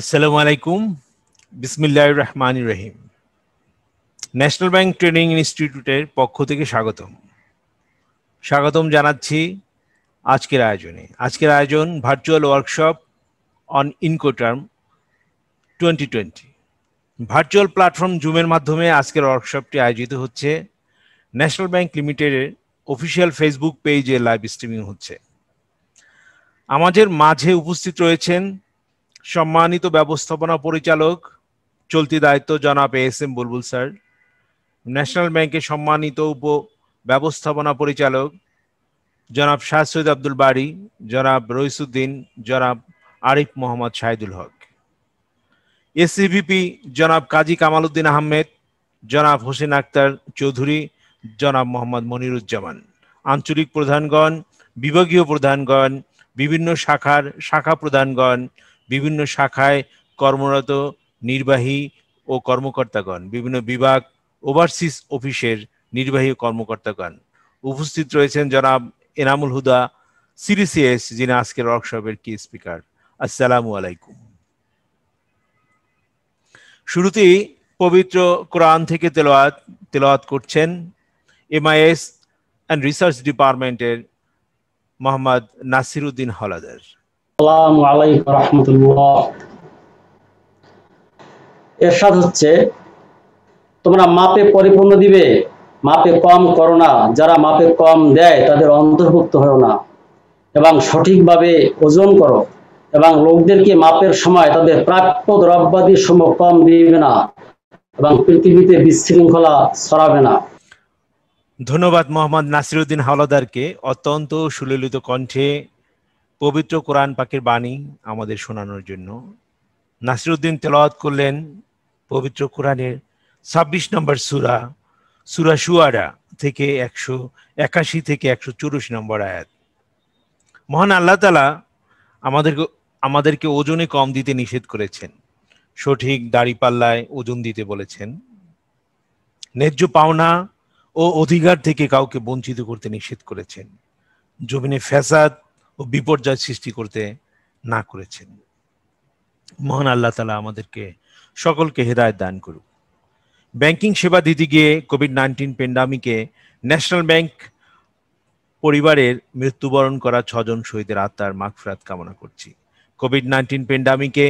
আসসালামু আলাইকুম বিসমিল্লাহ রহমান রহিম ন্যাশনাল ব্যাংক ট্রেনিং ইনস্টিটিউটের পক্ষ থেকে স্বাগতম স্বাগতম জানাচ্ছি আজকের আয়োজনে আজকের আয়োজন virtual workshop on Incoterm twenty twenty virtual platform জুমের মাধ্যমে আজকের ওয়ার্কশপটি আয়োজিত হচ্ছে ন্যাশনাল ব্যাংক লিমিটেডের অফিসিয়াল ফেসবুক পেজে লাইভ স্ট্রিমিং হচ্ছে আমাদের মাঝে উপস্থিত রয়েছেন সম্মানিত ব্যবস্থাপনা পরিচালক চলতি দায়িত্ব জনাব S M Bulbul sir national ব্যাংকের সম্মানিত উপ ব্যবস্থাপনা পরিচালক জনাব শাহ সৈয়দ আব্দুল বাড়ি জনাব রইসুদ্দিন জনাব আরিফ মোহাম্মদ শাহিদুল হক এসিভিপি জনাব কাজী কামাল উদ্দিন আহমেদ জনাব হোসেন আক্তার চৌধুরী জনাব মোহাম্মদ মনিরুজ্জামান আঞ্চলিক প্রধানগণ বিভাগীয় প্রধানগণ বিভিন্ন শাখার শাখা প্রধানগণ বিভিন্ন শাখায় কর্মরত নির্বাহী ও কর্মকর্তাগণ বিভিন্ন বিভাগ ওভারসিস অফিসের নির্বাহী কর্মকর্তাগণ উপস্থিত রয়েছেন জনাব এনামুল হুদা সিরিসিএস যিনি আজকের ওয়ার্কশপের কি স্পিকার আসসালামু আলাইকুম শুরুতেই পবিত্র কোরআন থেকে তেলোয়াত তেলোয়াত করছেন এমআইএস অ্যান্ড রিসার্চ ডিপার্টমেন্টের মোহাম্মদ উদ্দিন হলাদার আসসালামু আলাইকুম রহমতুল্লাহ এরশাদ হচ্ছে তোমরা মাপে পরিপূর্ণ দিবে মাপে কম করো না যারা মাপে কম দেয় তাদের অন্তর্ভুক্ত না এবং সঠিকভাবে ওজন করো এবং লোকদেরকে মাপের সময় তাদের প্রাপ্য দ্রব্যাদির সমূহ কম দিবে না এবং পৃথিবীতে বিশৃঙ্খলা ছড়াবে না ধন্যবাদ মোহাম্মদ নাসিরুদ্দিন হাওলাদারকে অত্যন্ত সুললিত কণ্ঠে পবিত্র কোরআন পাকের বাণী আমাদের শোনানোর জন্য নাসিরুদ্দিন তেলাওয়াত করলেন পবিত্র কোরআনের ছাব্বিশ নম্বর সুরা সুরা সুয়ারা থেকে একশো একাশি থেকে একশো চুরাশি নম্বর আয়াত মহান আল্লাহ তালা আমাদেরকে আমাদেরকে ওজনে কম দিতে নিষেধ করেছেন সঠিক পাল্লায় ওজন দিতে বলেছেন ন্যায্য পাওনা ও অধিকার থেকে কাউকে বঞ্চিত করতে নিষেধ করেছেন জমিনে ফ্যাসাদ ও বিপর্যয় সৃষ্টি করতে না করেছেন মহান আল্লাহ তালা আমাদেরকে সকলকে হেদায়ত দান করুক ব্যাংকিং সেবা দিতে গিয়ে কোভিড নাইন্টিন পেন্ডামিকে ন্যাশনাল ব্যাংক পরিবারের মৃত্যুবরণ করা ছজন শহীদের আত্মার মাগফরাত কামনা করছি কোভিড নাইন্টিন পেন্ডামিকে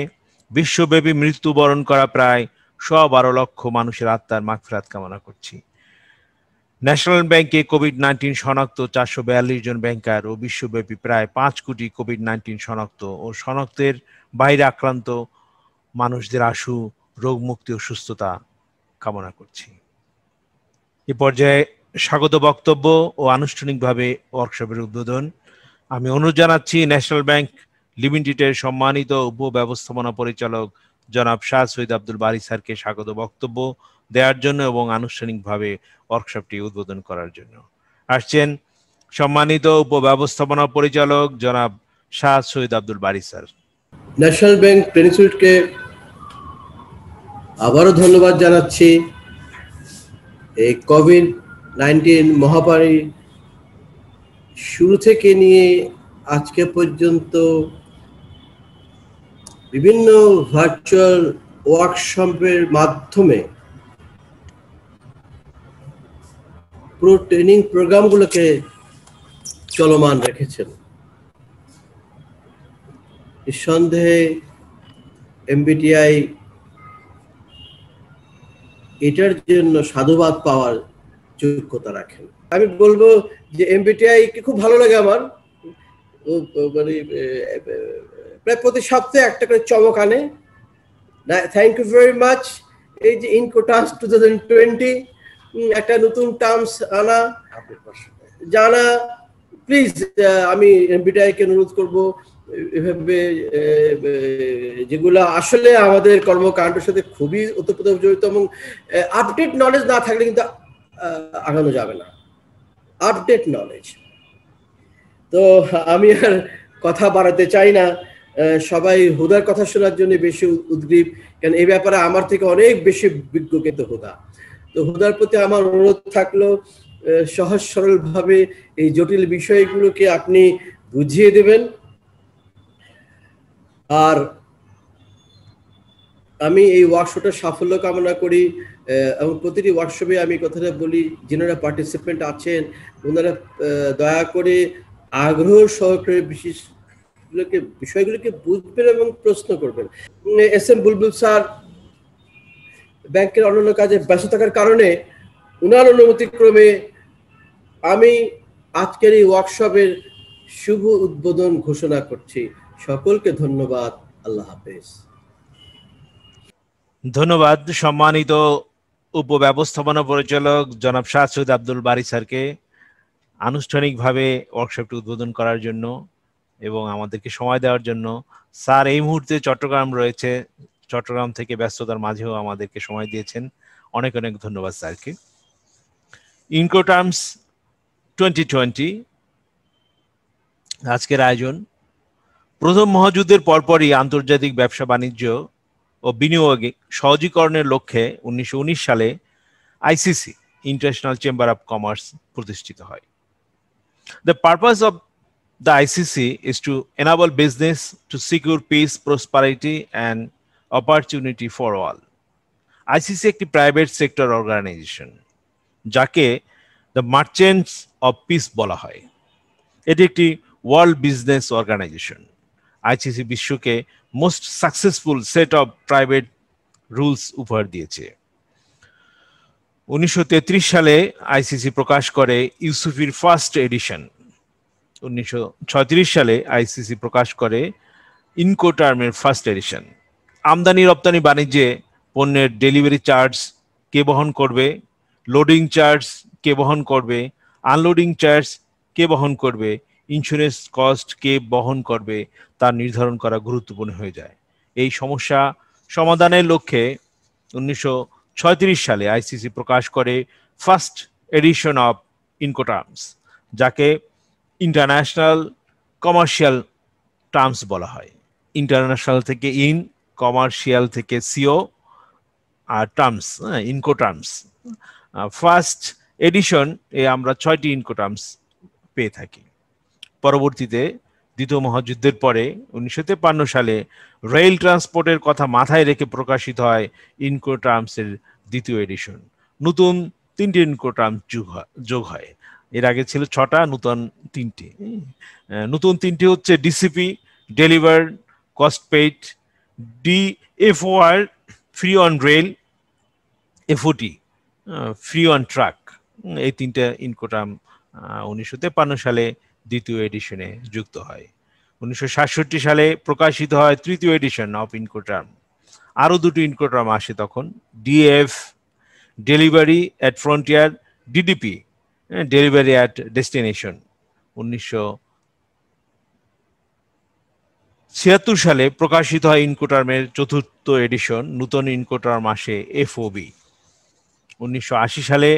বিশ্বব্যাপী মৃত্যুবরণ করা প্রায় শ বারো লক্ষ মানুষের আত্মার মাগফরাত কামনা করছি ন্যাশনাল ব্যাংকে কোভিড নাইন্টিন শনাক্ত চারশো বিয়াল্লিশ জন ব্যাংকার ও বিশ্বব্যাপী প্রায় পাঁচ কোটি কোভিড নাইন্টিন শনাক্ত ও শনাক্তের বাইরে আক্রান্ত মানুষদের আশু মুক্তি ও সুস্থতা কামনা করছি এ পর্যায়ে স্বাগত বক্তব্য ও আনুষ্ঠানিকভাবে ওয়ার্কশপের উদ্বোধন আমি অনুরোধ জানাচ্ছি ন্যাশনাল ব্যাংক লিমিটেডের সম্মানিত উপ ব্যবস্থাপনা পরিচালক জনাব শাহ সৈয়দ আব্দুল বারি স্যারকে স্বাগত বক্তব্য দেওয়ার জন্য এবং আনুষ্ঠানিকভাবে ওয়ার্কশপটি উদ্বোধন করার জন্য আসছেন সম্মানিত উপব্যবস্থাপনা পরিচালক জনাব Shah Syed Abdul Bari sir national bank প্রিন্সিপালকে আবারও ধন্যবাদ জানাচ্ছি এই কোভিড নাইন্টিন মহামারী শুরু থেকে নিয়ে আজকে পর্যন্ত বিভিন্ন ভার্চুয়াল ওয়ার্কশপের মাধ্যমে পুরো ট্রেনিং প্রোগ্রামগুলোকে চলমান রেখেছেন নিঃসন্দেহে এমবিটিআই এটার জন্য সাধুবাদ পাওয়ার যোগ্যতা রাখেন আমি বলবো যে এমবিটিআই খুব ভালো লাগে আমার মানে প্রায় প্রতি সপ্তাহে একটা করে চমক আনে থ্যাংক ইউ ভেরি মাচ এই যে ইনকোটাস টু থাউজেন্ড টোয়েন্টি একটা নতুন টার্মস আনা জানা প্লিজ আমি এমবিটাইকে অনুরোধ করব এভাবে যেগুলো আসলে আমাদের কর্মকাণ্ডের সাথে খুবই ওতপ্রোত জড়িত এবং আপডেট নলেজ না থাকলে কিন্তু আগানো যাবে না আপডেট নলেজ তো আমি আর কথা বাড়াতে চাই না সবাই হুদার কথা শোনার জন্য বেশি উদ্গ্রীব কেন এই ব্যাপারে আমার থেকে অনেক বেশি বিজ্ঞ কিন্তু হুদা তো হুদার প্রতি আমার অনুরোধ থাকলো সহজ সরলভাবে এই জটিল বিষয়গুলোকে আপনি বুঝিয়ে দেবেন আর আমি এই ওয়ার্কশপটা সাফল্য কামনা করি এবং প্রতিটি ওয়ার্কশপে আমি কথাটা বলি যেনারা পার্টিসিপেন্ট আছেন ওনারা দয়া করে আগ্রহ সহকারে বিশেষ বিষয়গুলোকে বুঝবেন এবং প্রশ্ন করবেন এস এম বুলবুল স্যার ব্যাংকের অন্যান্য কাজে ব্যস্ত থাকার কারণে উনার অনুমতিক্রমে আমি আজকের এই ওয়ার্কশপের শুভ উদ্বোধন ঘোষণা করছি সকলকে ধন্যবাদ আল্লাহ হাফেজ ধন্যবাদ সম্মানিত উপব্যবস্থাপনা পরিচালক জনাব শাহ সৈদ আব্দুল বারি স্যারকে আনুষ্ঠানিকভাবে ওয়ার্কশপটি উদ্বোধন করার জন্য এবং আমাদেরকে সময় দেওয়ার জন্য স্যার এই মুহূর্তে চট্টগ্রাম রয়েছে চট্টগ্রাম থেকে ব্যস্ততার মাঝেও আমাদেরকে সময় দিয়েছেন অনেক অনেক ধন্যবাদ স্যারকে ইনকো টার্মস টোয়েন্টি টোয়েন্টি আজকের আয়োজন প্রথম মহাযুদ্ধের পরপরই আন্তর্জাতিক ব্যবসা বাণিজ্য ও বিনিয়োগে সহজীকরণের লক্ষ্যে উনিশশো সালে ICC International Chamber of Commerce প্রতিষ্ঠিত হয় the purpose of the ICC is to enable business to secure peace prosperity and opportunity for all ICC একটি প্রাইভেট সেক্টর অর্গানাইজেশন যাকে দ্য মার্চেন্টস অফ পিস বলা হয় এটি একটি ওয়ার্ল্ড বিজনেস অর্গানাইজেশন আইসিসি বিশ্বকে most successful set of private rules উপহার দিয়েছে উনিশশো সালে আইসিসি প্রকাশ করে ইউসুফির ফার্স্ট এডিশন উনিশশো সালে আইসিসি প্রকাশ করে ইনকো টার্মের ফার্স্ট এডিশন আমদানি রপ্তানি বাণিজ্যে পণ্যের ডেলিভারি চার্জ কে বহন করবে লোডিং চার্জ কে বহন করবে আনলোডিং চার্জ কে বহন করবে ইন্স্যুরেন্স কস্ট কে বহন করবে তা নির্ধারণ করা গুরুত্বপূর্ণ হয়ে যায় এই সমস্যা সমাধানের লক্ষ্যে উনিশশো সালে আইসিসি প্রকাশ করে ফার্স্ট এডিশন অফ ইনকোটার্মস যাকে ইন্টারন্যাশনাল কমার্শিয়াল টার্মস বলা হয় ইন্টারন্যাশনাল থেকে ইন কমার্শিয়াল থেকে সিও আর terms Incoterms first edition এ আমরা ছয়টি ইনকো টার্মস পেয়ে থাকি পরবর্তীতে দ্বিতীয় মহাযুদ্ধের পরে উনিশশো তেপান্ন সালে রেল ট্রান্সপোর্টের কথা মাথায় রেখে প্রকাশিত হয় ইনকো টার্মসের দ্বিতীয় এডিশন নতুন তিনটি ইনকো টার্মস যোগ হয় এর আগে ছিল ছটা নতুন তিনটি নতুন তিনটি হচ্ছে DCP deliver cost paid DFOR free on rail FOT free on truck এই তিনটা ইনকোটাম উনিশশো তেপান্ন সালে দ্বিতীয় এডিশনে যুক্ত হয় উনিশশো সাতষট্টি সালে প্রকাশিত হয় তৃতীয় এডিশন অফ ইনকোটার্ম আরও দুটো ইনকোটার্ম আসে তখন DF delivery at frontier DDP delivery at destination উনিশশো ছিয়াত্তর সালে প্রকাশিত হয় ইনকোটার্মের চতুর্থ এডিশন নূতন ইনকোটার্ম আসে এফওবি উনিশশো সালে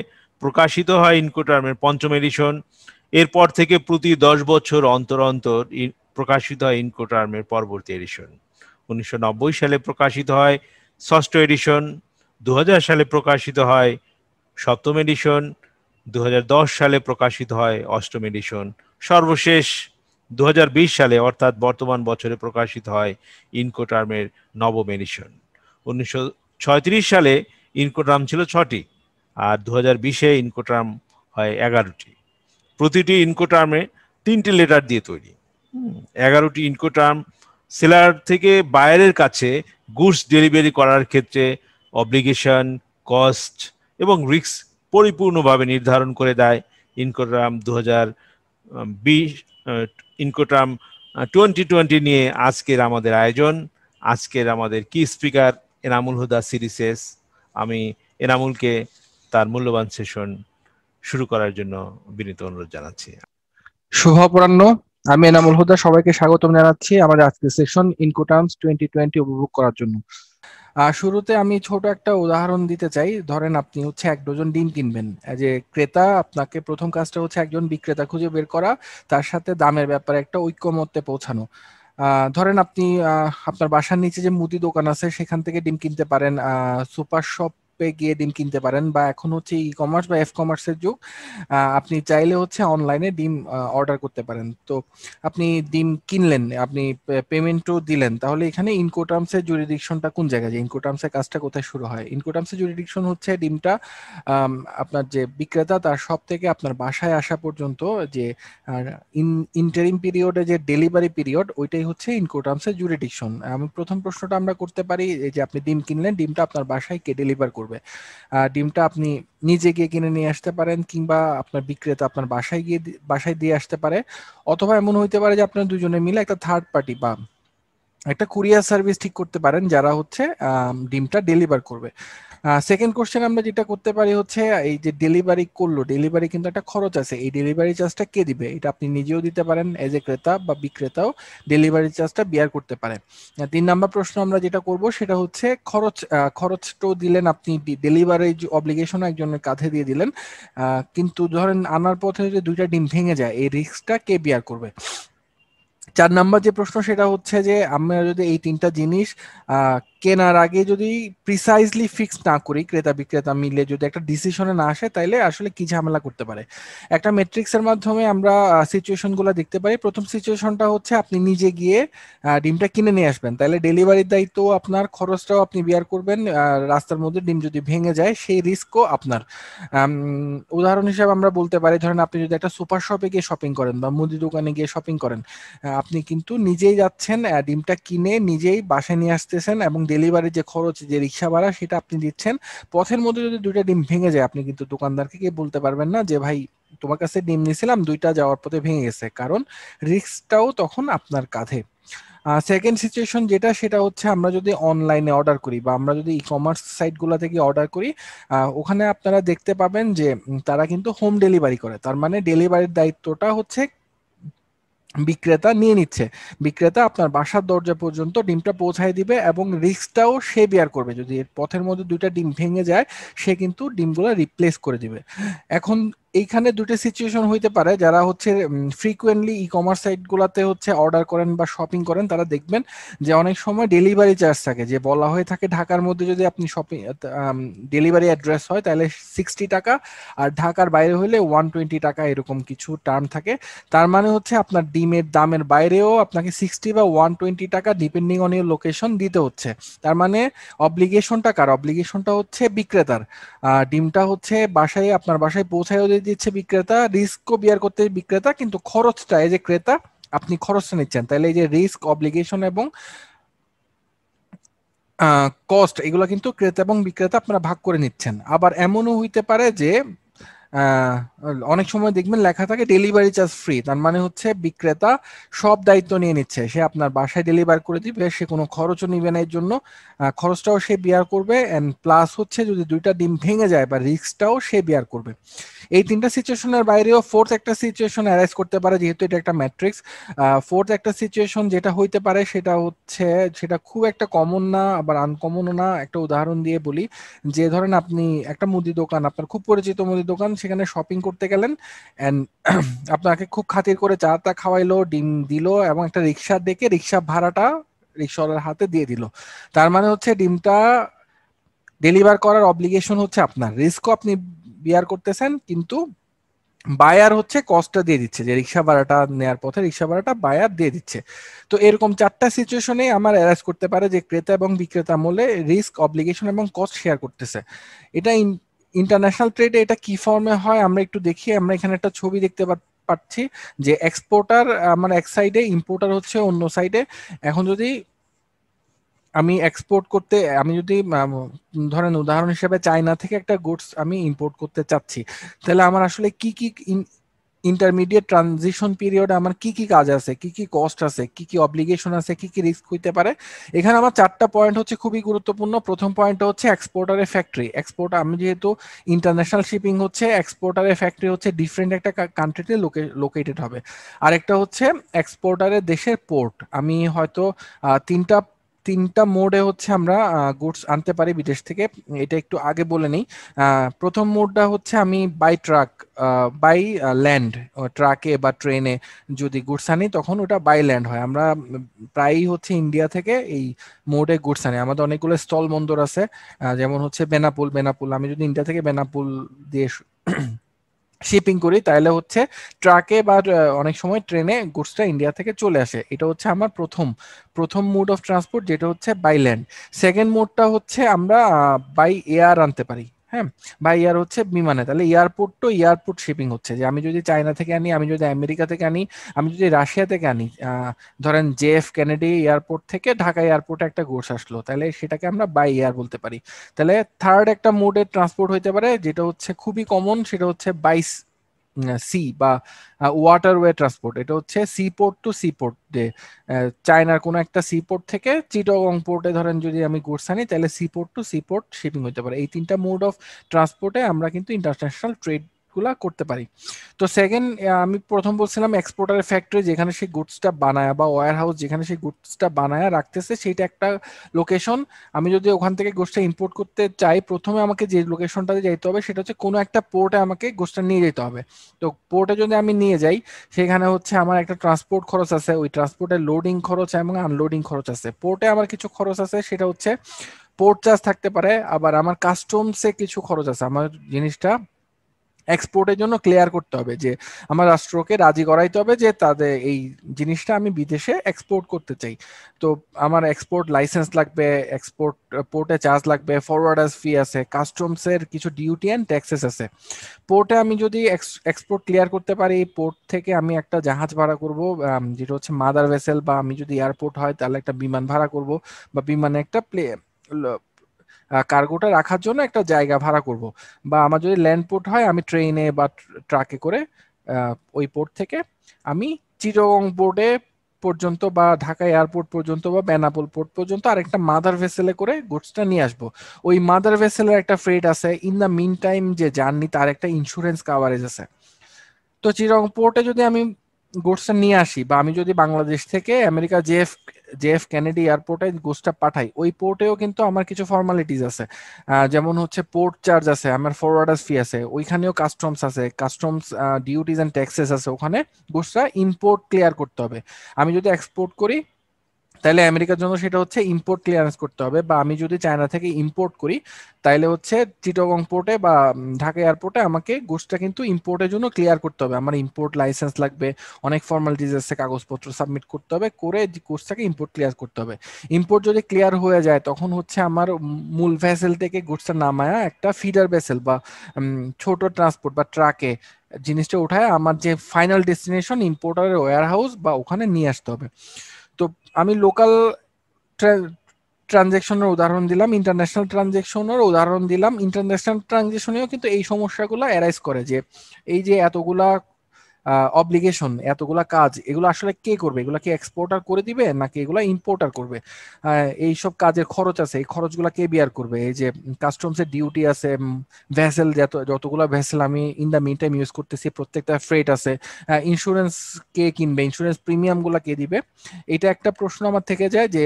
প্রকাশিত হয় ইনকোটার্মের পঞ্চম এডিশন এরপর থেকে প্রতি দশ বছর অন্তর অন্তর প্রকাশিত হয় ইনকোটার্মের পরবর্তী এডিশন উনিশশো সালে প্রকাশিত হয় ষষ্ঠ এডিশন দু সালে প্রকাশিত হয় সপ্তম এডিশন দু সালে প্রকাশিত হয় অষ্টম এডিশন সর্বশেষ 2020 সালে অর্থাৎ বর্তমান বছরে প্রকাশিত হয় ইনকোটার্মের নবম এডিশন উনিশশো সালে ইনকোটার্ম ছিল ছটি আর দু হাজার বিশে ইনকোটার্ম হয় এগারোটি প্রতিটি ইনকোটার্মে তিনটি লেটার দিয়ে তৈরি এগারোটি ইনকোটার্ম সেলার থেকে বাইরের কাছে গুডস ডেলিভারি করার ক্ষেত্রে অব্লিগেশন কস্ট এবং রিক্স পরিপূর্ণভাবে নির্ধারণ করে দেয় ইনকোটার্ম দু হাজার বিশ ইনকোট্রাম টোয়েন্টি টোয়েন্টি নিয়ে আজকের আমাদের আয়োজন আজকের আমাদের কি স্পিকার এনামুল হুদা সিরিসেস আমি এনামুলকে তার মূল্যবান সেশন শুরু করার জন্য বিনীত অনুরোধ জানাচ্ছি শুভ অপরাহ্ন আমি এনামুল হুদা সবাইকে স্বাগতম জানাচ্ছি আমাদের আজকের সেশন ইনকোটার্মস টোয়েন্টি টোয়েন্টি উপভোগ করার জন্য শুরুতে আমি ছোট একটা উদাহরণ দিতে চাই ধরেন আপনি হচ্ছে এক ডজন ডিম কিনবেন যে ক্রেতা আপনাকে প্রথম কাজটা হচ্ছে একজন বিক্রেতা খুঁজে বের করা তার সাথে দামের ব্যাপারে একটা ঐক্যমত্যে পৌঁছানো ধরেন আপনি আপনার বাসার নিচে যে মুদি দোকান আছে সেখান থেকে ডিম কিনতে পারেন সুপার শপ গিয়ে ডিম কিনতে পারেন বা এখন হচ্ছে ই কমার্স বা এফ কমার্সের যুগ আপনি চাইলে হচ্ছে অনলাইনে ডিম অর্ডার করতে পারেন তো আপনি ডিম কিনলেন আপনি পেমেন্টও দিলেন তাহলে এখানে ইনকোটার্মসের জুরিডিকশনটা কোন জায়গায় যে ইনকোটার্মসের কাজটা কোথায় শুরু হয় ইনকোটার্মসের জুরিডিকশন হচ্ছে ডিমটা আপনার যে বিক্রেতা তার সব থেকে আপনার বাসায় আসা পর্যন্ত যে ইন্টারিম পিরিয়ডে যে ডেলিভারি পিরিয়ড ওইটাই হচ্ছে ইনকোটার্মসের জুরিডিকশন প্রথম প্রশ্নটা আমরা করতে পারি যে আপনি ডিম কিনলেন ডিমটা আপনার বাসায় কে ডেলিভার করবে ডিমটা আপনি নিজে গিয়ে কিনে নিয়ে আসতে পারেন কিংবা আপনার বিক্রেতা আপনার বাসায় গিয়ে বাসায় দিয়ে আসতে পারে অথবা এমন হইতে পারে যে আপনার দুজনে মিলে একটা থার্ড পার্টি বা একটা কুরিয়ার সার্ভিস ঠিক করতে পারেন যারা হচ্ছে ডিমটা ডেলিভার করবে সেকেন্ড কোশ্চেন আমরা যেটা করতে পারি হচ্ছে এই যে ডেলিভারি করলো ডেলিভারি কিন্তু একটা খরচ আছে এই ডেলিভারি চার্জটা কে দিবে এটা আপনি নিজেও দিতে পারেন এজ এ ক্রেতা বা বিক্রেতাও ডেলিভারি চার্জটা বিয়ার করতে পারেন তিন নাম্বার প্রশ্ন আমরা যেটা করব সেটা হচ্ছে খরচ খরচটাও দিলেন আপনি ডেলিভারি অবলিগেশন একজনের কাঁধে দিয়ে দিলেন কিন্তু ধরেন আনার পথে যদি দুইটা ডিম ভেঙে যায় এই রিস্কটা কে বিয়ার করবে চার নাম্বার যে প্রশ্ন সেটা হচ্ছে যে আমরা যদি এই তিনটা জিনিস কেনার আগে যদি প্রিসাইজলি ফিক্স না করি ক্রেতা বিক্রেতা মিলে যদি একটা ডিসিশনে না আসে তাহলে আসলে কি ঝামেলা করতে পারে একটা মেট্রিক্সের মাধ্যমে আমরা সিচুয়েশনগুলো দেখতে পারি প্রথম সিচুয়েশনটা হচ্ছে আপনি নিজে গিয়ে ডিমটা কিনে নিয়ে আসবেন তাহলে ডেলিভারির দায়িত্ব আপনার খরচটাও আপনি বিয়ার করবেন রাস্তার মধ্যে ডিম যদি ভেঙে যায় সেই রিস্কও আপনার উদাহরণ হিসাবে আমরা বলতে পারি ধরেন আপনি যদি একটা সুপার শপে গিয়ে শপিং করেন বা মুদি দোকানে গিয়ে শপিং করেন আপনি কিন্তু নিজেই যাচ্ছেন ডিমটা কিনে নিজেই বাসায় নিয়ে আসতেছেন এবং ডেলিভারি যে খরচ যে রিক্সা ভাড়া সেটা আপনি দিচ্ছেন পথের মধ্যে যদি দুইটা ডিম ভেঙে যায় আপনি কিন্তু দোকানদারকে কি বলতে পারবেন না যে ভাই তোমার কাছে ডিম নিয়েছিলাম দুইটা যাওয়ার পথে ভেঙে গেছে কারণ রিস্কটাও তখন আপনার কাঁধে সেকেন্ড সিচুয়েশন যেটা সেটা হচ্ছে আমরা যদি অনলাইনে অর্ডার করি বা আমরা যদি ই কমার্স সাইটগুলো থেকে অর্ডার করি ওখানে আপনারা দেখতে পাবেন যে তারা কিন্তু হোম ডেলিভারি করে তার মানে ডেলিভারির দায়িত্বটা হচ্ছে বিক্রেতা নিয়ে নিচ্ছে বিক্রেতা আপনার বাসার দরজা পর্যন্ত ডিমটা পৌঁছায় দিবে এবং রিস্কটাও সে বেয়ার করবে যদি পথের মধ্যে দুইটা ডিম ভেঙে যায় সে কিন্তু ডিমগুলো রিপ্লেস করে দিবে এখন এইখানে দুটো সিচুয়েশন হইতে পারে যারা হচ্ছে ফ্রিকুয়েন্টলি ই কমার্স সাইটগুলোতে হচ্ছে অর্ডার করেন বা শপিং করেন তারা দেখবেন যে অনেক সময় ডেলিভারি চার্জ থাকে যে বলা হয়ে থাকে ঢাকার মধ্যে যদি আপনি শপিং ডেলিভারি অ্যাড্রেস হয় তাহলে সিক্সটি টাকা আর ঢাকার বাইরে হলে ওয়ান টোয়েন্টি টাকা এরকম কিছু টার্ম থাকে তার মানে হচ্ছে আপনার ডিমের দামের বাইরেও আপনাকে সিক্সটি বা ওয়ান টোয়েন্টি টাকা ডিপেন্ডিং অন ইউর লোকেশন দিতে হচ্ছে তার মানে অব্লিগেশনটা কার অব্লিগেশনটা হচ্ছে বিক্রেতার ডিমটা হচ্ছে বাসায় আপনার বাসায় পৌঁছায়ও দিচ্ছে বিক্রেতা ও বিয়ার করতে বিক্রেতা কিন্তু খরচটা এই যে ক্রেতা আপনি খরচটা নিচ্ছেন তাহলে এই যে রিস্ক অব্লিগেশন এবং কস্ট এগুলো কিন্তু ক্রেতা এবং বিক্রেতা আপনারা ভাগ করে নিচ্ছেন আবার এমনও হইতে পারে যে অনেক সময় দেখবেন লেখা থাকে ডেলিভারি চার্জ ফ্রি তার মানে হচ্ছে বিক্রেতা সব দায়িত্ব নিয়ে নিচ্ছে সে আপনার বাসায় ডেলিভার করে দিবে সে কোনো খরচও নিবে না এর জন্য খরচটাও সে বিয়ার করবে অ্যান্ড প্লাস হচ্ছে যদি দুইটা ডিম ভেঙে যায় বা রিস্কটাও সে বিয়ার করবে এই তিনটা সিচুয়েশনের বাইরেও ফোর্থ একটা সিচুয়েশন অ্যারাইজ করতে পারে যেহেতু এটা একটা ম্যাট্রিক্স ফোর্থ একটা সিচুয়েশন যেটা হইতে পারে সেটা হচ্ছে সেটা খুব একটা কমন না আবার আনকমনও না একটা উদাহরণ দিয়ে বলি যে ধরেন আপনি একটা মুদি দোকান আপনার খুব পরিচিত মুদি দোকান সেখানে শপিং করতে গেলেন অ্যান্ড আপনাকে খুব খাতির করে চা তা খাওয়াইলো ডিম দিল এবং একটা রিক্সা ডেকে রিক্সা ভাড়াটা রিক্সাওয়ালার হাতে দিয়ে দিল তার মানে হচ্ছে ডিমটা ডেলিভার করার অব্লিগেশন হচ্ছে আপনার রিস্কও আপনি বিয়ার করতেছেন কিন্তু বায়ার হচ্ছে কস্টটা দিয়ে দিচ্ছে যে রিক্সা ভাড়াটা নেয়ার পথে রিক্সা ভাড়াটা বায়ার দিয়ে দিচ্ছে তো এরকম চারটা সিচুয়েশনে আমার অ্যারাইজ করতে পারে যে ক্রেতা এবং বিক্রেতা মূলে রিস্ক অব্লিগেশন এবং কস্ট শেয়ার করতেছে এটা ইন্টারন্যাশনাল ট্রেডে এটা কি ফর্মে হয় আমরা একটু দেখি আমরা এখানে একটা ছবি দেখতে পাচ্ছি যে এক্সপোর্টার আমার মানে এক সাইডে ইম্পোর্টার হচ্ছে অন্য সাইডে এখন যদি আমি এক্সপোর্ট করতে আমি যদি ধরেন উদাহরণ হিসেবে চায়না থেকে একটা গুডস আমি ইম্পোর্ট করতে চাচ্ছি তাহলে আমার আসলে কি কি ইন্টারমিডিয়েট ট্রানজিশন পিরিয়ড আমার কি কি কাজ আছে কি কি কস্ট আছে কি কি অব্লিগেশন আছে কি কি রিস্ক হইতে পারে এখানে আমার চারটা পয়েন্ট হচ্ছে খুবই গুরুত্বপূর্ণ প্রথম পয়েন্টটা হচ্ছে এক্সপোর্টারের ফ্যাক্টরি এক্সপোর্ট আমি যেহেতু ইন্টারন্যাশনাল শিপিং হচ্ছে এক্সপোর্টারের ফ্যাক্টরি হচ্ছে ডিফারেন্ট একটা কান্ট্রিতে লোকেটেড হবে আরেকটা হচ্ছে এক্সপোর্টারের দেশের পোর্ট আমি হয়তো তিনটা তিনটা মোডে হচ্ছে আমরা গুডস আনতে পারি বিদেশ থেকে এটা একটু আগে বলে নিই প্রথম মোডটা হচ্ছে আমি বাই ট্রাক বাই ল্যান্ড ট্রাকে বা ট্রেনে যদি গুডস আনি তখন ওটা বাই ল্যান্ড হয় আমরা প্রায়ই হচ্ছে ইন্ডিয়া থেকে এই মোডে গুডস আনি আমাদের অনেকগুলো স্টল বন্দর আছে যেমন হচ্ছে বেনাপুল বেনাপুল আমি যদি ইন্ডিয়া থেকে বেনাপুল দিয়ে শিপিং করি তাহলে হচ্ছে ট্রাকে বা অনেক সময় ট্রেনে গুডসটা ইন্ডিয়া থেকে চলে আসে এটা হচ্ছে আমার প্রথম প্রথম মোড অফ ট্রান্সপোর্ট যেটা হচ্ছে বাই ল্যান্ড সেকেন্ড মোডটা হচ্ছে আমরা বাই এয়ার আনতে পারি হ্যাঁ বা ইয়ার হচ্ছে বিমানে তাহলে এয়ারপোর্ট টু এয়ারপোর্ট শিপিং হচ্ছে যে আমি যদি চায়না থেকে আনি আমি যদি আমেরিকা থেকে আনি আমি যদি রাশিয়া থেকে আনি ধরেন জেএফ কেনেডি এয়ারপোর্ট থেকে ঢাকা এয়ারপোর্টে একটা গোর্স আসলো তাহলে সেটাকে আমরা বাই এয়ার বলতে পারি তাহলে থার্ড একটা মোডের ট্রান্সপোর্ট হইতে পারে যেটা হচ্ছে খুবই কমন সেটা হচ্ছে বাইস সি বা ওয়াটারওয়ে ট্রান্সপোর্ট এটা হচ্ছে sea port to sea port যে চায়নার কোনো একটা সি পোর্ট থেকে চিটগং পোর্টে ধরেন যদি আমি গুডস আনি তাহলে sea port to sea port shipping হতে পারে এই তিনটা মোড অফ ট্রান্সপোর্টে আমরা কিন্তু ইন্টারন্যাশনাল ট্রেড গুলা করতে পারি তো সেকেন্ড আমি প্রথম বলছিলাম এক্সপোর্টার ফ্যাক্টরি যেখানে সেই গুডসটা বানায় বা ওয়ার হাউস যেখানে সেই গুডসটা বানায় রাখতেছে সেইটা একটা লোকেশন আমি যদি ওখান থেকে গোষ্ঠটা ইম্পোর্ট করতে চাই প্রথমে আমাকে যে লোকেশনটাতে যাইতে হবে সেটা হচ্ছে কোনো একটা পোর্টে আমাকে গোষ্ঠটা নিয়ে যেতে হবে তো পোর্টে যদি আমি নিয়ে যাই সেখানে হচ্ছে আমার একটা ট্রান্সপোর্ট খরচ আছে ওই ট্রান্সপোর্টের লোডিং খরচ এবং আনলোডিং খরচ আছে পোর্টে আমার কিছু খরচ আছে সেটা হচ্ছে পোর্ট চার্জ থাকতে পারে আবার আমার কাস্টমসে কিছু খরচ আছে আমার জিনিসটা এক্সপোর্টের জন্য ক্লিয়ার করতে হবে যে আমার রাষ্ট্রকে রাজি করাইতে হবে যে তাদের এই জিনিসটা আমি বিদেশে এক্সপোর্ট করতে চাই তো আমার এক্সপোর্ট লাইসেন্স লাগবে এক্সপোর্ট পোর্টে চার্জ লাগবে ফরওয়ার্ডার্স ফি আছে কাস্টমসের কিছু ডিউটি অ্যান্ড ট্যাক্সেস আছে পোর্টে আমি যদি এক্সপোর্ট ক্লিয়ার করতে পারি পোর্ট থেকে আমি একটা জাহাজ ভাড়া করব যেটা হচ্ছে মাদার ভেসেল বা আমি যদি এয়ারপোর্ট হয় তাহলে একটা বিমান ভাড়া করব বা বিমানে একটা প্লে কার্গোটা রাখার জন্য একটা জায়গা ভাড়া করব বা আমার যদি ল্যান্ড পোর্ট হয় আমি ট্রেনে বা ট্রাকে করে ওই পোর্ট থেকে আমি চিরং পোর্টে পর্যন্ত বা ঢাকা এয়ারপোর্ট পর্যন্ত বা বেনাপোল পোর্ট পর্যন্ত আর একটা মাদার ভেসেলে করে গুডসটা নিয়ে আসবো ওই মাদার ভেসেলের একটা ফ্রেট আছে ইন দ্য মিন টাইম যে জার্নি তার একটা ইন্স্যুরেন্স কাভারেজ আছে তো চিরং পোর্টে যদি আমি গুডসটা নিয়ে আসি বা আমি যদি বাংলাদেশ থেকে আমেরিকা জেএফ জেএফ কেনেডি এয়ারপোর্টে গোসটা পাঠাই ওই পোর্টেও কিন্তু আমার কিছু ফর্মালিটিস আছে যেমন হচ্ছে পোর্ট চার্জ আছে আমার ফরওয়ার্ডার্স ফি আছে ওইখানেও কাস্টমস আছে কাস্টমস ডিউটিস অ্যান্ড ট্যাক্সেস আছে ওখানে গুডসটা ইম্পোর্ট ক্লিয়ার করতে হবে আমি যদি এক্সপোর্ট করি তাহলে আমেরিকার জন্য সেটা হচ্ছে ইম্পোর্ট ক্লিয়ারেন্স করতে হবে বা আমি যদি চায়না থেকে ইম্পোর্ট করি তাহলে হচ্ছে চিটগং পোর্টে বা ঢাকা এয়ারপোর্টে আমাকে গুডসটা কিন্তু ইম্পোর্টের জন্য ক্লিয়ার করতে হবে আমার ইম্পোর্ট লাইসেন্স লাগবে অনেক ফর্মালিটিজ আছে কাগজপত্র সাবমিট করতে হবে করে গুডসটাকে ইম্পোর্ট ক্লিয়ার করতে হবে ইম্পোর্ট যদি ক্লিয়ার হয়ে যায় তখন হচ্ছে আমার মূল ভেসেল থেকে গুডসটা নামায়া একটা ফিডার ভেসেল বা ছোট ট্রান্সপোর্ট বা ট্রাকে জিনিসটা উঠায় আমার যে ফাইনাল ডেস্টিনেশন ইম্পোর্টারের ওয়ার হাউস বা ওখানে নিয়ে আসতে হবে আমি লোকাল ট্রানজেকশনের উদাহরণ দিলাম ইন্টারন্যাশনাল ট্রানজেকশনের উদাহরণ দিলাম ইন্টারন্যাশনাল ট্রানজেকশনেও কিন্তু এই সমস্যাগুলো অ্যারাইজ করে যে এই যে এতগুলা অব্লিগেশন এতগুলা কাজ এগুলো আসলে কে করবে এগুলো কি এক্সপোর্টার করে দিবে নাকি এগুলো ইম্পোর্টার করবে এই সব কাজের খরচ আছে এই খরচগুলো কে বিয়ার করবে এই যে কাস্টমসের ডিউটি আছে ভেসেল যত যতগুলা ভেসেল আমি in the meantime use করতেছি প্রত্যেকটা ফ্রেট আছে ইন্স্যুরেন্স কে কিনবে ইন্স্যুরেন্স প্রিমিয়ামগুলো কে দিবে এটা একটা প্রশ্ন আমার থেকে যায় যে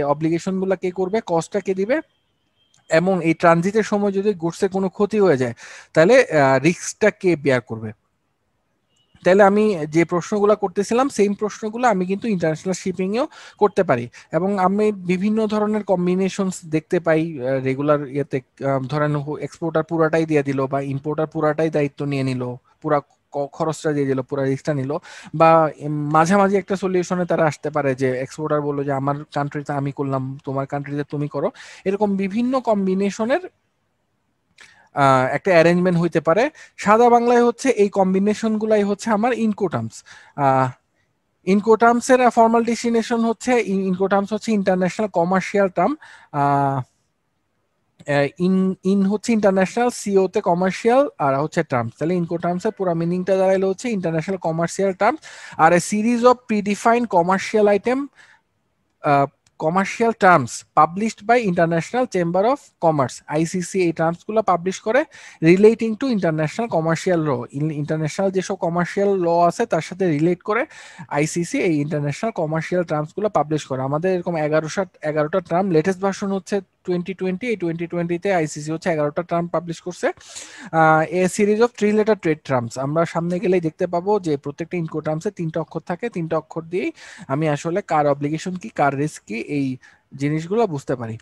গুলো কে করবে কস্টটা কে দিবে এবং এই ট্রানজিটের সময় যদি গুডসে কোনো ক্ষতি হয়ে যায় তাহলে রিস্কটা কে বেয়ার করবে তাহলে আমি যে প্রশ্নগুলো করতেছিলাম সেম প্রশ্নগুলো আমি কিন্তু ইন্টারন্যাশনাল শিপিংয়েও করতে পারি এবং আমি বিভিন্ন ধরনের কম্বিনেশন দেখতে পাই রেগুলার ইয়েতে ধরেন এক্সপোর্টার পুরাটাই দিয়ে দিল বা ইম্পোর্টার পুরাটাই দায়িত্ব নিয়ে নিল পুরা খরচটা দিয়ে দিল পুরা রিস্কটা নিল বা মাঝামাঝি একটা সলিউশনে তারা আসতে পারে যে এক্সপোর্টার বললো যে আমার কান্ট্রিতে আমি করলাম তোমার কান্ট্রিতে তুমি করো এরকম বিভিন্ন কম্বিনেশনের একটা অ্যারেঞ্জমেন্ট হইতে পারে সাদা বাংলায় হচ্ছে এই কম্বিনেশনগুলাই হচ্ছে আমার ইনকোটার্মস ইনকোটার্মস এর ফর্মাল ডেসিনেশন হচ্ছে ইনকোটার্মস হচ্ছে international commercial term in in হচ্ছে ইন্টারন্যাশনাল সিও তে কমার্শিয়াল আর হচ্ছে টার্মস তাহলে ইনকো টার্মস এর পুরো মিনিংটা দাঁড়াইলো হচ্ছে ইন্টারন্যাশনাল কমার্শিয়াল টার্মস আর a series of predefined commercial item commercial terms published by International Chamber of Commerce ICC এই টার্মসগুলো পাবলিশ করে relating to international commercial law international যেসব কমার্শিয়াল ল আছে তার সাথে রিলেট করে আইসিসি এই ইন্টারন্যাশনাল কমার্শিয়াল টার্মসগুলো পাবলিশ করে আমাদের এরকম এগারোশো এগারোটা টার্ম লেটেস্ট ভার্সন হচ্ছে টোয়েন্টি টোয়েন্টি এই টোয়েন্টি টোয়েন্টিতে আইসিসি হচ্ছে এগারোটা টার্ম পাবলিশ করছে a series of three letter trade terms আমরা সামনে গেলেই দেখতে পাবো যে প্রত্যেকটা ইনকো টার্মসে তিনটা অক্ষর থাকে তিনটা অক্ষর দিয়েই আমি আসলে কার অব্লিগেশন কি কার রিস্ক কি এই জিনিসগুলো বুঝতে পারি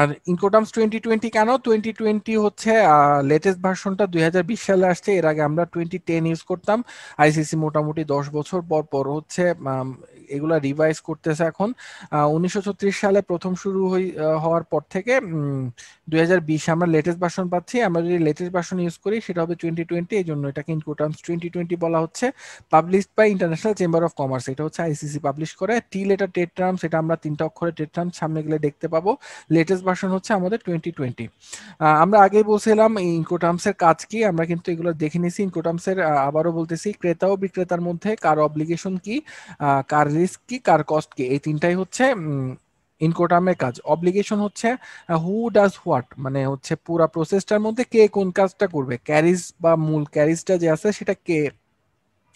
আর ইনকোটামস টোয়েন্টি টোয়েন্টি কেন টোয়েন্টি টোয়েন্টি হচ্ছে লেটেস্ট ভার্সনটা দুই হাজার বিশ সালে আসছে এর আগে আমরা টোয়েন্টি টেন ইউজ করতাম আইসিসি মোটামুটি দশ বছর পর পর হচ্ছে এগুলা রিভাইজ করতেছে এখন উনিশশো সালে প্রথম শুরু হওয়ার পর থেকে দুই আমরা লেটেস্ট ভার্সন পাচ্ছি আমরা যদি লেটেস্ট ভার্সন ইউজ করি সেটা হবে টোয়েন্টি টোয়েন্টি এই জন্য এটাকে ইনকোটার্মস টোয়েন্টি টোয়েন্টি বলা হচ্ছে publish by International Chamber of Commerce এটা হচ্ছে আইসিসি পাবলিশ করে টি লেটার টেট টার্ম সেটা আমরা তিনটা অক্ষরে টেট টার্ম সামনে গেলে দেখতে পাবো লেটেস্ট ভার্সন হচ্ছে আমাদের টোয়েন্টি টোয়েন্টি আমরা আগেই বলছিলাম ইনকোটার্মসের কাজ কি আমরা কিন্তু এগুলো দেখে নিয়েছি ইনকোটার্মসের আবারও বলতেছি ক্রেতা ও বিক্রেতার মধ্যে কার অব্লিগেশন কি কার রিস্ক কি কার কস্ট কি এই তিনটাই হচ্ছে ইনকোটামের কাজ অবলিগেশন হচ্ছে হু ডাজ হোয়াট মানে হচ্ছে পুরো প্রসেসটার মধ্যে কে কোন কাজটা করবে ক্যারিজ বা মূল ক্যারিজটা যে আছে সেটা কে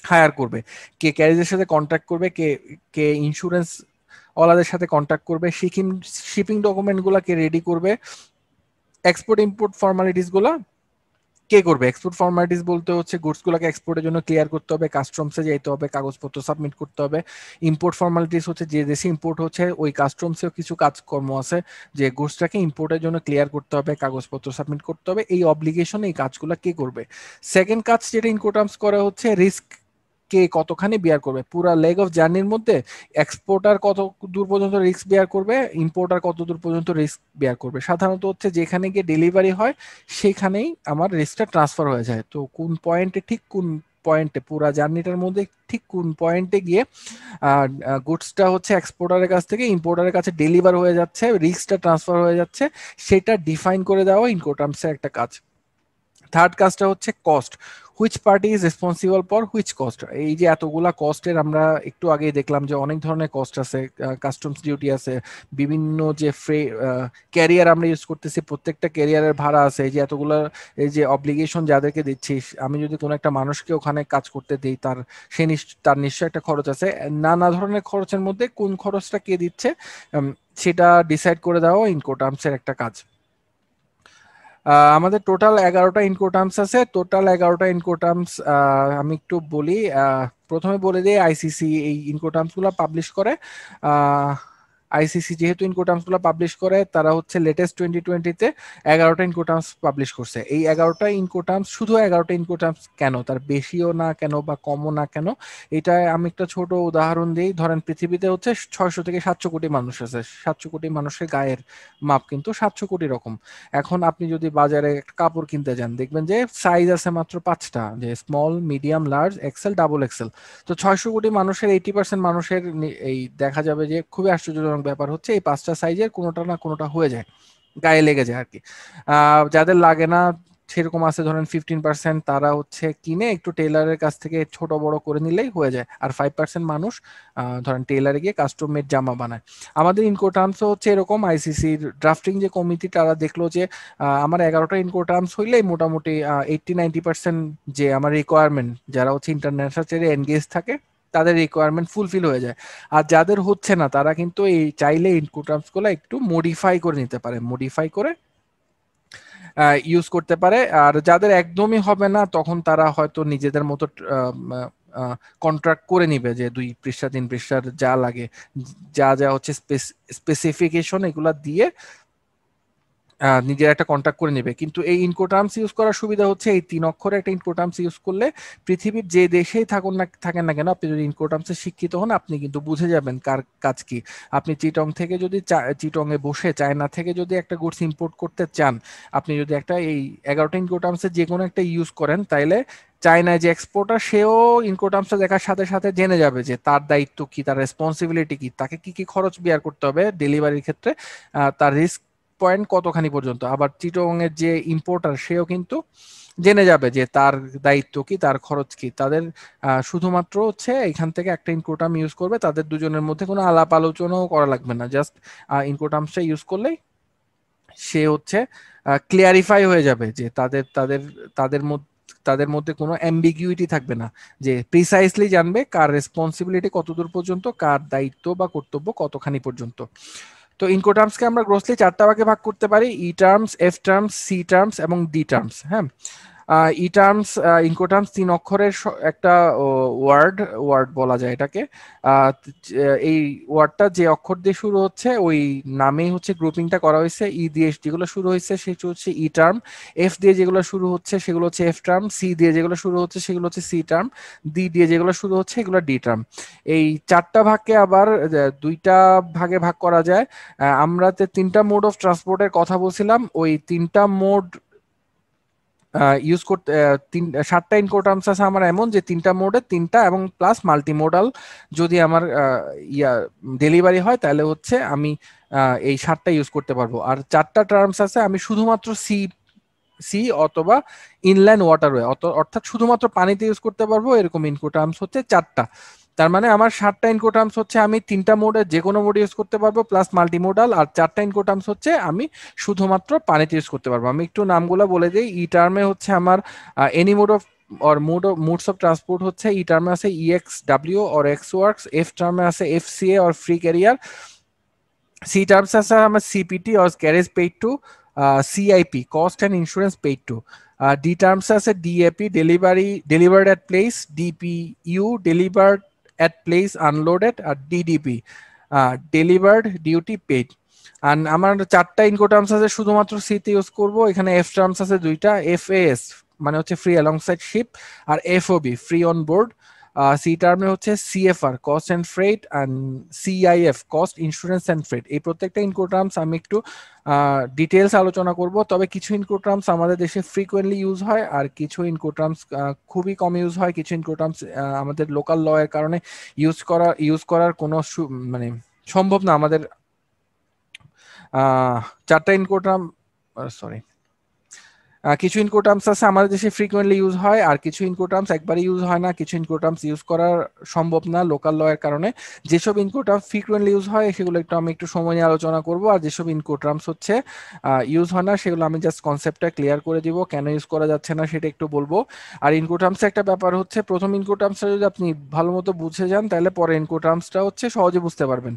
হায়ার করবে কে ক্যারিজের সাথে কন্ট্যাক্ট করবে কে কে ইন্স্যুরেন্স অলাদের সাথে কন্ট্যাক্ট করবে শিপিং শিপিং ডকুমেন্টগুলো কে রেডি করবে এক্সপোর্ট ইম্পোর্ট ফর্মালিটিসগুলো কে করবে এক্সপোর্ট ফর্মালিটিস বলতে হচ্ছে গুডসগুলোকে এক্সপোর্টের জন্য ক্লিয়ার করতে হবে কাস্টমসে যেতে হবে কাগজপত্র সাবমিট করতে হবে ইম্পোর্ট ফর্মালিটিস হচ্ছে যে দেশে ইম্পোর্ট হচ্ছে ওই কাস্টমসেও কিছু কাজকর্ম আছে যে গুডসটাকে ইম্পোর্টের জন্য ক্লিয়ার করতে হবে কাগজপত্র সাবমিট করতে হবে এই অব্লিগেশন এই কাজগুলো কে করবে সেকেন্ড কাজ যেটা ইনকোটার্মস করা হচ্ছে রিস্ক কে কতখানি বিয়ার করবে পুরা লেগ অফ জার্নির মধ্যে এক্সপোর্টার কত দূর পর্যন্ত রিস্ক বিয়ার করবে ইম্পোর্টার কত দূর পর্যন্ত রিস্ক বিয়ার করবে সাধারণত হচ্ছে যেখানে গিয়ে ডেলিভারি হয় সেখানেই আমার রিস্কটা ট্রান্সফার হয়ে যায় তো কোন পয়েন্টে ঠিক কোন পয়েন্টে পুরো জার্নিটার মধ্যে ঠিক কোন পয়েন্টে গিয়ে গুডসটা হচ্ছে এক্সপোর্টারের কাছ থেকে ইম্পোর্টারের কাছে ডেলিভার হয়ে যাচ্ছে রিস্কটা ট্রান্সফার হয়ে যাচ্ছে সেটা ডিফাইন করে দেওয়া ইনকোটার্মসের একটা কাজ থার্ড কাজটা হচ্ছে cost which party is responsible for which cost এই যে এতগুলা কস্টের আমরা একটু আগে দেখলাম যে অনেক ধরনের কস্ট আছে কাস্টমস ডিউটি আছে বিভিন্ন যে ফ্রে ক্যারিয়ার আমরা ইউজ করতেছি প্রত্যেকটা ক্যারিয়ারের ভাড়া আছে এই যে এতগুলা এই যে অব্লিগেশন যাদেরকে দিচ্ছি আমি যদি কোনো একটা মানুষকে ওখানে কাজ করতে দিই তার সে তার নিশ্চয় একটা খরচ আছে নানা ধরনের খরচের মধ্যে কোন খরচটা কে দিচ্ছে সেটা ডিসাইড করে দেওয়া ইনকো টার্মসের একটা কাজ আমাদের টোটাল এগারোটা ইনকোটার্মস আছে টোটাল এগারোটা ইনকোটার্মস আমি একটু বলি প্রথমে বলে দিই আইসিসি এই ইনকোটার্মস গুলা পাবলিশ করে আইসিসি যেহেতু ইনকোটার্মসগুলো পাবলিশ করে তারা হচ্ছে লেটেস্ট টোয়েন্টি টোয়েন্টিতে এগারোটা ইনকোটার্মস পাবলিশ করছে এই এগারোটা ইনকোটার্মস শুধু এগারোটা ইনকোটার্মস কেন তার বেশিও না কেন বা কমও না কেন এটা আমি একটা ছোট উদাহরণ দিই ধরেন পৃথিবীতে হচ্ছে ছয়শো থেকে সাতশো কোটি মানুষ আছে সাতশো কোটি মানুষের গায়ের মাপ কিন্তু সাতশো কোটি রকম এখন আপনি যদি বাজারে একটা কাপড় কিনতে যান দেখবেন যে সাইজ আছে মাত্র পাঁচটা যে small medium large axle double axle তো ছয়শো কোটি মানুষের এইটি পার্সেন্ট মানুষের এই দেখা যাবে যে খুবই আশ্চর্যজনক ব্যাপার হচ্ছে এই পাঁচটা সাইজের কোনোটা না কোনোটা হয়ে যায় গায়ে লেগে যায় আর কি যাদের লাগে না সেরকম আছে ধরেন ফিফটিন পার্সেন্ট তারা হচ্ছে কিনে একটু টেলারের কাছ থেকে ছোট বড় করে নিলেই হয়ে যায় আর ফাইভ পার্সেন্ট মানুষ ধরেন টেলারে গিয়ে কাস্টম মেড জামা বানায় আমাদের টার্মস হচ্ছে এরকম আইসিসির ড্রাফটিং যে কমিটি তারা দেখলো যে আমার এগারোটা ইনকোটার্মস হইলেই মোটামুটি এইটটি নাইনটি পার্সেন্ট যে আমার রিকোয়ারমেন্ট যারা হচ্ছে ইন্টারন্যাশনাল ট্রেডে এনগেজ থাকে তাদের রিকোয়ারমেন্ট ফুলফিল হয়ে যায় আর যাদের হচ্ছে না তারা কিন্তু এই চাইলে ইনকোটার্মস গুলো একটু মডিফাই করে নিতে পারে মডিফাই করে ইউজ করতে পারে আর যাদের একদমই হবে না তখন তারা হয়তো নিজেদের মতো কন্ট্রাক্ট করে নিবে যে দুই পৃষ্ঠা তিন পৃষ্ঠার যা লাগে যা যা হচ্ছে স্পেসিফিকেশন এগুলা দিয়ে নিজের একটা কন্ট্যাক্ট করে নেবে কিন্তু এই ইনকোটার্মস ইউজ করার সুবিধা হচ্ছে এই তিন অক্ষরে একটা ইনকোটার্মস ইউজ করলে পৃথিবীর যে দেশেই থাকুন না থাকেন না কেন আপনি যদি ইনকোটার্মসে শিক্ষিত হন আপনি কিন্তু বুঝে যাবেন কার কাজ কি আপনি চিটং থেকে যদি চিটং এ বসে চায়না থেকে যদি একটা গুডস ইম্পোর্ট করতে চান আপনি যদি একটা এই এগারোটা ইনকোটার্মসে যে কোনো একটা ইউজ করেন তাইলে চায়নায় যে এক্সপোর্টার সেও ইনকোটার্মসটা দেখার সাথে সাথে জেনে যাবে যে তার দায়িত্ব কি তার রেসপন্সিবিলিটি কি তাকে কি কি খরচ বিয়ার করতে হবে ডেলিভারির ক্ষেত্রে তার রিস্ক পয়েন্ট কতখানি পর্যন্ত আবার চিটং এর যে ইম্পোর্টার সেও কিন্তু জেনে যাবে যে তার দায়িত্ব কি তার খরচ কি তাদের শুধুমাত্র হচ্ছে এখান থেকে একটা ইনকোটাম ইউজ করবে তাদের দুজনের মধ্যে কোনো আলাপ আলোচনাও করা লাগবে না জাস্ট ইনকোটামসটা ইউজ করলেই সে হচ্ছে ক্লিয়ারিফাই হয়ে যাবে যে তাদের তাদের তাদের মধ্যে তাদের মধ্যে কোনো অ্যাম্বিগুইটি থাকবে না যে প্রিসাইসলি জানবে কার রেসপন্সিবিলিটি কতদূর পর্যন্ত কার দায়িত্ব বা কর্তব্য কতখানি পর্যন্ত তো ইনকো ইনকোটার্মসকে আমরা গ্রোসলি চারটা ভাগে ভাগ করতে পারি E terms F terms C terms এবং ডি টার্মস হ্যাঁ ই টার্মস ইনকোটার্মস তিন অক্ষরের একটা ওয়ার্ড ওয়ার্ড বলা যায় এটাকে এই ওয়ার্ডটা যে অক্ষর দিয়ে শুরু হচ্ছে ওই নামেই হচ্ছে গ্রুপিংটা করা হয়েছে ই e দিয়ে যেগুলো শুরু হয়েছে সেটা হচ্ছে ই টার্ম এফ দিয়ে যেগুলো শুরু হচ্ছে সেগুলো হচ্ছে এফ টার্ম সি দিয়ে যেগুলো শুরু হচ্ছে সেগুলো হচ্ছে সি টার্ম ডি দিয়ে যেগুলো শুরু হচ্ছে এগুলো ডি টার্ম এই চারটা ভাগকে আবার দুইটা ভাগে ভাগ করা যায় আমরা তিনটা মোড অফ ট্রান্সপোর্টের কথা বলছিলাম ওই তিনটা মোড ইউজ করতে তিন সাতটা ইনকোটার্মস আছে আমার এমন যে তিনটা মোডে তিনটা এবং প্লাস মাল্টিমোডাল যদি আমার ইয়া ডেলিভারি হয় তাহলে হচ্ছে আমি এই সাতটা ইউজ করতে পারবো আর চারটা টার্মস আছে আমি শুধুমাত্র সি সি অথবা ইনল্যান্ড ওয়াটারওয়ে অর্থাৎ শুধুমাত্র পানিতে ইউজ করতে পারবো এরকম ইনকোটার্মস হচ্ছে চারটা তার মানে আমার সাতটা ইনকোটার্মস হচ্ছে আমি তিনটা মোডে যে কোনো মোড ইউজ করতে পারবো প্লাস মাল্টি মাল্টিমোডাল আর চারটা ইনকোটার্মস হচ্ছে আমি শুধুমাত্র পানিতে ইউজ করতে পারবো আমি একটু নামগুলো বলে দিই ই টার্মে হচ্ছে আমার any mode of or mode modes of transport হচ্ছে ই e টার্মে আছে EX W or ex works F টার্মে আছে F C A or free carrier C terms আছে আমার CPT or carriage paid to CIP cost and insurance paid to D terms আছে DAP delivery delivered at place DP U delivered at place unloaded আর DDP delivered duty paid আর আমার চারটা ইনকোটার্মস আছে শুধুমাত্র সিতে ইউজ করব এখানে এফ টার্মস আছে দুইটা এফ মানে হচ্ছে ফ্রি অ্যালংসাইড শিপ আর F free on board C টার্মে হচ্ছে CFR cost and freight and CIF cost insurance and freight এই প্রত্যেকটা ইনকোটার্মস আমি একটু ডিটেলস আলোচনা করব তবে কিছু ইনকোটার্মস আমাদের দেশে ফ্রিকোয়েন্টলি ইউজ হয় আর কিছু ইনকোটার্মস খুবই কম ইউজ হয় কিছু ইনকোটার্মস আমাদের লোকাল ল এর কারণে ইউজ করা ইউজ করার কোনো মানে সম্ভব না আমাদের চারটা ইনকোটার্ম সরি কিছু ইনকো টার্মস আছে আমাদের দেশে ফ্রিকোয়েন্টলি ইউজ হয় আর কিছু ইনকো টার্মস ইউজ হয় না কিছু ইনকো টার্মস ইউজ করা সম্ভব না লোকাল লয়ের কারণে যেসব ইনকো টার্মস ফ্রিকোয়েন্টলি ইউজ হয় সেগুলো একটু আমি একটু সময় নিয়ে আলোচনা করব আর যেসব ইনকো টার্মস হচ্ছে ইউজ হয় না সেগুলো আমি জাস্ট কনসেপ্টটা ক্লিয়ার করে দিব কেন ইউজ করা যাচ্ছে না সেটা একটু বলবো আর ইনকো টার্মসে একটা ব্যাপার হচ্ছে প্রথম ইনকো টার্মসটা যদি আপনি ভালো মতো বুঝে যান তাহলে পরে ইনকো টার্মসটা হচ্ছে সহজে বুঝতে পারবেন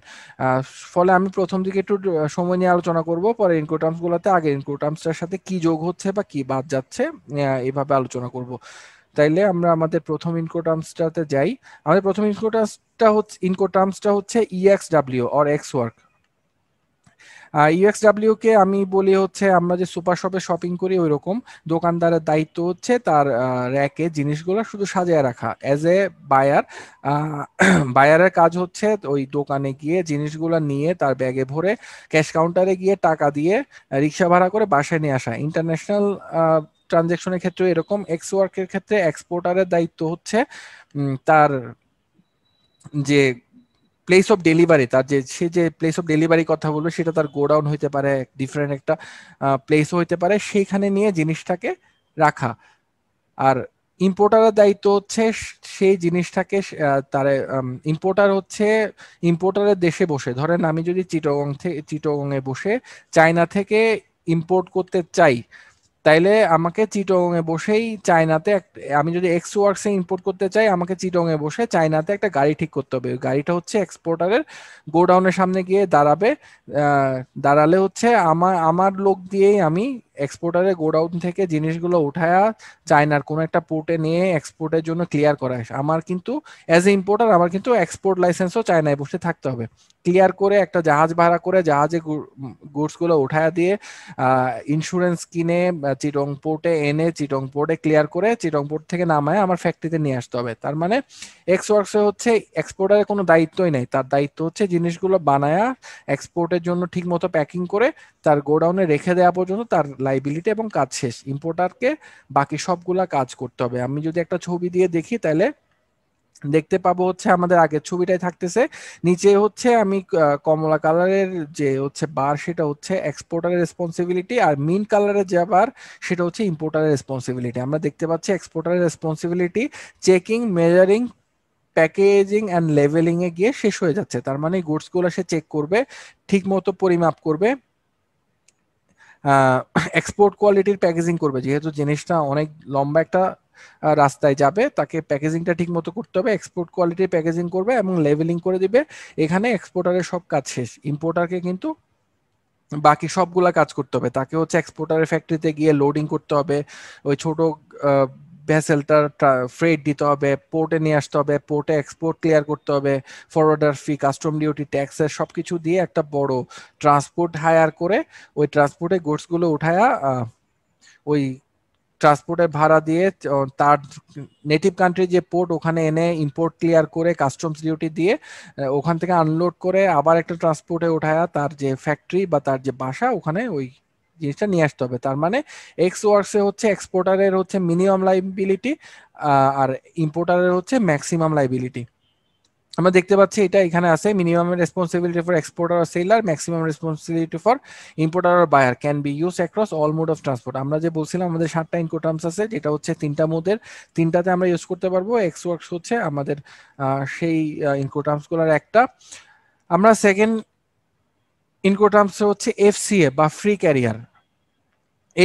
ফলে আমি প্রথম দিকে একটু সময় নিয়ে আলোচনা করব পরে ইনকোটার্মসগুলোতে টার্মসগুলোতে আগে ইনকো টার্মসটার সাথে কি যোগ হচ্ছে বা কি বাদ যাচ্ছে এভাবে আলোচনা করব তাইলে আমরা আমাদের প্রথম ইনকোটার্মসটাতে যাই আমাদের প্রথম ইনকোটার্মসটা হচ্ছে ইনকোটার্মসটা হচ্ছে EX W or ex work ইউএক্সডাব্লিউকে আমি বলি হচ্ছে আমরা যে সুপার শপে শপিং করি ওই রকম দোকানদারের দায়িত্ব হচ্ছে তার র্যাকে জিনিসগুলো শুধু সাজিয়ে রাখা অ্যাজ এ বায়ার বায়ারের কাজ হচ্ছে ওই দোকানে গিয়ে জিনিসগুলো নিয়ে তার ব্যাগে ভরে ক্যাশ কাউন্টারে গিয়ে টাকা দিয়ে রিক্সা ভাড়া করে বাসায় নিয়ে আসা ইন্টারন্যাশনাল ট্রানজেকশনের ক্ষেত্রে এরকম এক্স ওয়ার্কের ক্ষেত্রে এক্সপোর্টারের দায়িত্ব হচ্ছে তার যে প্লেস অফ ডেলিভারি তার যে সে যে প্লেস অফ ডেলিভারি কথা বলবে সেটা তার গোডাউন হইতে পারে ডিফারেন্ট একটা প্লেস হইতে পারে সেইখানে নিয়ে জিনিসটাকে রাখা আর ইম্পোর্টারের দায়িত্ব হচ্ছে সেই জিনিসটাকে তার ইম্পোর্টার হচ্ছে ইম্পোর্টারের দেশে বসে ধরেন আমি যদি চিটগং থেকে চিটগং এ বসে চায়না থেকে ইম্পোর্ট করতে চাই তাইলে আমাকে চিটং এ বসেই চায়নাতে আমি যদি এক্স ওয়ার্কস এ ইম্পোর্ট করতে চাই আমাকে চিটং এ বসে চায়নাতে একটা গাড়ি ঠিক করতে হবে গাড়িটা হচ্ছে এক্সপোর্টারের গোডাউনের সামনে গিয়ে দাঁড়াবে দাঁড়ালে হচ্ছে আমার আমার লোক দিয়েই আমি এক্সপোর্টারে গোডাউন থেকে জিনিসগুলো উঠায়া চায়নার কোনো একটা পোর্টে নিয়ে এক্সপোর্টের জন্য ক্লিয়ার করা আমার কিন্তু অ্যাজ এ ইম্পোর্টার আমার কিন্তু এক্সপোর্ট লাইসেন্সও চায়নায় বসে থাকতে হবে ক্লিয়ার করে একটা জাহাজ ভাড়া করে জাহাজে গুডসগুলো উঠায়া দিয়ে ইন্স্যুরেন্স কিনে চিটং পোর্টে এনে চিটং পোর্টে ক্লিয়ার করে চিটং পোর্ট থেকে নামায় আমার ফ্যাক্টরিতে নিয়ে আসতে হবে তার মানে এক্স ওয়ার্কসে হচ্ছে এক্সপোর্টারের কোনো দায়িত্বই নেই তার দায়িত্ব হচ্ছে জিনিসগুলো বানায়া এক্সপোর্টের জন্য ঠিক মতো প্যাকিং করে তার গোডাউনে রেখে দেওয়া পর্যন্ত তার লাইবিলিটি এবং কাজ শেষ ইম্পোর্টারকে বাকি সবগুলা কাজ করতে হবে আমি যদি একটা ছবি দিয়ে দেখি তাহলে দেখতে পাবো হচ্ছে আমাদের আগের ছবিটাই থাকতেছে নিচে হচ্ছে আমি কমলা কালারের যে হচ্ছে বার সেটা হচ্ছে এক্সপোর্টারের রেসপন্সিবিলিটি আর মিন কালারের যে বার সেটা হচ্ছে ইম্পোর্টারের রেসপন্সিবিলিটি আমরা দেখতে পাচ্ছি এক্সপোর্টারের responsibility checking measuring packaging and লেভেলিংয়ে গিয়ে শেষ হয়ে যাচ্ছে তার মানে গুডসগুলো সে চেক করবে ঠিক মতো পরিমাপ করবে এক্সপোর্ট কোয়ালিটির প্যাকেজিং করবে যেহেতু জিনিসটা অনেক লম্বা একটা রাস্তায় যাবে তাকে প্যাকেজিংটা ঠিক মতো করতে হবে এক্সপোর্ট কোয়ালিটির প্যাকেজিং করবে এবং লেভেলিং করে দিবে এখানে এক্সপোর্টারের সব কাজ শেষ ইম্পোর্টারকে কিন্তু বাকি সবগুলা কাজ করতে হবে তাকে হচ্ছে এক্সপোর্টারের ফ্যাক্টরিতে গিয়ে লোডিং করতে হবে ওই ছোট ভেসেলটার ফ্রেড দিতে হবে পোর্টে নিয়ে আসতে হবে পোর্টে এক্সপোর্ট ক্লিয়ার করতে হবে ফরওয়ার্ডার ফি কাস্টম ডিউটি ট্যাক্সের সব কিছু দিয়ে একটা বড় ট্রান্সপোর্ট হায়ার করে ওই ট্রান্সপোর্টে গুডসগুলো উঠায়া ওই ট্রান্সপোর্টের ভাড়া দিয়ে তার নেটিভ কান্ট্রি যে পোর্ট ওখানে এনে ইম্পোর্ট ক্লিয়ার করে কাস্টমস ডিউটি দিয়ে ওখান থেকে আনলোড করে আবার একটা ট্রান্সপোর্টে উঠায়া তার যে ফ্যাক্টরি বা তার যে বাসা ওখানে ওই জিনিসটা নিয়ে আসতে হবে তার মানে এক্স ওয়ার্কসে হচ্ছে এক্সপোর্টারের হচ্ছে মিনিমাম লাইবিলিটি আর ইম্পোর্টারের হচ্ছে ম্যাক্সিমাম লাইবিলিটি আমরা দেখতে পাচ্ছি এটা এখানে আছে মিনিমাম রেসপন্সিবিলিটি ফর এক্সপোর্টার আর seller maximum responsibility for importer আর buyer can be use across all mode of transport আমরা যে বলছিলাম আমাদের সাতটা ইনকোটার্মস আছে যেটা হচ্ছে তিনটা মোডের তিনটাতে আমরা ইউজ করতে পারবো এক্স ওয়ার্কস হচ্ছে আমাদের সেই ইনকোটার্মসগুলোর একটা আমরা সেকেন্ড ইনকোটার্মস হচ্ছে এফসিএ বা ফ্রি ক্যারিয়ার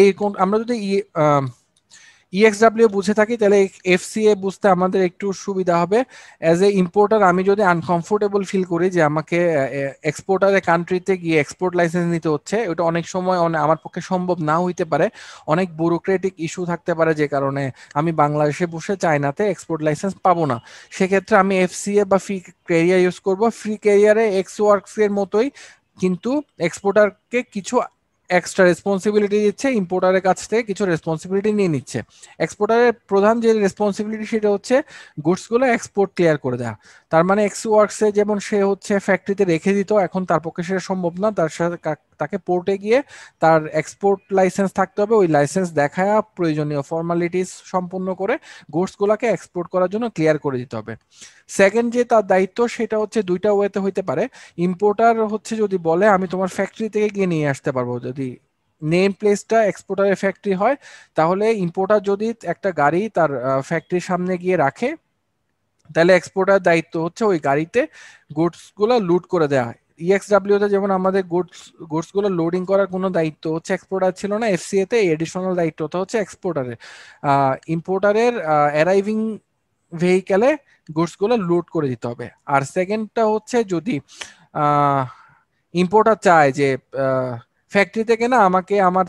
এই আমরা যদি ইএক্সডাব্লিউ e, e বুঝে থাকি তাহলে এফসিএ বুঝতে আমাদের একটু সুবিধা হবে অ্যাজ এ ইম্পোর্টার আমি যদি আনকমফোর্টেবল ফিল করি যে আমাকে এক্সপোর্টারের কান্ট্রিতে গিয়ে এক্সপোর্ট লাইসেন্স নিতে হচ্ছে ওটা অনেক সময় আমার পক্ষে সম্ভব না হইতে পারে অনেক ব্যুরোক্রেটিক ইস্যু থাকতে পারে যে কারণে আমি বাংলাদেশে বসে চায়নাতে এক্সপোর্ট লাইসেন্স পাবো না সেক্ষেত্রে আমি এফসিএ বা ফ্রি ক্যারিয়ার ইউজ করব ফ্রি ক্যারিয়ারে এক্স ওয়ার্কস এর মতোই কিন্তু এক্সপোর্টারকে কিছু এক্সট্রা রেসপন্সিবিলিটি দিচ্ছে ইম্পোর্টারের কাছ থেকে কিছু রেসপন্সিবিলিটি নিয়ে নিচ্ছে এক্সপোর্টারের প্রধান যে রেসপন্সিবিলিটি সেটা হচ্ছে গুডসগুলো এক্সপোর্ট ক্লিয়ার করে দেওয়া তার মানে এক্স ওয়ার্কসে যেমন সে হচ্ছে ফ্যাক্টরিতে রেখে দিত এখন তার পক্ষে সেটা সম্ভব না তার সাথে তাকে পোর্টে গিয়ে তার এক্সপোর্ট লাইসেন্স থাকতে হবে ওই লাইসেন্স দেখায় প্রয়োজনীয় ফর্মালিটিস সম্পূর্ণ করে গুডসগুলোকে এক্সপোর্ট করার জন্য ক্লিয়ার করে দিতে হবে সেকেন্ড যে তার দায়িত্ব সেটা হচ্ছে দুইটা ওয়েতে হইতে পারে ইম্পোর্টার হচ্ছে যদি বলে আমি তোমার ফ্যাক্টরি থেকে গিয়ে নিয়ে আসতে পারবো যদি নেম প্লেসটা এক্সপোর্টারের ফ্যাক্টরি হয় তাহলে ইম্পোর্টার যদি একটা গাড়ি তার ফ্যাক্টরির সামনে গিয়ে রাখে তাহলে এক্সপোর্টার দায়িত্ব হচ্ছে ওই গাড়িতে গুডসগুলো লুট করে দেওয়া হয় ইএক্সডাব্লিউ যেমন আমাদের গুডস গুডস লোডিং করার কোনো দায়িত্ব হচ্ছে এক্সপোর্টার ছিল না এফসিএ এডিশনাল দায়িত্বটা হচ্ছে এক্সপোর্টারের ইম্পোর্টারের অ্যারাইভিং ভেহিক্যালে গুডসগুলো লোড করে দিতে হবে আর সেকেন্ডটা হচ্ছে যদি ইম্পোর্টার চায় যে ফ্যাক্টরি থেকে না আমাকে আমার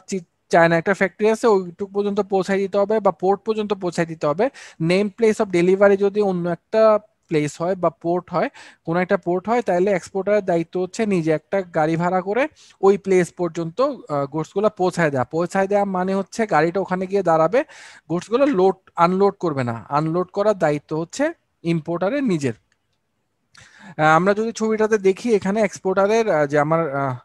চায়না একটা ফ্যাক্টরি আছে ওইটুক পর্যন্ত পৌঁছাই দিতে হবে বা পোর্ট পর্যন্ত পৌঁছাই দিতে হবে নেম প্লেস অফ ডেলিভারি যদি অন্য একটা প্লেস হয় বা পোর্ট হয় কোনো একটা পোর্ট হয় তাহলে এক্সপোর্টারের দায়িত্ব হচ্ছে নিজে একটা গাড়ি ভাড়া করে ওই প্লেস পর্যন্ত গুডসগুলো পৌঁছায় দেওয়া পৌঁছায় দেওয়া মানে হচ্ছে গাড়িটা ওখানে গিয়ে দাঁড়াবে গুডসগুলো লোড আনলোড করবে না আনলোড করার দায়িত্ব হচ্ছে ইম্পোর্টারের নিজের আমরা যদি ছবিটাতে দেখি এখানে এক্সপোর্টারের যে আমার আহ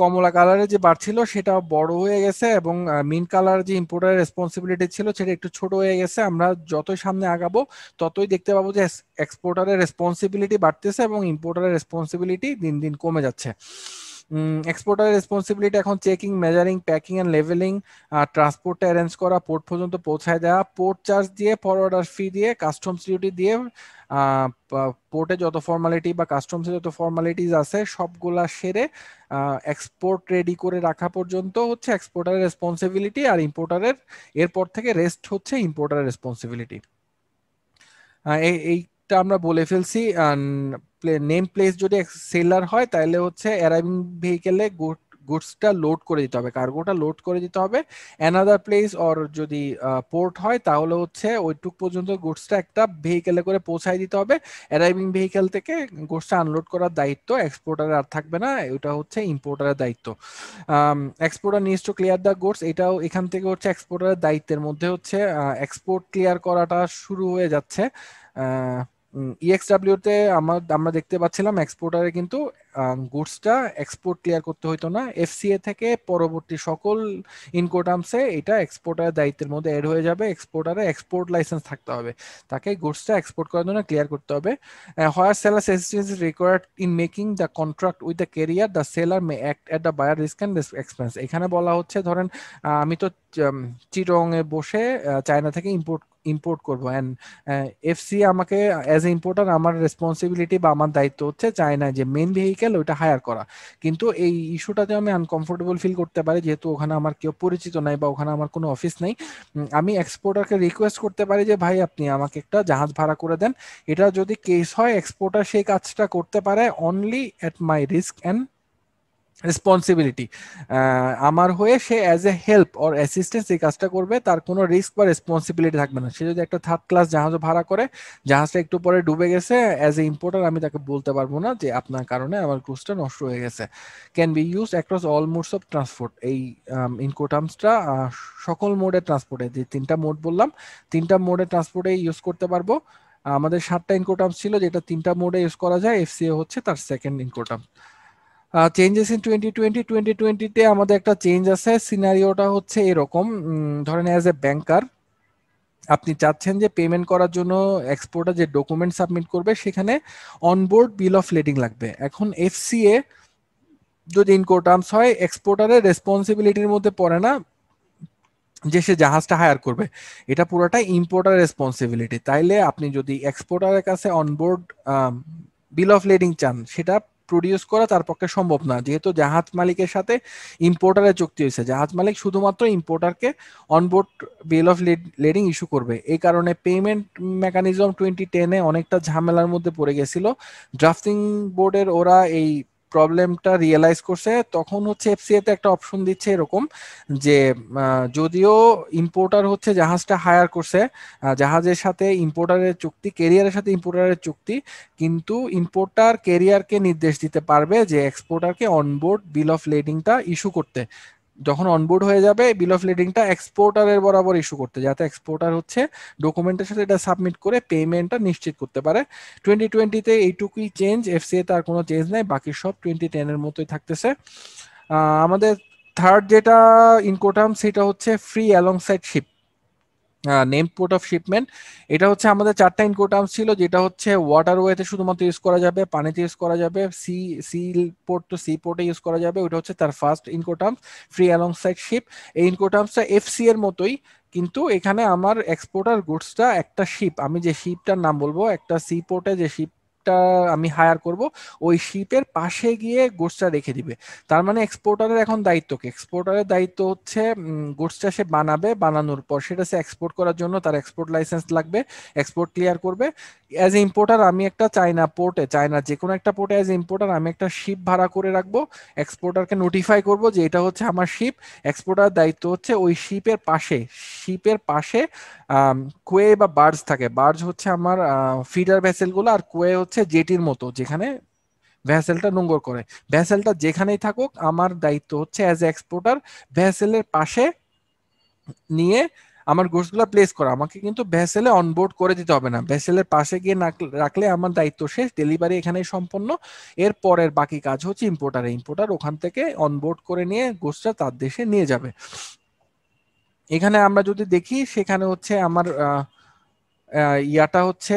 কমলা কালারে যে বার ছিল সেটা বড় হয়ে গেছে এবং মিন কালার যে ইম্পোর্টার রেসপন্সিবিলিটি ছিল সেটা একটু ছোট হয়ে গেছে আমরা যতই সামনে আগাবো ততই দেখতে পাবো যে এক্সপোর্টারের রেসপন্সিবিলিটি বাড়তেছে এবং ইম্পোর্টারের রেসপন্সিবিলিটি দিন দিন কমে যাচ্ছে এক্সপোর্টারের রেসপন্সিবিলিটি এখন চেকিং মেজারিং প্যাকিং অ্যান্ড লেভেলিং ট্রান্সপোর্টটা অ্যারেঞ্জ করা পোর্ট পর্যন্ত পৌঁছায় দেওয়া পোর্ট চার্জ দিয়ে ফরওয়ার্ডার ফি দিয়ে কাস্টমস ডিউটি দিয়ে পোর্টে যত ফর্মালিটি বা কাস্টমসে যত ফর্মালিটিস আছে সবগুলা সেরে এক্সপোর্ট রেডি করে রাখা পর্যন্ত হচ্ছে এক্সপোর্টারের রেসপন্সিবিলিটি আর ইম্পোর্টারের এরপর থেকে রেস্ট হচ্ছে ইম্পোর্টারের রেসপন্সিবিলিটি এইটা আমরা বলে ফেলছি নেম প্লেস যদি সেলার হয় তাহলে হচ্ছে অ্যারাইভিং ভেহিকেলে গুডসটা লোড করে দিতে হবে কার্গোটা লোড করে দিতে হবে অ্যানাদার প্লেস অর যদি পোর্ট হয় তাহলে হচ্ছে ওইটুক পর্যন্ত গুডসটা একটা ভেহিকেলে করে পৌঁছায় দিতে হবে অ্যারাইভিং ভেহিকেল থেকে গুডসটা আনলোড করার দায়িত্ব এক্সপোর্টারের আর থাকবে না ওটা হচ্ছে ইম্পোর্টারের দায়িত্ব exporter need to clear the goods এটাও এখান থেকে হচ্ছে এক্সপোর্টারের দায়িত্বের মধ্যে হচ্ছে এক্সপোর্ট ক্লিয়ার করাটা শুরু হয়ে যাচ্ছে ইএক্সডাব্লিউতে আমার আমরা দেখতে পাচ্ছিলাম এক্সপোর্টারে কিন্তু গুডসটা এক্সপোর্ট ক্লিয়ার করতে হইতো না এফসিএ থেকে পরবর্তী সকল ইনকোটামসে এটা এক্সপোর্টারের দায়িত্বের মধ্যে এড হয়ে যাবে এক্সপোর্টারে এক্সপোর্ট লাইসেন্স থাকতে হবে তাকে গুডসটা এক্সপোর্ট করার জন্য ক্লিয়ার করতে হবে here seller assistance required in making the contract with the carrier the seller may act at the buyer risk and expense এখানে বলা হচ্ছে ধরেন আমি তো চিরঙে বসে চায়না থেকে ইম্পোর্ট ইম্পোর্ট করব অ্যান্ড এফসি আমাকে অ্যাজ এ ইম্পোর্টার আমার রেসপন্সিবিলিটি বা আমার দায়িত্ব হচ্ছে না যে মেন ভেহিকেল ওইটা হায়ার করা কিন্তু এই ইস্যুটাতে আমি আনকমফোর্টেবল ফিল করতে পারি যেহেতু ওখানে আমার কেউ পরিচিত নাই বা ওখানে আমার কোনো অফিস নাই আমি এক্সপোর্টারকে রিকোয়েস্ট করতে পারি যে ভাই আপনি আমাকে একটা জাহাজ ভাড়া করে দেন এটা যদি কেস হয় এক্সপোর্টার সেই কাজটা করতে পারে only at my risk and responsibility আমার হয়ে সে as a help or assistance এই কাজটা করবে তার কোনো রিস্ক বা রেসপন্সিবিলিটি থাকবে না সে যদি একটা থার্ড ক্লাস জাহাজ ভাড়া করে জাহাজটা একটু পরে ডুবে গেছে অ্যাজ এ ইম্পোর্টার আমি তাকে বলতে পারবো না যে আপনার কারণে আমার ক্রুজটা নষ্ট হয়ে গেছে can be use across all modes of transport এই ইনকোটার্মসটা সকল মোডে ট্রান্সপোর্টে যে তিনটা মোড বললাম তিনটা মোডের ট্রান্সপোর্টে ইউজ করতে পারবো আমাদের সাতটা ইনকোটার্মস ছিল যেটা তিনটা মোডে ইউজ করা যায় এফসিএ হচ্ছে তার second Incoterms changes in twenty twenty twenty টোয়েন্টিতে আমাদের একটা চেঞ্জ আছে সিনারিওটা হচ্ছে এরকম ধরেন অ্যাজ এ ব্যাংকার আপনি চাচ্ছেন যে পেমেন্ট করার জন্য এক্সপোর্টার যে ডকুমেন্ট সাবমিট করবে সেখানে অনবোর্ড বিল অফ লেডিং লাগবে এখন এফসিএ যদি ইনকোটার্মস হয় এক্সপোর্টারের রেসপন্সিবিলিটির মধ্যে পড়ে না যে সে জাহাজটা হায়ার করবে এটা পুরোটা ইম্পোর্টার রেসপন্সিবিলিটি তাইলে আপনি যদি এক্সপোর্টারের কাছে অনবোর্ড বিল অফ লেডিং চান সেটা প্রডিউস করা তার পক্ষে সম্ভব না যেহেতু জাহাজ মালিকের সাথে ইম্পোর্টারের চুক্তি হয়েছে জাহাজ মালিক শুধুমাত্র ইম্পোর্টারকে onboard bill of lading issue করবে এই কারণে পেমেন্ট মেকানিজম টোয়েন্টি টেনে অনেকটা ঝামেলার মধ্যে পড়ে গেছিল ড্রাফটিং বোর্ডের ওরা এই প্রবলেমটা রিয়েলাইজ করছে তখন হচ্ছে এফসিএ তে একটা অপশন দিচ্ছে এরকম যে যদিও ইম্পোর্টার হচ্ছে জাহাজটা হায়ার করছে জাহাজের সাথে ইম্পোর্টারের চুক্তি কেরিয়ারের সাথে ইম্পোর্টারের চুক্তি কিন্তু ইম্পোর্টার কেরিয়ারকে নির্দেশ দিতে পারবে যে এক্সপোর্টারকে অনবোর্ড বিল অফ লেডিংটা ইস্যু করতে যখন অনবোর্ড হয়ে যাবে বিল অফ লেডিংটা এক্সপোর্টারের বরাবর ইস্যু করতে যাতে এক্সপোর্টার হচ্ছে ডকুমেন্টের সাথে এটা সাবমিট করে পেমেন্টটা নিশ্চিত করতে পারে টোয়েন্টি টোয়েন্টিতে এইটুকুই চেঞ্জ এফসিএ তার কোনো চেঞ্জ নাই বাকি সব টোয়েন্টি টেনের মতোই থাকতেছে আমাদের থার্ড যেটা ইনকোটাম সেটা হচ্ছে free alongside ship name port of shipment এটা হচ্ছে আমাদের চারটা ইনকোটার্মস ছিল যেটা হচ্ছে ওয়াটারওয়েতে শুধুমাত্র ইউজ করা যাবে পানিতে ইউজ করা যাবে sea sea port to sea পোর্টে ইউজ করা যাবে ওটা হচ্ছে তার ফার্স্ট আর্মস ফ্রি অ্যালং সাইড শিপ এই ইনকোটার্মসটা সি এর মতোই কিন্তু এখানে আমার এক্সপোর্টার গুডসটা একটা শিপ আমি যে শিপটার নাম বলবো একটা সি পোর্টে যে শিপ শিপটা আমি হায়ার করব ওই শিপের পাশে গিয়ে গোডসটা রেখে দিবে তার মানে এক্সপোর্টারের এখন দায়িত্ব কি এক্সপোর্টারের দায়িত্ব হচ্ছে গোডসটা সে বানাবে বানানোর পর সেটা সে এক্সপোর্ট করার জন্য তার এক্সপোর্ট লাইসেন্স লাগবে এক্সপোর্ট ক্লিয়ার করবে অ্যাজ এ ইম্পোর্টার আমি একটা চায়না পোর্টে চায়না যে কোনো একটা পোর্টে অ্যাজ এ ইম্পোর্টার আমি একটা শিপ ভাড়া করে রাখবো এক্সপোর্টারকে নোটিফাই করব যে এটা হচ্ছে আমার শিপ এক্সপোর্টার দায়িত্ব হচ্ছে ওই শিপের পাশে শিপের পাশে কোয়ে বা বার্জ থাকে বার্জ হচ্ছে আমার ফিডার ভেসেলগুলো আর কোয়ে হচ্ছে হচ্ছে জেটির মতো যেখানে ভ্যাসেলটা নোংর করে ভ্যাসেলটা যেখানেই থাকুক আমার দায়িত্ব হচ্ছে অ্যাজ এক্সপোর্টার ভ্যাসেলের পাশে নিয়ে আমার গোসগুলো প্লেস করা আমাকে কিন্তু ভ্যাসেলে অনবোর্ড করে দিতে হবে না ভ্যাসেলের পাশে গিয়ে রাখলে আমার দায়িত্ব শেষ ডেলিভারি এখানেই সম্পন্ন এর পরের বাকি কাজ হচ্ছে ইম্পোর্টার ইম্পোর্টার ওখান থেকে অনবোর্ড করে নিয়ে গোসটা তার দেশে নিয়ে যাবে এখানে আমরা যদি দেখি সেখানে হচ্ছে আমার ইয়াটা হচ্ছে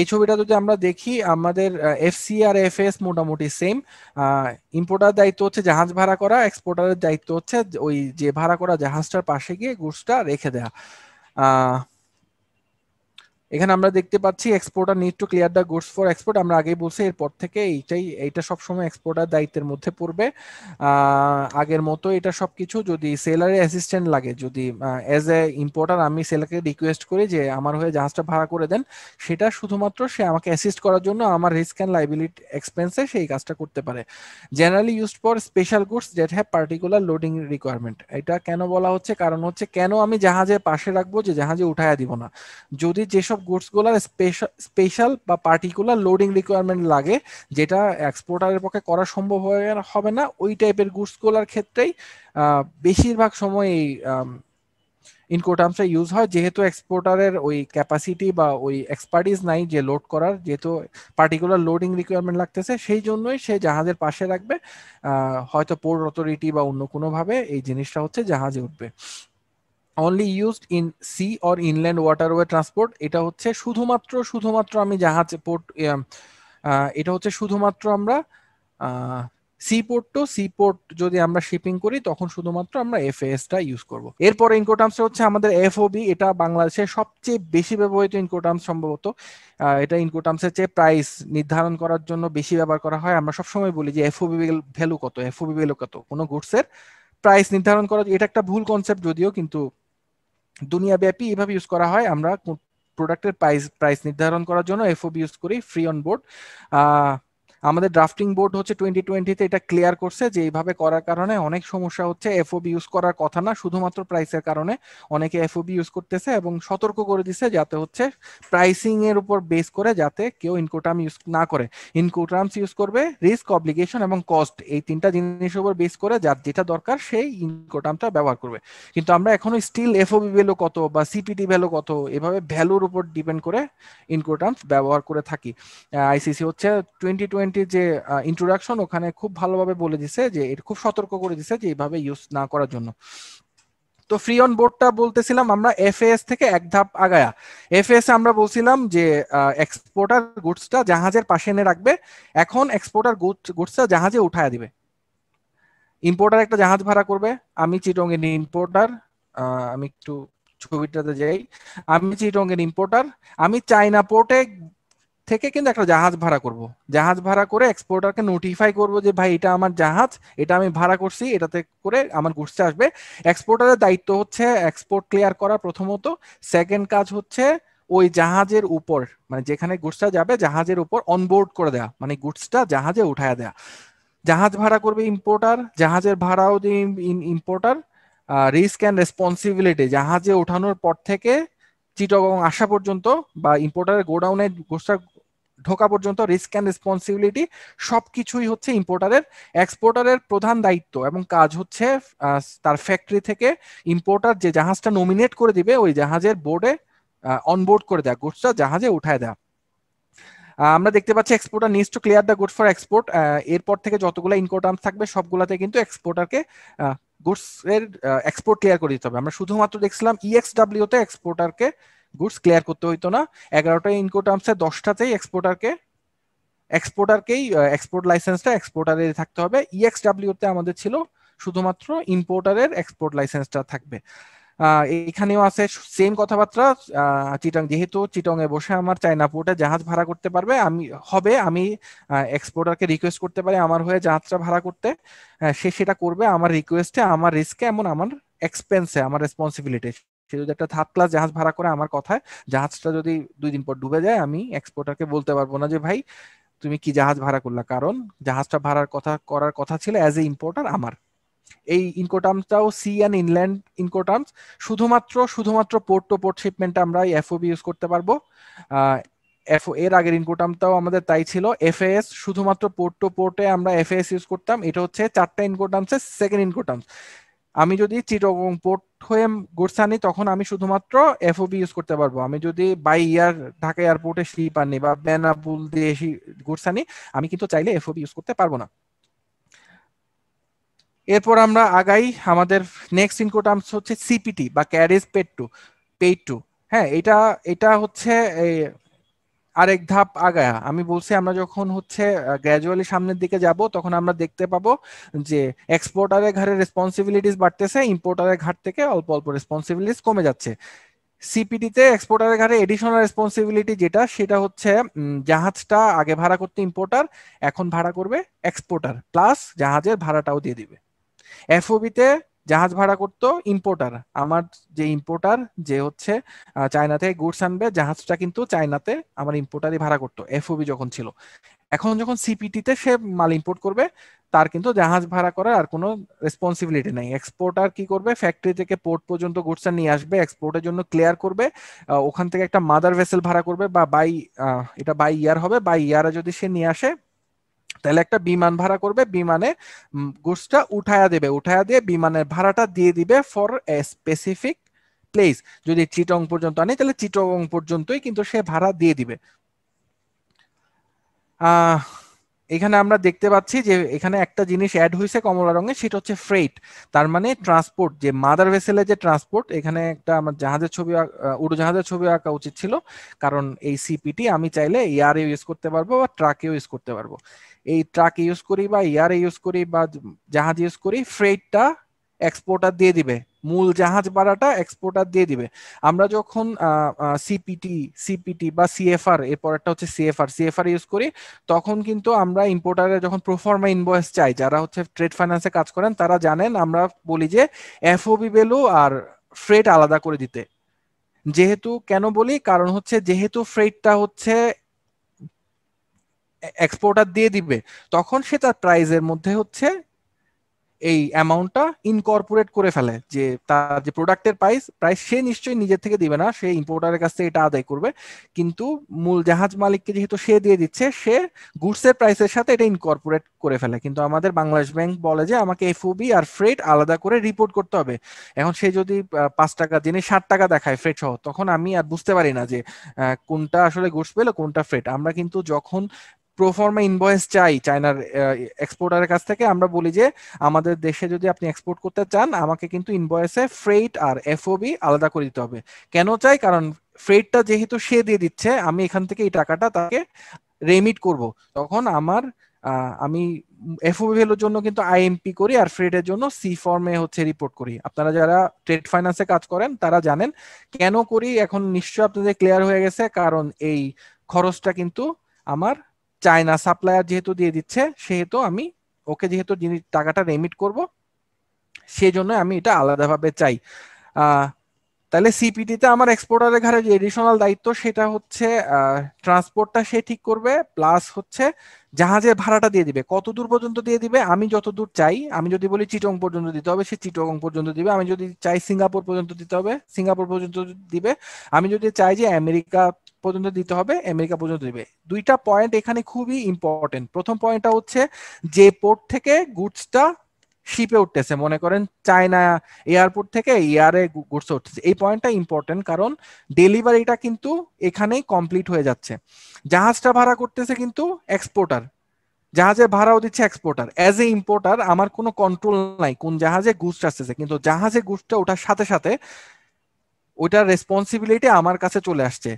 এই ছবিটা যদি আমরা দেখি আমাদের এফসি আর এফ এস মোটামুটি সেম ইম্পোর্টার দায়িত্ব হচ্ছে জাহাজ ভাড়া করা এক্সপোর্টারের দায়িত্ব হচ্ছে ওই যে ভাড়া করা জাহাজটার পাশে গিয়ে গুডসটা রেখে দেয়া এখানে আমরা দেখতে পাচ্ছি exporter need to clear the goods for export আমরা আগেই বলছি এরপর থেকে এইটাই এইটা সবসময় এক্সপোর্টার দায়িত্বের মধ্যে পড়বে আগের মতো এটা সব কিছু যদি সেলারের অ্যাসিস্ট্যান্ট লাগে যদি অ্যাজ এ ইম্পোর্টার আমি সেলারকে রিকোয়েস্ট করি যে আমার হয়ে জাহাজটা ভাড়া করে দেন সেটা শুধুমাত্র সে আমাকে অ্যাসিস্ট করার জন্য আমার রিস্ক অ্যান্ড লাইবিলিটি এক্সপেন্সে সেই কাজটা করতে পারে generally used for special goods that have particular loading requirement এটা কেন বলা হচ্ছে কারণ হচ্ছে কেন আমি জাহাজে পাশে রাখবো যে জাহাজে উঠাইয়া দিব না যদি যেসব সব গুডসগুলোর স্পেশাল বা পার্টিকুলার লোডিং রিকোয়ারমেন্ট লাগে যেটা এক্সপোর্টারের পক্ষে করা সম্ভব হবে না ওই টাইপের গুডসগুলোর ক্ষেত্রেই বেশিরভাগ সময় এই ইনকোটার্মসটা ইউজ হয় যেহেতু এক্সপোর্টারের ওই ক্যাপাসিটি বা ওই এক্সপার্টিস নাই যে লোড করার যেহেতু পার্টিকুলার লোডিং রিকোয়ারমেন্ট লাগতেছে সেই জন্যই সে জাহাজের পাশে রাখবে হয়তো পোর্ট অথরিটি বা অন্য কোনোভাবে এই জিনিসটা হচ্ছে জাহাজে উঠবে only used in sea or inland waterway transport এটা হচ্ছে শুধুমাত্র শুধুমাত্র আমি জাহাজ পোর্ট um, এটা হচ্ছে শুধুমাত্র আমরা sea port to sea port যদি আমরা শিপিং করি তখন শুধুমাত্র আমরা এফএস টা ইউজ করব এরপরে ইনকোটার্মস হচ্ছে আমাদের এফওবি এটা বাংলাদেশের সবচেয়ে বেশি ব্যবহৃত ইনকোটার্মস সম্ভবত এটা ইনকোটার্মস এর চেয়ে প্রাইস নির্ধারণ করার জন্য বেশি ব্যবহার করা হয় আমরা সবসময় বলি যে এফওবি ভ্যালু কত এফওবি ভ্যালু কত কোনো গুডসের প্রাইস নির্ধারণ করা এটা একটা ভুল কনসেপ্ট যদিও কিন্তু দুনিয়াব্যাপী এভাবে ইউজ করা হয় আমরা প্রোডাক্টের প্রাইস প্রাইস নির্ধারণ করার জন্য এফওবি ইউজ করি ফ্রি অন বোর্ড আমাদের ড্রাফটিং বোর্ড হচ্ছে টোয়েন্টি টোয়েন্টিতে এটা ক্লিয়ার করছে যে এইভাবে করার কারণে অনেক সমস্যা হচ্ছে এফওবি ইউজ করার কথা না শুধুমাত্র প্রাইসের কারণে অনেকে এফওব ইউজ করতেছে এবং সতর্ক করে দিছে যাতে হচ্ছে প্রাইসিং এর উপর বেস করে যাতে কেউ ইনকোটার্ম ইউজ না করে ইনকোটার্মস ইউজ করবে রিস্ক অব্লিগেশন এবং কস্ট এই তিনটা জিনিসের উপর বেস করে যার যেটা দরকার সেই ইনকোটার্মটা ব্যবহার করবে কিন্তু আমরা এখনো স্টিল এফওবি ভ্যালু কত বা সিপিটি ভ্যালু কত এভাবে ভ্যালুর উপর ডিপেন্ড করে ইনকোটার্মস ব্যবহার করে থাকি আইসিসি হচ্ছে টোয়েন্টি টোয়েন্টি টোয়েন্টির যে ইন্ট্রোডাকশন ওখানে খুব ভালোভাবে বলে দিছে যে এটা খুব সতর্ক করে দিছে যে এইভাবে ইউজ না করার জন্য তো ফ্রি অন বোর্ডটা বলতেছিলাম আমরা এফএস থেকে এক ধাপ আগায়া এফএস আমরা বলছিলাম যে এক্সপোর্টার গুডসটা জাহাজের পাশে এনে রাখবে এখন এক্সপোর্টার গুডসটা জাহাজে উঠায় দিবে ইম্পোর্টার একটা জাহাজ ভাড়া করবে আমি চিটং এর ইম্পোর্টার আমি একটু ছবিটাতে যাই আমি চিটং এর ইম্পোর্টার আমি চাইনা পোর্টে থেকে কিন্তু একটা জাহাজ ভাড়া করব জাহাজ ভাড়া করে এক্সপোর্টারকে নোটিফাই করব যে ভাই এটা আমার জাহাজ এটা আমি ভাড়া করছি এটাতে করে আমার ঘুরতে আসবে এক্সপোর্টারের দায়িত্ব হচ্ছে এক্সপোর্ট ক্লিয়ার করা প্রথমত সেকেন্ড কাজ হচ্ছে ওই জাহাজের উপর মানে যেখানে গুডসটা যাবে জাহাজের উপর অনবোর্ড করে দেয়া মানে গুডসটা জাহাজে উঠায় দেয়া জাহাজ ভাড়া করবে ইম্পোর্টার জাহাজের ভাড়াও যে ইম্পোর্টার রিস্ক অ্যান্ড রেসপন্সিবিলিটি জাহাজে ওঠানোর পর থেকে চিটগং আসা পর্যন্ত বা ইম্পোর্টারের গোডাউনে গোসটা ঢোকা পর্যন্ত রিস্ক অ্যান্ড রেসপন্সিবিলিটি সবকিছুই হচ্ছে ইম্পোর্টারের এক্সপোর্টারের প্রধান দায়িত্ব এবং কাজ হচ্ছে তার ফ্যাক্টরি থেকে ইম্পোর্টার যে জাহাজটা নমিনেট করে দিবে ওই জাহাজের বোর্ডে অনবোর্ড করে দেয়া গুডসটা জাহাজে উঠায় দেয়া আমরা দেখতে পাচ্ছি exporter need to clear the good for export এরপর থেকে যতগুলো ইনকোটার্মস থাকবে সবগুলাতে কিন্তু এক্সপোর্টারকে গুডস এর এক্সপোর্ট ক্লিয়ার করে দিতে হবে আমরা শুধুমাত্র দেখছিলাম ইএক্সডাব্লিউতে এক্সপোর্টারকে গুডস ক্লিয়ার করতে হইতো না এগারোটা ইনকোটার্মসে দশটাতেই এক্সপোর্টারকে এক্সপোর্টারকেই এক্সপোর্ট লাইসেন্সটা এক্সপোর্টারের থাকতে হবে ইএক্সডাব্লিউ e তে আমাদের ছিল শুধুমাত্র ইম্পোর্টারের এক্সপোর্ট লাইসেন্সটা থাকবে এখানেও আছে সেম কথাবার্তা চিটং যেহেতু চিটং এ বসে আমার চায়না পোর্টে জাহাজ ভাড়া করতে পারবে আমি হবে আমি এক্সপোর্টারকে রিকোয়েস্ট করতে পারি আমার হয়ে জাহাজটা ভাড়া করতে সে সেটা করবে আমার রিকোয়েস্টে আমার রিস্কে এমন আমার এক্সপেন্সে আমার রেসপন্সিবিলিটি সে যদি একটা থার্ড ক্লাস জাহাজ ভাড়া করে আমার কথায় জাহাজটা যদি দুই দিন পর ডুবে যায় আমি এক্সপোর্টারকে বলতে পারবো না যে ভাই তুমি কি জাহাজ ভাড়া করলা কারণ জাহাজটা ভাড়ার কথা করার কথা ছিল অ্যাজ এ ইম্পোর্টার আমার এই ইনকোটার্মসটাও সি অ্যান্ড ইনল্যান্ড ইনকোটার্মস শুধুমাত্র শুধুমাত্র পোর্ট টু পোর্ট শিপমেন্টটা আমরা এফওবি ইউজ করতে পারবো এফ এর আগের ইনকোটার্মটাও আমাদের তাই ছিল এফএএস শুধুমাত্র পোর্ট টু পোর্টে আমরা এফএস ইউজ করতাম এটা হচ্ছে চারটা ইনকোটার্মসের সেকেন্ড ইনকোটার্মস আমি যদি চিটগং পোর্ট হয়ে গুরসানি তখন আমি শুধুমাত্র এফওবি ইউজ করতে পারবো আমি যদি বাই ইয়ার ঢাকা এয়ারপোর্টে শিপ আনি বা বেনাপুল দিয়ে গুরসানি আমি কিন্তু চাইলে এফওবি ইউজ করতে পারবো না এরপর আমরা আগাই আমাদের নেক্সট ইনকো টার্মস হচ্ছে সিপিটি বা carriage paid to paid to হ্যাঁ এটা এটা হচ্ছে আরেক ধাপ আগায়া আমি বলছি আমরা যখন হচ্ছে গ্র্যাজুয়ালি সামনের দিকে যাব তখন আমরা দেখতে পাবো যে এক্সপোর্টারের ঘাড়ে রেসপন্সিবিলিটিস বাড়তেছে ইম্পোর্টারের ঘাট থেকে অল্প অল্প রেসপন্সিবিলিটিস কমে যাচ্ছে সিপিডিতে এক্সপোর্টারের ঘাটে এডিশনাল রেসপন্সিবিলিটি যেটা সেটা হচ্ছে জাহাজটা আগে ভাড়া করতে ইম্পোর্টার এখন ভাড়া করবে এক্সপোর্টার প্লাস জাহাজের ভাড়াটাও দিয়ে দিবে এফওবিতে জাহাজ ভাড়া করত ইম্পোর্টার আমার যে ইম্পোর্টার যে হচ্ছে চায়না থেকে গুডস আনবে জাহাজটা কিন্তু চায়নাতে আমার ইম্পোর্টারই ভাড়া করতো এফওবি যখন ছিল এখন যখন সিপিটিতে সে মাল ইম্পোর্ট করবে তার কিন্তু জাহাজ ভাড়া করার আর কোনো রেসপন্সিবিলিটি নেই এক্সপোর্টার কি করবে ফ্যাক্টরি থেকে পোর্ট পর্যন্ত গুডসটা নিয়ে আসবে এক্সপোর্টের জন্য ক্লিয়ার করবে ওখান থেকে একটা মাদার ভেসেল ভাড়া করবে বা বাই এটা বাই ইয়ার হবে বাই ইয়ারে যদি সে নিয়ে আসে তাহলে একটা বিমান ভাড়া করবে বিমানে গুডসটা উঠায়া দেবে উঠায়া দিয়ে বিমানের ভাড়াটা দিয়ে দিবে ফর এ স্পেসিফিক প্লেস যদি চিটং পর্যন্ত আনে তাহলে চিটং পর্যন্তই কিন্তু সে ভাড়া দিয়ে দিবে এখানে আমরা দেখতে পাচ্ছি যে এখানে একটা জিনিস অ্যাড হয়েছে কমলা রঙে সেটা হচ্ছে ফ্রেট তার মানে ট্রান্সপোর্ট যে মাদার ভেসেলের যে ট্রান্সপোর্ট এখানে একটা আমার জাহাজের ছবি উড়োজাহাজের ছবি আঁকা উচিত ছিল কারণ এই সিপিটি আমি চাইলে এয়ারে ইউজ করতে পারবো বা ট্রাকেও ইউজ করতে পারবো এই ট্রাক ইউজ করি বা ইয়ারে ইউজ করি বা জাহাজ ইউজ করি ফ্রেটটা এক্সপোর্টার দিয়ে দিবে মূল জাহাজ ভাড়াটা এক্সপোর্টার দিয়ে দিবে আমরা যখন সিপিটি সিপিটি বা সিএফআর এরপরটা হচ্ছে সিএফআর সিএফআর ইউজ করি তখন কিন্তু আমরা ইম্পোর্টারে যখন প্রোফর্মা ইনভয়েস চাই যারা হচ্ছে ট্রেড ফাইন্যান্সে কাজ করেন তারা জানেন আমরা বলি যে এফওবি ভ্যালু আর ফ্রেট আলাদা করে দিতে যেহেতু কেন বলি কারণ হচ্ছে যেহেতু ফ্রেটটা হচ্ছে এক্সপোর্টার দিয়ে দিবে তখন সে তার প্রাইজের মধ্যে হচ্ছে এই অ্যামাউন্টটা ইনকর্পোরেট করে ফেলে যে তার যে প্রোডাক্টের প্রাইস প্রাইস সে নিশ্চয়ই নিজের থেকে দিবে না সে ইম্পোর্টারের কাছ থেকে এটা আদায় করবে কিন্তু মূল জাহাজ মালিককে যেহেতু সে দিয়ে দিচ্ছে সে গুডসের প্রাইসের সাথে এটা ইনকর্পোরেট করে ফেলে কিন্তু আমাদের বাংলাদেশ ব্যাংক বলে যে আমাকে এফওবি আর ফ্রেট আলাদা করে রিপোর্ট করতে হবে এখন সে যদি পাঁচ টাকা জেনে ষাট টাকা দেখায় ফ্রেট সহ তখন আমি আর বুঝতে পারি না যে কোনটা আসলে গুডস পেলো কোনটা ফ্রেট আমরা কিন্তু যখন প্রোফর্মা ইনভয়েস চাই চায়নার এক্সপোর্টারের কাছ থেকে আমরা বলি যে আমাদের দেশে যদি আপনি এক্সপোর্ট করতে চান আমাকে কিন্তু ইনভয়েসে ফ্রেট আর এফওবি আলাদা করে দিতে হবে কেন চাই কারণ ফ্রেটটা যেহেতু সে দিয়ে দিচ্ছে আমি এখান থেকে এই টাকাটা তাকে রেমিট করব তখন আমার আমি এফওবি ভ্যালুর জন্য কিন্তু আইএমপি করি আর ফ্রেডের জন্য সি ফর্মে হচ্ছে রিপোর্ট করি আপনারা যারা ট্রেড ফাইন্যান্সে কাজ করেন তারা জানেন কেন করি এখন নিশ্চয় আপনাদের ক্লিয়ার হয়ে গেছে কারণ এই খরচটা কিন্তু আমার চায়না সাপ্লায়ার যেহেতু দিয়ে দিচ্ছে সেহেতু আমি ওকে যেহেতু জিনিস টাকাটা রেমিট করব সেই জন্য আমি এটা আলাদাভাবে চাই তাহলে সিপিটিতে আমার এক্সপোর্টারের ঘরে যে এডিশনাল দায়িত্ব সেটা হচ্ছে ট্রান্সপোর্টটা সে ঠিক করবে প্লাস হচ্ছে জাহাজের ভাড়াটা দিয়ে দিবে কত দূর পর্যন্ত দিয়ে দিবে আমি যত দূর চাই আমি যদি বলি চিটং পর্যন্ত দিতে হবে সে চিটং পর্যন্ত দিবে আমি যদি চাই সিঙ্গাপুর পর্যন্ত দিতে হবে সিঙ্গাপুর পর্যন্ত দিবে আমি যদি চাই যে আমেরিকা পর্যন্ত দিতে হবে আমেরিকা পর্যন্ত দিবে দুইটা পয়েন্ট এখানে খুবই ইম্পর্টেন্ট প্রথম পয়েন্টটা হচ্ছে যে পোর্ট থেকে গুডসটা শিপে উঠতেছে মনে করেন চায়না এয়ারপোর্ট থেকে ইয়ারে গুডস উঠতেছে এই পয়েন্টটা ইম্পর্টেন্ট কারণ ডেলিভারিটা কিন্তু এখানেই কমপ্লিট হয়ে যাচ্ছে জাহাজটা ভাড়া করতেছে কিন্তু এক্সপোর্টার জাহাজে ভাড়াও দিচ্ছে এক্সপোর্টার অ্যাজ এ ইম্পোর্টার আমার কোনো কন্ট্রোল নাই কোন জাহাজে গুডস আসতেছে কিন্তু জাহাজে গুডসটা ওঠার সাথে সাথে ওইটার রেসপন্সিবিলিটি আমার কাছে চলে আসছে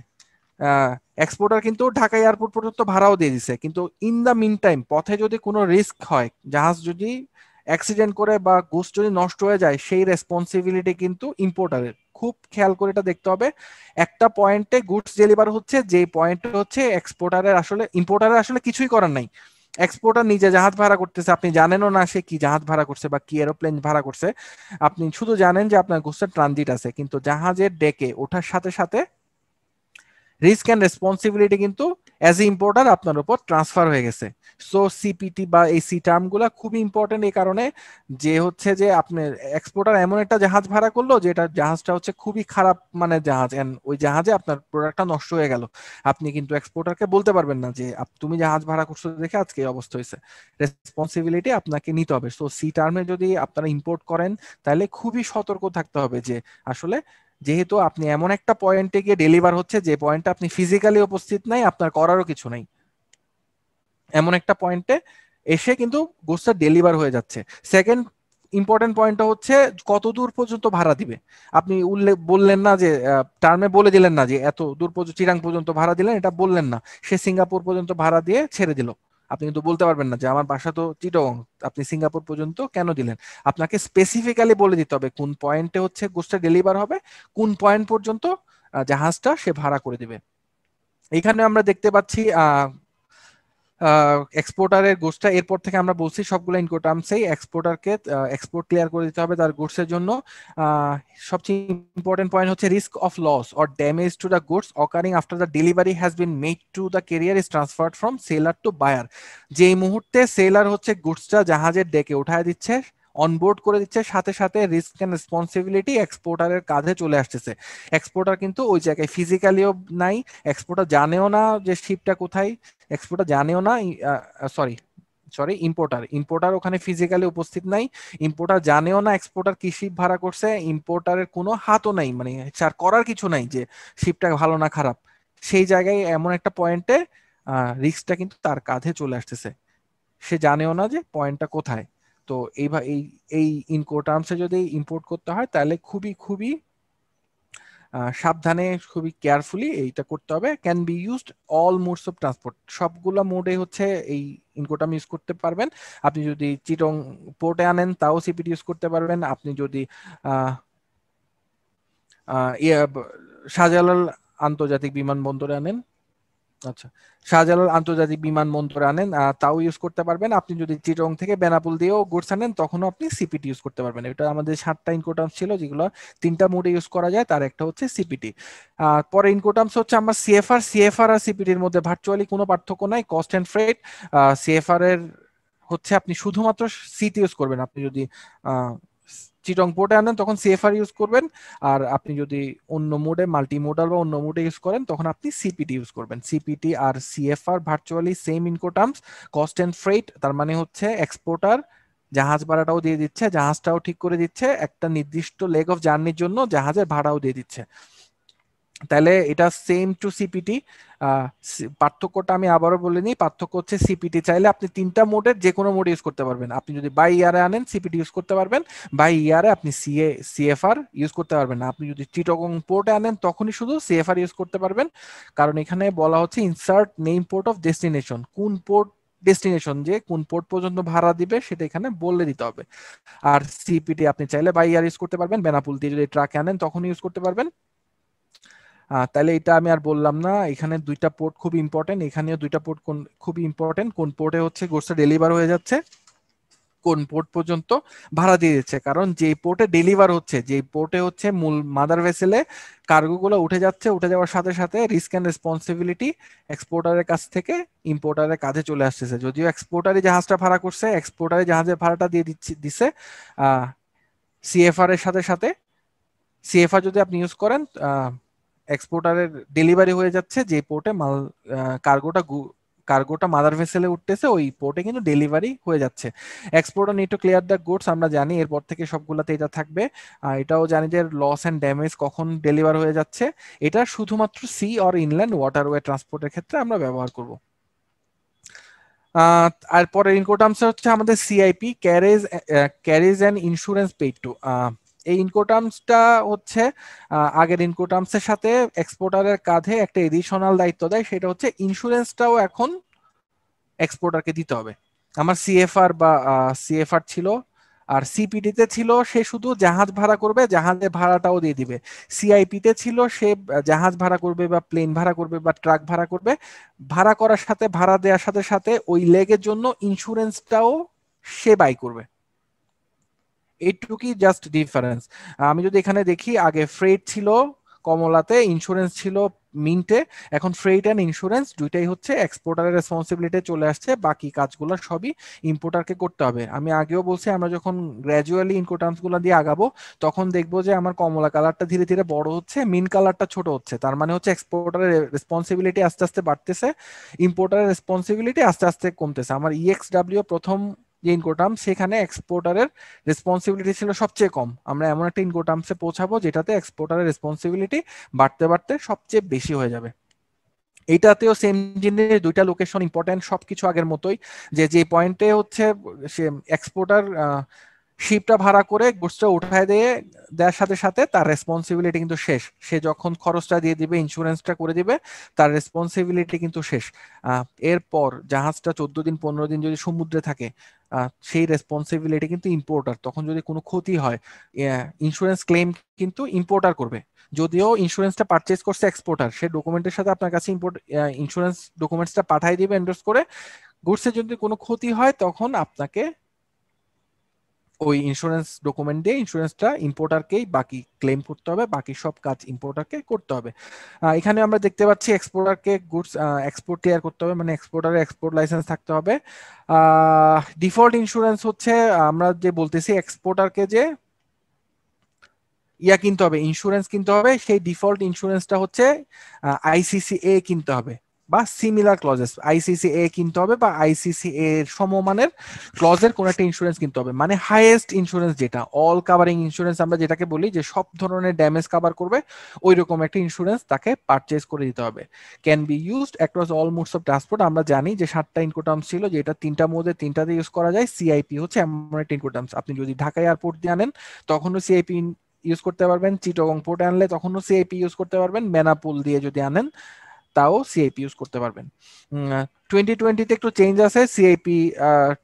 এক্সপোর্টার কিন্তু ঢাকা এয়ারপোর্ট পর্যন্ত ভাড়াও দিয়ে দিছে কিন্তু ইন দ্য মিন টাইম পথে যদি কোনো রিস্ক হয় জাহাজ যদি অ্যাক্সিডেন্ট করে বা গোস যদি নষ্ট হয়ে যায় সেই রেসপন্সিবিলিটি কিন্তু ইম্পোর্টারের খুব খেয়াল করে এটা দেখতে হবে একটা পয়েন্টে গুডস ডেলিভার হচ্ছে যে পয়েন্টে হচ্ছে এক্সপোর্টারের আসলে ইম্পোর্টারের আসলে কিছুই করার নাই এক্সপোর্টার নিজে জাহাজ ভাড়া করতেছে আপনি জানেনও না সে কি জাহাজ ভাড়া করছে বা কি এরোপ্লেন ভাড়া করছে আপনি শুধু জানেন যে আপনার গুসের ট্রানজিট আছে কিন্তু জাহাজের ডেকে ওঠার সাথে সাথে রিস্ক অ্যান্ড রেসপন্সিবিলিটি কিন্তু অ্যাজ এ ইম্পোর্টার আপনার উপর ট্রান্সফার হয়ে গেছে সো সিপিটি বা এই সি টার্মগুলো খুবই ইম্পর্টেন্ট এই কারণে যে হচ্ছে যে আপনি এক্সপোর্টার এমন একটা জাহাজ ভাড়া করলো যেটা জাহাজটা হচ্ছে খুবই খারাপ মানে জাহাজ এন্ড ওই জাহাজে আপনার প্রোডাক্টটা নষ্ট হয়ে গেল আপনি কিন্তু এক্সপোর্টারকে বলতে পারবেন না যে তুমি জাহাজ ভাড়া করছো দেখে আজকে অবস্থা হয়েছে রেসপন্সিবিলিটি আপনাকে নিতে হবে সো সি টার্মে যদি আপনারা ইম্পোর্ট করেন তাহলে খুবই সতর্ক থাকতে হবে যে আসলে যেহেতু আপনি এমন একটা পয়েন্টে গিয়ে ডেলিভার হচ্ছে যে পয়েন্টটা আপনি ফিজিক্যালি উপস্থিত নাই আপনার করারও কিছু নাই এমন একটা পয়েন্টে এসে কিন্তু গোসটা ডেলিভার হয়ে যাচ্ছে সেকেন্ড ইম্পর্টেন্ট পয়েন্টটা হচ্ছে কত দূর পর্যন্ত ভাড়া দিবে আপনি উল্লেখ বললেন না যে টার্মে বলে দিলেন না যে এত দূর পর্যন্ত চিরাং পর্যন্ত ভাড়া দিলেন এটা বললেন না সে সিঙ্গাপুর পর্যন্ত ভাড়া দিয়ে ছেড়ে দিল আপনি কিন্তু বলতে পারবেন না যে আমার বাসা তো চিটং আপনি সিঙ্গাপুর পর্যন্ত কেন দিলেন আপনাকে স্পেসিফিক্যালি বলে দিতে হবে কোন পয়েন্টে হচ্ছে গুডসটা ডেলিভার হবে কোন পয়েন্ট পর্যন্ত জাহাজটা সে ভাড়া করে দিবে এখানে আমরা দেখতে পাচ্ছি এক্সপোর্টারের গুডসটা এরপর থেকে আমরা বলছি সবগুলো ইনকোটার্মসেই এক্সপোর্টারকে এক্সপোর্ট ক্লিয়ার করে দিতে হবে তার গুডসের জন্য সবচেয়ে ইম্পর্টেন্ট পয়েন্ট হচ্ছে risk of loss or damage to the goods occurring after the delivery has been made to the carrier is transferred from seller to buyer যেই মুহূর্তে সেলার হচ্ছে গুডসটা জাহাজের ডেকে উঠায় দিচ্ছে অনবোর্ড করে দিচ্ছে সাথে সাথে রিস্ক অ্যান্ড রেসপন্সিবিলিটি এক্সপোর্টারের কাঁধে চলে আসতেছে এক্সপোর্টার কিন্তু ওই জায়গায় ফিজিক্যালিও নাই এক্সপোর্টার জানেও না যে শিপটা কোথায় এক্সপোর্টার জানেও না সরি সরি ইম্পোর্টার ইম্পোর্টার ওখানে ফিজিক্যালি উপস্থিত নাই ইম্পোর্টার জানেও না এক্সপোর্টার কি শিপ ভাড়া করছে ইম্পোর্টারের কোনো হাতও নাই মানে চার করার কিছু নাই যে শিপটা ভালো না খারাপ সেই জায়গায় এমন একটা পয়েন্টে রিস্কটা কিন্তু তার কাঁধে চলে আসতেছে সে জানেও না যে পয়েন্টটা কোথায় তো এই এই ইনকো টার্মসে যদি ইম্পোর্ট করতে হয় তাহলে খুবই খুবই সাবধানে খুবই কেয়ারফুলি এইটা করতে হবে can be used all modes of transport সবগুলো মোডে হচ্ছে এই ইনকোটাম ইউজ করতে পারবেন আপনি যদি চিটং পোর্টে আনেন তাও সিপিটি ইউজ করতে পারবেন আপনি যদি ইয়ে, শাহজালাল আন্তর্জাতিক বিমানবন্দরে আনেন আচ্ছা শাহজালাল আন্তর্জাতিক বিমানবন্দর আনেন তাও ইউজ করতে পারবেন আপনি যদি চিটং থেকে বেনাপুল দিয়েও গুডস আনেন তখনও আপনি সিপিটি ইউজ করতে পারবেন এটা আমাদের সাতটা ইনকোটামস ছিল যেগুলো তিনটা মোডে ইউজ করা যায় তার একটা হচ্ছে সিপিটি পরে ইনকোটামস হচ্ছে আমার সিএফআর সিএফআর আর সিপিটির মধ্যে ভার্চুয়ালি কোনো পার্থক্য নাই কস্ট অ্যান্ড ফ্রেট সিএফআর এর হচ্ছে আপনি শুধুমাত্র সিটি ইউজ করবেন আপনি যদি চিটং পোর্টে আনেন তখন সিএফআর ইউজ করবেন আর আপনি যদি অন্য মোডে মাল্টি মোডাল বা অন্য মোডে ইউজ করেন তখন আপনি সিপিটি ইউজ করবেন সিপিটি আর CFR virtually same Incoterms cost and freight তার মানে হচ্ছে এক্সপোর্টার জাহাজ ভাড়াটাও দিয়ে দিচ্ছে জাহাজটাও ঠিক করে দিচ্ছে একটা নির্দিষ্ট লেগ অফ জার্নির জন্য জাহাজের ভাড়াও দিয়ে দিচ্ছে তাহলে এটা সেম টু সিপিটি পার্থক্যটা আমি আবারও বলে নিই পার্থক্য হচ্ছে সিপিটি চাইলে আপনি তিনটা মোডের যে কোনো মোড ইউজ করতে পারবেন আপনি যদি বাই ইয়ারে আনেন সিপিটি ইউজ করতে পারবেন বাই ইয়ারে আপনি সিএ সিএফআর ইউজ করতে পারবেন না আপনি যদি চিটগং পোর্টে আনেন তখনই শুধু সিএফআর ইউজ করতে পারবেন কারণ এখানে বলা হচ্ছে insert name port of destination কোন পোর্ট ডেস্টিনেশন যে কোন পোর্ট পর্যন্ত ভাড়া দিবে সেটা এখানে বলে দিতে হবে আর সিপিটি আপনি চাইলে বাই ইয়ার ইউজ করতে পারবেন বেনাপুল দিয়ে যদি ট্রাক আনেন তখন ইউজ করতে পারবেন তাহলে এটা আমি আর বললাম না এখানে দুইটা পোর্ট খুব ইম্পর্টেন্ট এখানেও দুইটা পোর্ট কোন খুব ইম্পর্টেন্ট কোন পোর্টে হচ্ছে গোসটা ডেলিভার হয়ে যাচ্ছে কোন পোর্ট পর্যন্ত ভাড়া দিয়ে দিচ্ছে কারণ যে পোর্টে ডেলিভার হচ্ছে যে পোর্টে হচ্ছে মূল মাদার ভেসেলে কার্গোগুলো উঠে যাচ্ছে উঠে যাওয়ার সাথে সাথে রিস্ক অ্যান্ড রেসপন্সিবিলিটি এক্সপোর্টারের কাছ থেকে ইম্পোর্টারের কাজে চলে আসতেছে যদিও এক্সপোর্টারই জাহাজটা ভাড়া করছে এক্সপোর্টারই জাহাজের ভাড়াটা দিয়ে দিচ্ছে দিছে সিএফআর এর সাথে সাথে সিএফআর যদি আপনি ইউজ করেন এক্সপোর্টারের ডেলিভারি হয়ে যাচ্ছে যে পোর্টে মাল কার্গোটা কার্গোটা মাদার ভেসেলে উঠতেছে ওই পোর্টে কিন্তু ডেলিভারি হয়ে যাচ্ছে exporter need to clear the goods আমরা জানি এরপর থেকে সবগুলোতে এটা থাকবে আর এটাও জানি যে লস অ্যান্ড ড্যামেজ কখন ডেলিভার হয়ে যাচ্ছে এটা শুধুমাত্র সি অর ইনল্যান্ড ওয়াটারওয়ে ট্রান্সপোর্টের ক্ষেত্রে আমরা ব্যবহার করব আর পরের ইনকোটার্মস হচ্ছে আমাদের CIP carriage carriage and insurance paid to এই ইনকোটার্মসটা হচ্ছে আগের এর সাথে এক্সপোর্টারের কাঁধে একটা এডিশনাল দায়িত্ব দেয় সেটা হচ্ছে ইন্স্যুরেন্সটাও এখন এক্সপোর্টারকে দিতে হবে আমার সিএফআর বা সিএফআর ছিল আর তে ছিল সে শুধু জাহাজ ভাড়া করবে জাহাজের ভাড়াটাও দিয়ে দিবে তে ছিল সে জাহাজ ভাড়া করবে বা প্লেন ভাড়া করবে বা ট্রাক ভাড়া করবে ভাড়া করার সাথে ভাড়া দেওয়ার সাথে সাথে ওই লেগের জন্য ইন্স্যুরেন্সটাও সে বাই করবে এইটুকুই জাস্ট ডিফারেন্স আমি যদি এখানে দেখি আগে ফ্রেড ছিল কমলাতে ইন্স্যুরেন্স ছিল মিন্টে এখন ফ্রেট অ্যান্ড ইন্স্যুরেন্স দুইটাই হচ্ছে এক্সপোর্টারের রেসপন্সিবিলিটি চলে আসছে বাকি কাজগুলো সবই ইম্পোর্টারকে করতে হবে আমি আগেও বলছি আমরা যখন গ্র্যাজুয়ালি ইনকোটার্মসগুলো দিয়ে আগাবো তখন দেখবো যে আমার কমলা কালারটা ধীরে ধীরে বড় হচ্ছে মিন কালারটা ছোট হচ্ছে তার মানে হচ্ছে এক্সপোর্টারের রেসপন্সিবিলিটি আস্তে আস্তে বাড়তেছে ইম্পোর্টারের রেসপন্সিবিলিটি আস্তে আস্তে কমতেছে আমার ইএক্সডাব্লিউ e প্রথম যে ইনকোটাম সেখানে এক্সপোর্টারের রেসপন্সিবিলিটি ছিল সবচেয়ে কম আমরা এমন একটা ইনকোটার্মসে পৌঁছাবো যেটাতে এক্সপোর্টারের রেসপন্সিবিলিটি বাড়তে বাড়তে সবচেয়ে বেশি হয়ে যাবে এইটাতেও সেম জিনিস দুইটা লোকেশন ইম্পর্টেন্ট সবকিছু আগের মতোই যে যে পয়েন্টে হচ্ছে সে এক্সপোর্টার শিপটা ভাড়া করে গুডসটা উঠায় দিয়ে দেওয়ার সাথে সাথে তার রেসপন্সিবিলিটি কিন্তু শেষ সে যখন খরচটা দিয়ে দিবে ইন্স্যুরেন্সটা করে দিবে তার রেসপন্সিবিলিটি কিন্তু শেষ এরপর জাহাজটা চোদ্দ দিন পনেরো দিন যদি সমুদ্রে থাকে সেই রেসপন্সিবিলিটি কিন্তু ইম্পোর্টার তখন যদি কোনো ক্ষতি হয় ইন্স্যুরেন্স ক্লেম কিন্তু ইম্পোর্টার করবে যদিও ইন্স্যুরেন্সটা পারচেজ করছে এক্সপোর্টার সে ডকুমেন্টের সাথে আপনার কাছে ইম্পোর্ট ইন্স্যুরেন্স ডকুমেন্টসটা পাঠাই দিবে এন্ডোর্স করে গুডসে যদি কোনো ক্ষতি হয় তখন আপনাকে ওই ইন্স্যুরেন্স ডকুমেন্ট দিয়ে ইন্স্যুরেন্সটা ইম্পোর্টারকেই বাকি ক্লেম করতে হবে বাকি সব কাজ ইম্পোর্টারকে করতে হবে এখানে আমরা দেখতে পাচ্ছি এক্সপোর্টারকে গুডস এক্সপোর্ট ক্লিয়ার করতে হবে মানে এক্সপোর্টারে এক্সপোর্ট লাইসেন্স থাকতে হবে ডিফল্ট ইন্স্যুরেন্স হচ্ছে আমরা যে বলতেছি এক্সপোর্টারকে যে ইয়া কিনতে হবে ইন্স্যুরেন্স কিনতে হবে সেই ডিফল্ট ইন্স্যুরেন্সটা হচ্ছে এ কিনতে হবে বা সিমিলার ক্লজেস আইসিসি এ কিনতে হবে বা আইসিসি এর সমমানের ক্লজের কোন একটা ইন্স্যুরেন্স কিনতে হবে মানে হাইয়েস্ট ইন্স্যুরেন্স যেটা অল কাভারিং ইন্স্যুরেন্স আমরা যেটাকে বলি যে সব ধরনের ড্যামেজ কভার করবে ওই রকম একটা ইন্স্যুরেন্স তাকে পারচেজ করে দিতে হবে can be used across all modes of transport আমরা জানি যে সাতটা ইনকোটার্মস ছিল যে এটা তিনটা মোডে তিনটাতে ইউজ করা যায় সিআইপি হচ্ছে এমন একটা ইনকোটার্মস আপনি যদি ঢাকা এয়ারপোর্ট দিয়ে আনেন তখনও সিআইপি ইউজ করতে পারবেন চিটগং পোর্ট আনলে তখনও সিআইপি ইউজ করতে পারবেন মেনাপুল দিয়ে যদি আনেন তাও সিআইপি ইউজ করতে পারবেন টোয়েন্টি টোয়েন্টিতে একটু চেঞ্জ আছে সিআইপি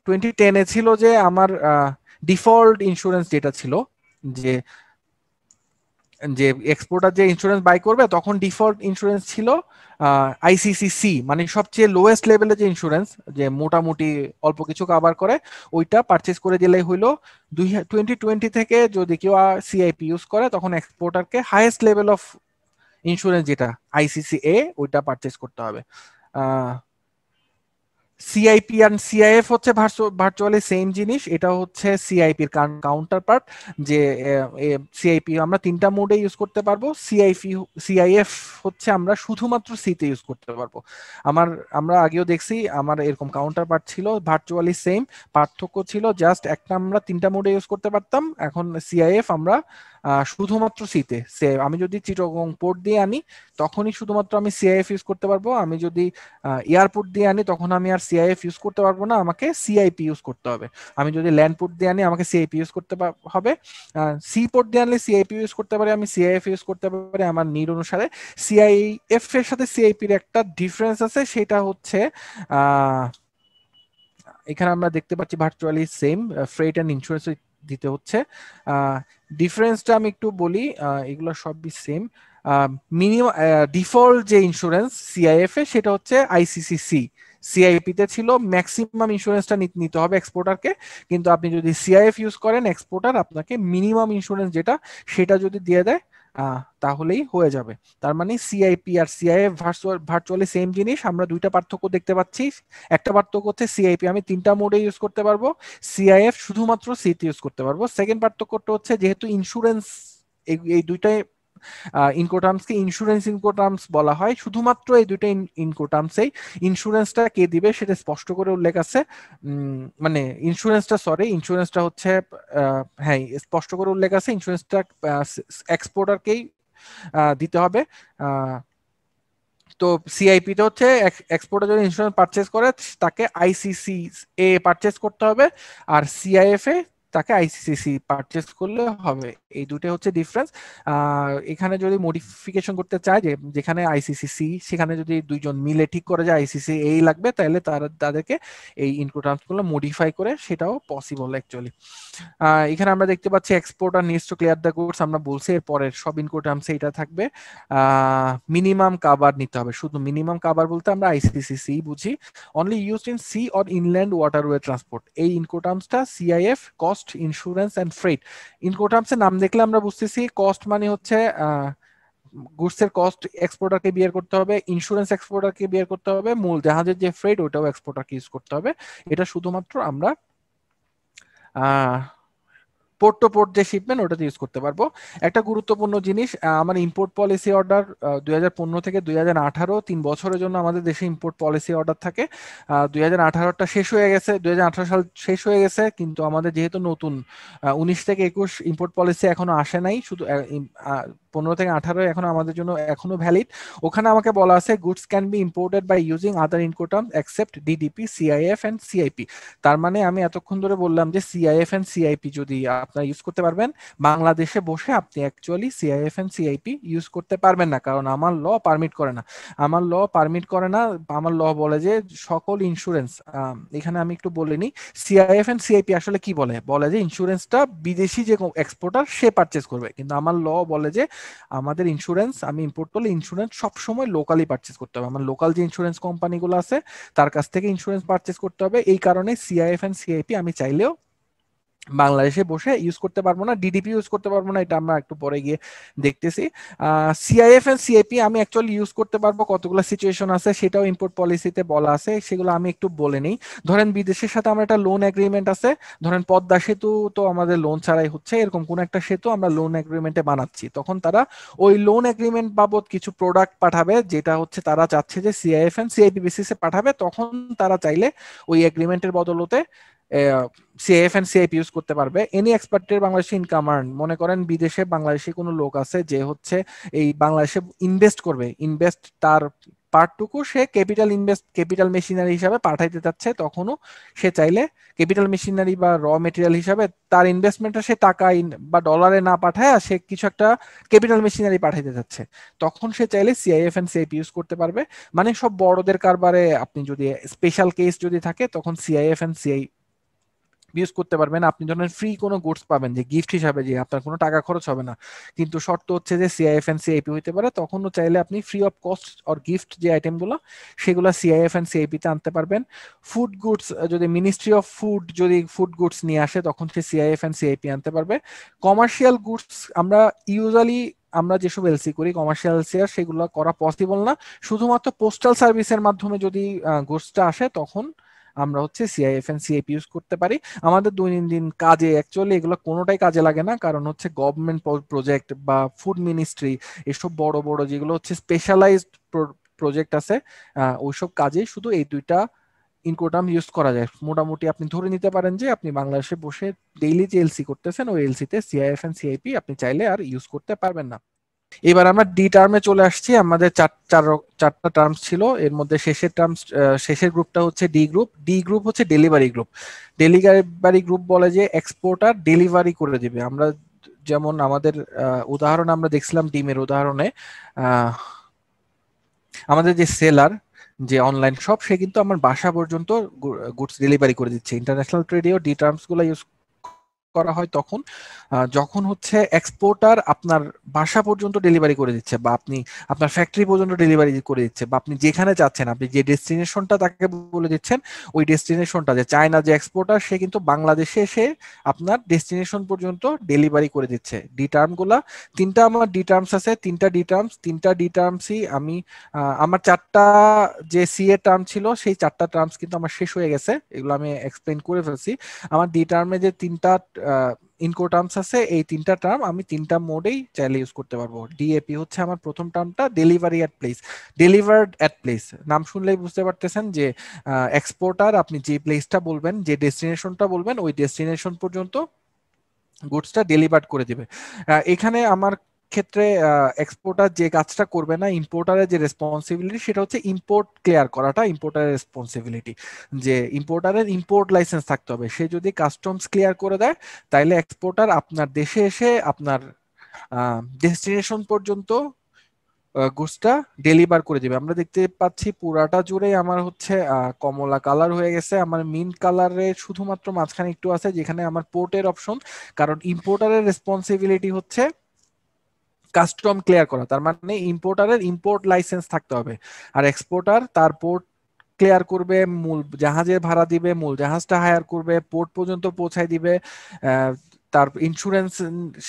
টোয়েন্টি টেনে ছিল যে আমার ডিফল্ট ইন্স্যুরেন্স যেটা ছিল যে যে এক্সপোর্টার যে ইন্স্যুরেন্স বাই করবে তখন ডিফল্ট ইন্স্যুরেন্স ছিল আইসিসিসি মানে সবচেয়ে লোয়েস্ট লেভেলে যে ইন্স্যুরেন্স যে মোটামুটি অল্প কিছু কাভার করে ওইটা পারচেস করে দিলেই হইলো দুই টোয়েন্টি টোয়েন্টি থেকে যদি কেউ সিআইপি ইউজ করে তখন এক্সপোর্টারকে হাইয়েস্ট লেভেল অফ ইন্স্যুরেন্স যেটা এ ওইটা পারচেস করতে হবে সিআইপি আর সিআইএফ হচ্ছে ভার্চুয়ালি সেম জিনিস এটা হচ্ছে সিআইপির কাউন্টার পার্ট যে সিআইপি আমরা তিনটা মোডে ইউজ করতে পারবো সিআইপি সিআইএফ হচ্ছে আমরা শুধুমাত্র সিতে ইউজ করতে পারবো আমার আমরা আগেও দেখছি আমার এরকম কাউন্টার পার্ট ছিল ভার্চুয়ালি সেম পার্থক্য ছিল জাস্ট একটা আমরা তিনটা মোডে ইউজ করতে পারতাম এখন সিআইএফ আমরা শুধুমাত্র সিতে আমি যদি চিটগং পোর্ট দিয়ে আনি তখনই শুধুমাত্র আমি সিআইএফ ইউজ করতে পারবো আমি যদি এয়ারপোর্ট দিয়ে আনি তখন আমি আর সিআইএফ ইউজ করতে পারবো না আমাকে সিআইপি ইউজ করতে হবে আমি যদি ল্যান্ড পোর্ট দিয়ে আনি আমাকে সিআইপি ইউজ করতে হবে সি পোর্ট দিয়ে আনলে সিআইপি ইউজ করতে পারি আমি সিআইএফ ইউজ করতে পারি আমার নিড অনুসারে সিআইএফ এর সাথে সিআইপির একটা ডিফারেন্স আছে সেটা হচ্ছে এখানে আমরা দেখতে পাচ্ছি virtually same freight and insurance দিতে হচ্ছে ডিফারেন্সটা আমি একটু বলি এগুলো সবই সেম মিনিমাম ডিফল্ট যে ইন্স্যুরেন্স সিআইএফ এ সেটা হচ্ছে আইসিসিসি সিআইপি তে ছিল ম্যাক্সিমাম ইন্স্যুরেন্সটা নিতে হবে এক্সপোর্টারকে কিন্তু আপনি যদি সিআইএফ ইউজ করেন এক্সপোর্টার আপনাকে মিনিমাম ইন্স্যুরেন্স যেটা সেটা যদি দিয়ে দেয় তাহলেই হয়ে যাবে তার মানে সিআইপি আর সিআইএফ ভার্চুয়াল ভার্চুয়ালি সেম জিনিস আমরা দুইটা পার্থক্য দেখতে পাচ্ছি একটা পার্থক্য হচ্ছে সিআইপি আমি তিনটা মোডে ইউজ করতে পারবো সিআইএফ শুধুমাত্র সিতে ইউজ করতে পারবো সেকেন্ড পার্থক্যটা হচ্ছে যেহেতু ইন্স্যুরেন্স এই দুইটাই ইনকোটার্মসকে ইন্স্যুরেন্স ইনকোটার্মস বলা হয় শুধুমাত্র এই দুইটা ইনকোটার্মসেই ইন্স্যুরেন্সটা কে দিবে সেটা স্পষ্ট করে উল্লেখ আছে মানে ইন্স্যুরেন্সটা সরি ইন্স্যুরেন্সটা হচ্ছে হ্যাঁ স্পষ্ট করে উল্লেখ আছে ইন্স্যুরেন্সটা এক্সপোর্টারকেই দিতে হবে তো সিআইপিটা হচ্ছে এক্সপোর্টার যদি ইন্স্যুরেন্স পারচেস করে তাকে আইসিসি এ পারচেস করতে হবে আর সিআইএফ এ তাকে আইসিসি পারচেস করলে হবে এই দুটো হচ্ছে ডিফারেন্স এখানে যদি মডিফিকেশন করতে চায় যে যেখানে আইসিসি সেখানে যদি দুইজন মিলে ঠিক করে যায় আইসিসি এই লাগবে তাহলে তারা তাদেরকে এই ইনকোটার্মসগুলো মডিফাই করে সেটাও পসিবল অ্যাকচুয়ালি এখানে আমরা দেখতে পাচ্ছি আর needs to clear the goods আমরা বলছি এর পরের সব টার্মস এটা থাকবে মিনিমাম কাবার নিতে হবে শুধু মিনিমাম কাবার বলতে আমরা আইসিসি বুঝি only used in sea or inland waterway transport এই ইনকোটার্মসটা CIF cos cost insurance and freight ইনকোটার্মসের নাম দেখলে আমরা বুঝতেছি কস্ট মানে হচ্ছে গুডসের কস্ট এক্সপোর্টারকে বিয়ার করতে হবে ইন্স্যুরেন্স এক্সপোর্টারকে বিয়ার করতে হবে মূল জাহাজের যে ফ্রেট ওটাও এক্সপোর্টারকে ইউজ করতে হবে এটা শুধুমাত্র আমরা পোর্ট টু পোর্ট যে শিপমেন্ট ওটাতে ইউজ করতে পারবো একটা গুরুত্বপূর্ণ জিনিস আমার ইম্পোর্ট পলিসি অর্ডার দুই থেকে দুই তিন বছরের জন্য আমাদের দেশে ইম্পোর্ট পলিসি অর্ডার থাকে দুই হাজার শেষ হয়ে গেছে দুই সাল শেষ হয়ে গেছে কিন্তু আমাদের যেহেতু নতুন উনিশ থেকে একুশ ইম্পোর্ট পলিসি এখনো আসে নাই শুধু পনেরো থেকে আঠারো এখন আমাদের জন্য এখনো ভ্যালিড ওখানে আমাকে বলা আছে goods can be imported by using other Incoterm except DDP CIF and CIP তার মানে আমি এতক্ষণ ধরে বললাম যে সিআইএফ অ্যান্ড সিআইপি যদি আপনারা ইউজ করতে পারবেন বাংলাদেশে বসে আপনি actually CIF and CIP use করতে পারবেন না কারণ আমার ল পারমিট করে না আমার ল পারমিট করে না আমার ল বলে যে সকল ইন্স্যুরেন্স এখানে আমি একটু বলিনি সিআইএফ এন্ড সিআইপি আসলে কি বলে বলে যে ইন্স্যুরেন্সটা বিদেশি যে এক্সপোর্টার সে পারচেস করবে কিন্তু আমার ল বলে যে আমাদের ইন্স্যুরেন্স আমি ইম্পোর্ট করলে ইন্স্যুরেন্স সবসময় লোকালি পারচেস করতে হবে আমার লোকাল যে ইন্স্যুরেন্স কোম্পানিগুলো আছে তার কাছ থেকে ইন্স্যুরেন্স পারচেস করতে হবে এই কারণে সিআইএফ এন্ড সিআইপি আমি চাইলেও বাংলাদেশে বসে ইউজ করতে পারবো না ডিডিপি ইউজ করতে পারবো না এটা আমরা একটু পরে গিয়ে দেখতেছি সিআইএফ এন্ড সিআইপি আমি অ্যাকচুয়ালি ইউজ করতে পারবো কতগুলো সিচুয়েশন আছে সেটাও ইম্পোর্ট পলিসিতে বলা আছে সেগুলো আমি একটু বলে নিই ধরেন বিদেশের সাথে আমার একটা লোন এগ্রিমেন্ট আছে ধরেন পদ্মা সেতু তো আমাদের লোন ছাড়াই হচ্ছে এরকম কোন একটা সেতু আমরা লোন এগ্রিমেন্টে বানাচ্ছি তখন তারা ওই লোন এগ্রিমেন্ট বাবদ কিছু প্রোডাক্ট পাঠাবে যেটা হচ্ছে তারা চাচ্ছে যে সিআইএফ এন্ড সিআইপি বেসিসে পাঠাবে তখন তারা চাইলে ওই এগ্রিমেন্টের বদলতে সিএফ এন্ড সিআইপি ইউজ করতে পারবে এনি এক্সপার্টের বাংলাদেশে ইনকাম আর্ন মনে করেন বিদেশে বাংলাদেশি কোনো লোক আছে যে হচ্ছে এই বাংলাদেশে ইনভেস্ট করবে ইনভেস্ট তার পার্টটুকু সে ক্যাপিটাল ইনভেস্ট ক্যাপিটাল মেশিনারি হিসাবে পাঠাইতে চাচ্ছে তখনও সে চাইলে ক্যাপিটাল মেশিনারি বা র মেটেরিয়াল হিসাবে তার ইনভেস্টমেন্টটা সে টাকা বা ডলারে না পাঠায় সে কিছু একটা ক্যাপিটাল মেশিনারি পাঠাইতে চাচ্ছে তখন সে চাইলে সিআইএফ এন্ড সিআইপি ইউজ করতে পারবে মানে সব বড়দের কারবারে আপনি যদি স্পেশাল কেস যদি থাকে তখন সিআইএফ এন্ড সিআই ইউজ করতে পারবেন আপনি ধরেন ফ্রি কোনো গুডস পাবেন যে গিফট হিসাবে যে আপনার কোনো টাকা খরচ হবে না কিন্তু শর্ত হচ্ছে যে এন সিআইপি হইতে পারে তখনও চাইলে আপনি free of cost or gift যে আইটেমগুলো সেগুলো সিআইএফ এন সিআইপিতে আনতে পারবেন ফুড গুডস যদি মিনিস্ট্রি অফ ফুড যদি ফুড গুডস নিয়ে আসে তখন সে সিআইএফ এন সিআইপি আনতে পারবে কমার্শিয়াল গুডস আমরা ইউজুয়ালি আমরা যেসব এলসি করি কমার্শিয়াল এলসি সেগুলো করা পসিবল না শুধুমাত্র পোস্টাল সার্ভিসের মাধ্যমে যদি গুডসটা আসে তখন আমরা হচ্ছে সিআইএফএন সিআইপি ইউজ করতে পারি আমাদের দৈনন্দিন কাজে অ্যাকচুয়ালি এগুলো কোনোটাই কাজে লাগে না কারণ হচ্ছে গভর্নমেন্ট প্রজেক্ট বা ফুড মিনিস্ট্রি এসব বড় বড় যেগুলো হচ্ছে স্পেশালাইজড প্রজেক্ট আছে ওইসব কাজে শুধু এই দুইটা ইনকোটাম ইউজ করা যায় মোটামুটি আপনি ধরে নিতে পারেন যে আপনি বাংলাদেশে বসে ডেইলি যে এলসি করতেছেন ওই এলসিতে সিআইএফ এন্ড সিআইপি আপনি চাইলে আর ইউজ করতে পারবেন না এবার আমরা ডি টার্মে চলে আসছি আমাদের চার চার চারটা টার্মস ছিল এর মধ্যে শেষের টার্মস শেষের গ্রুপটা হচ্ছে ডি গ্রুপ ডি গ্রুপ হচ্ছে ডেলিভারি গ্রুপ ডেলিভারি গ্রুপ বলে যে এক্সপোর্টার ডেলিভারি করে দিবে আমরা যেমন আমাদের উদাহরণ আমরা দেখছিলাম ডিমের উদাহরণে আমাদের যে সেলার যে অনলাইন শপ সে কিন্তু আমার বাসা পর্যন্ত গুডস ডেলিভারি করে দিচ্ছে ইন্টারন্যাশনাল ট্রেডেও ডি টার্মসগুলো ইউজ করা হয় তখন যখন হচ্ছে এক্সপোর্টার আপনার বাসা পর্যন্ত ডেলিভারি করে দিচ্ছে বা আপনি আপনার ফ্যাক্টরি পর্যন্ত ডেলিভারি করে দিচ্ছে বা আপনি যেখানে যাচ্ছেন আপনি যে ডেস্টিনেশনটা তাকে বলে দিচ্ছেন ওই ডেস্টিনেশনটা যে চায়না যে এক্সপোর্টার সে কিন্তু বাংলাদেশে এসে আপনার ডেস্টিনেশন পর্যন্ত ডেলিভারি করে দিচ্ছে ডি টার্মগুলা তিনটা আমার ডি টার্মস আছে তিনটা ডি টার্মস তিনটা ডি টার্মসই আমি আমার চারটা যে সি এ টার্ম ছিল সেই চারটা টার্মস কিন্তু আমার শেষ হয়ে গেছে এগুলো আমি এক্সপ্লেন করে ফেলছি আমার ডি টার্মে যে তিনটা ইনকো টার্মস আছে এই তিনটা টার্ম আমি তিনটা মোডেই চাইলে ইউজ করতে পারবো ডিএপি হচ্ছে আমার প্রথম টার্মটা delivery at place delivered at place নাম শুনলেই বুঝতে পারতেছেন যে এক্সপোর্টার আপনি যে প্লেসটা বলবেন যে ডেস্টিনেশনটা বলবেন ওই ডেস্টিনেশন পর্যন্ত গুডসটা ডেলিভার করে দিবে এখানে আমার ক্ষেত্রে এক্সপোর্টার যে কাজটা করবে না ইম্পোর্টারের যে রেসপন্সিবিলিটি সেটা হচ্ছে ইম্পোর্ট ক্লিয়ার করাটা ইম্পোর্টারের রেসপন্সিবিলিটি যে ইম্পোর্টারের ইম্পোর্ট লাইসেন্স থাকতে হবে সে যদি কাস্টমস ক্লিয়ার করে দেয় তাইলে এক্সপোর্টার আপনার দেশে এসে আপনার ডেস্টিনেশন পর্যন্ত গুসটা ডেলিভার করে দেবে আমরা দেখতে পাচ্ছি পুরাটা জুড়ে আমার হচ্ছে কমলা কালার হয়ে গেছে আমার মিন কালারে শুধুমাত্র মাঝখানে একটু আছে যেখানে আমার পোর্টের অপশন কারণ ইম্পোর্টারের রেসপন্সিবিলিটি হচ্ছে কাস্টম ক্লিয়ার করা তার মানে ইম্পোর্টারের ইম্পোর্ট লাইসেন্স থাকতে হবে আর এক্সপোর্টার তার পোর্ট ক্লিয়ার করবে মূল জাহাজের ভাড়া দিবে মূল জাহাজটা হায়ার করবে পোর্ট পর্যন্ত পৌঁছায় দিবে তার ইন্স্যুরেন্স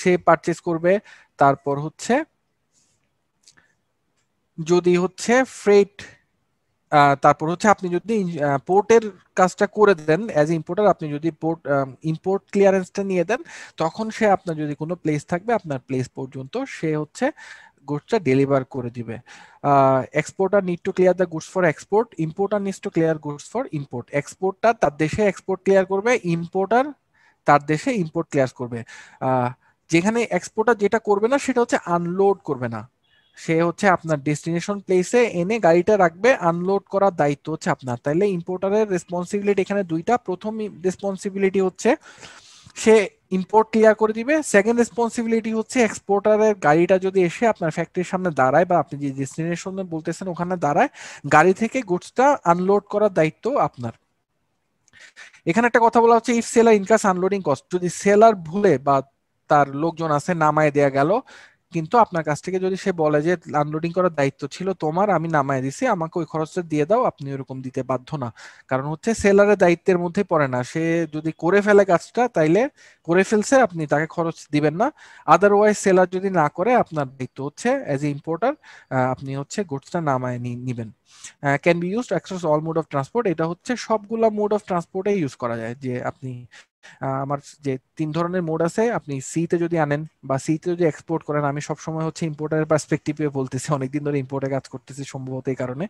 সে পারচেস করবে তারপর হচ্ছে যদি হচ্ছে ফ্রেট তারপর হচ্ছে আপনি যদি পোর্টের কাজটা করে দেন অ্যাজ ইম্পোর্টার আপনি যদি পোর্ট ইম্পোর্ট ক্লিয়ারেন্সটা নিয়ে দেন তখন সে আপনার যদি কোনো প্লেস থাকবে আপনার প্লেস পর্যন্ত সে হচ্ছে গুডসটা ডেলিভার করে দিবে exporter need to clear the goods for export importer need to clear goods for import exporter তার দেশে এক্সপোর্ট ক্লিয়ার করবে ইম্পোর্টার তার দেশে ইম্পোর্ট ক্লিয়ার করবে যেখানে এক্সপোর্টার যেটা করবে না সেটা হচ্ছে আনলোড করবে না সে হচ্ছে আপনার ডেস্টিনেশন প্লেসে এনে গাড়িটা রাখবে আনলোড করার দায়িত্ব হচ্ছে আপনার তাইলে ইম্পোর্টারের রেসপন্সিবিলিটি এখানে দুইটা প্রথম রেসপন্সিবিলিটি হচ্ছে সে ইম্পোর্ট ক্লিয়ার করে দিবে সেকেন্ড রেসপন্সিবিলিটি হচ্ছে এক্সপোর্টারের গাড়িটা যদি এসে আপনার ফ্যাক্টরির সামনে দাঁড়ায় বা আপনি যে ডেস্টিনেশনে বলতেছেন ওখানে দাঁড়ায় গাড়ি থেকে গুডসটা আনলোড করার দায়িত্ব আপনার এখানে একটা কথা বলা হচ্ছে if seller incurs unloading cost যদি সেলার ভুলে বা তার লোকজন আছে নামায় দেয়া গেল কিন্তু আপনার কাছ থেকে যদি সে বলে যে আনলোডিং করার দায়িত্ব ছিল তোমার আমি নামায় দিছি আমাকে ওই খরচটা দিয়ে দাও আপনি ওরকম দিতে বাধ্য না কারণ হচ্ছে সেলারের দায়িত্বের মধ্যে পড়ে না সে যদি করে ফেলে কাজটা তাইলে করে ফেলছে আপনি তাকে খরচ দিবেন না আদারওয়াইজ সেলার যদি না করে আপনার দায়িত্ব হচ্ছে অ্যাজ এ ইম্পোর্টার আপনি হচ্ছে গুডসটা নামায় নিবেন can be used access all mode of transport এটা হচ্ছে সবগুলো মোড অফ ট্রান্সপোর্টে ইউজ করা যায় যে আপনি আমার যে তিন ধরনের মোড আছে আপনি সিতে যদি আনেন বা সিতে যদি এক্সপোর্ট করেন আমি সবসময় হচ্ছে ইম্পোর্টারের পার্সপেক্টিভে বলতেছি অনেকদিন ধরে ইম্পোর্টে কাজ করতেছি সম্ভবত এই কারণে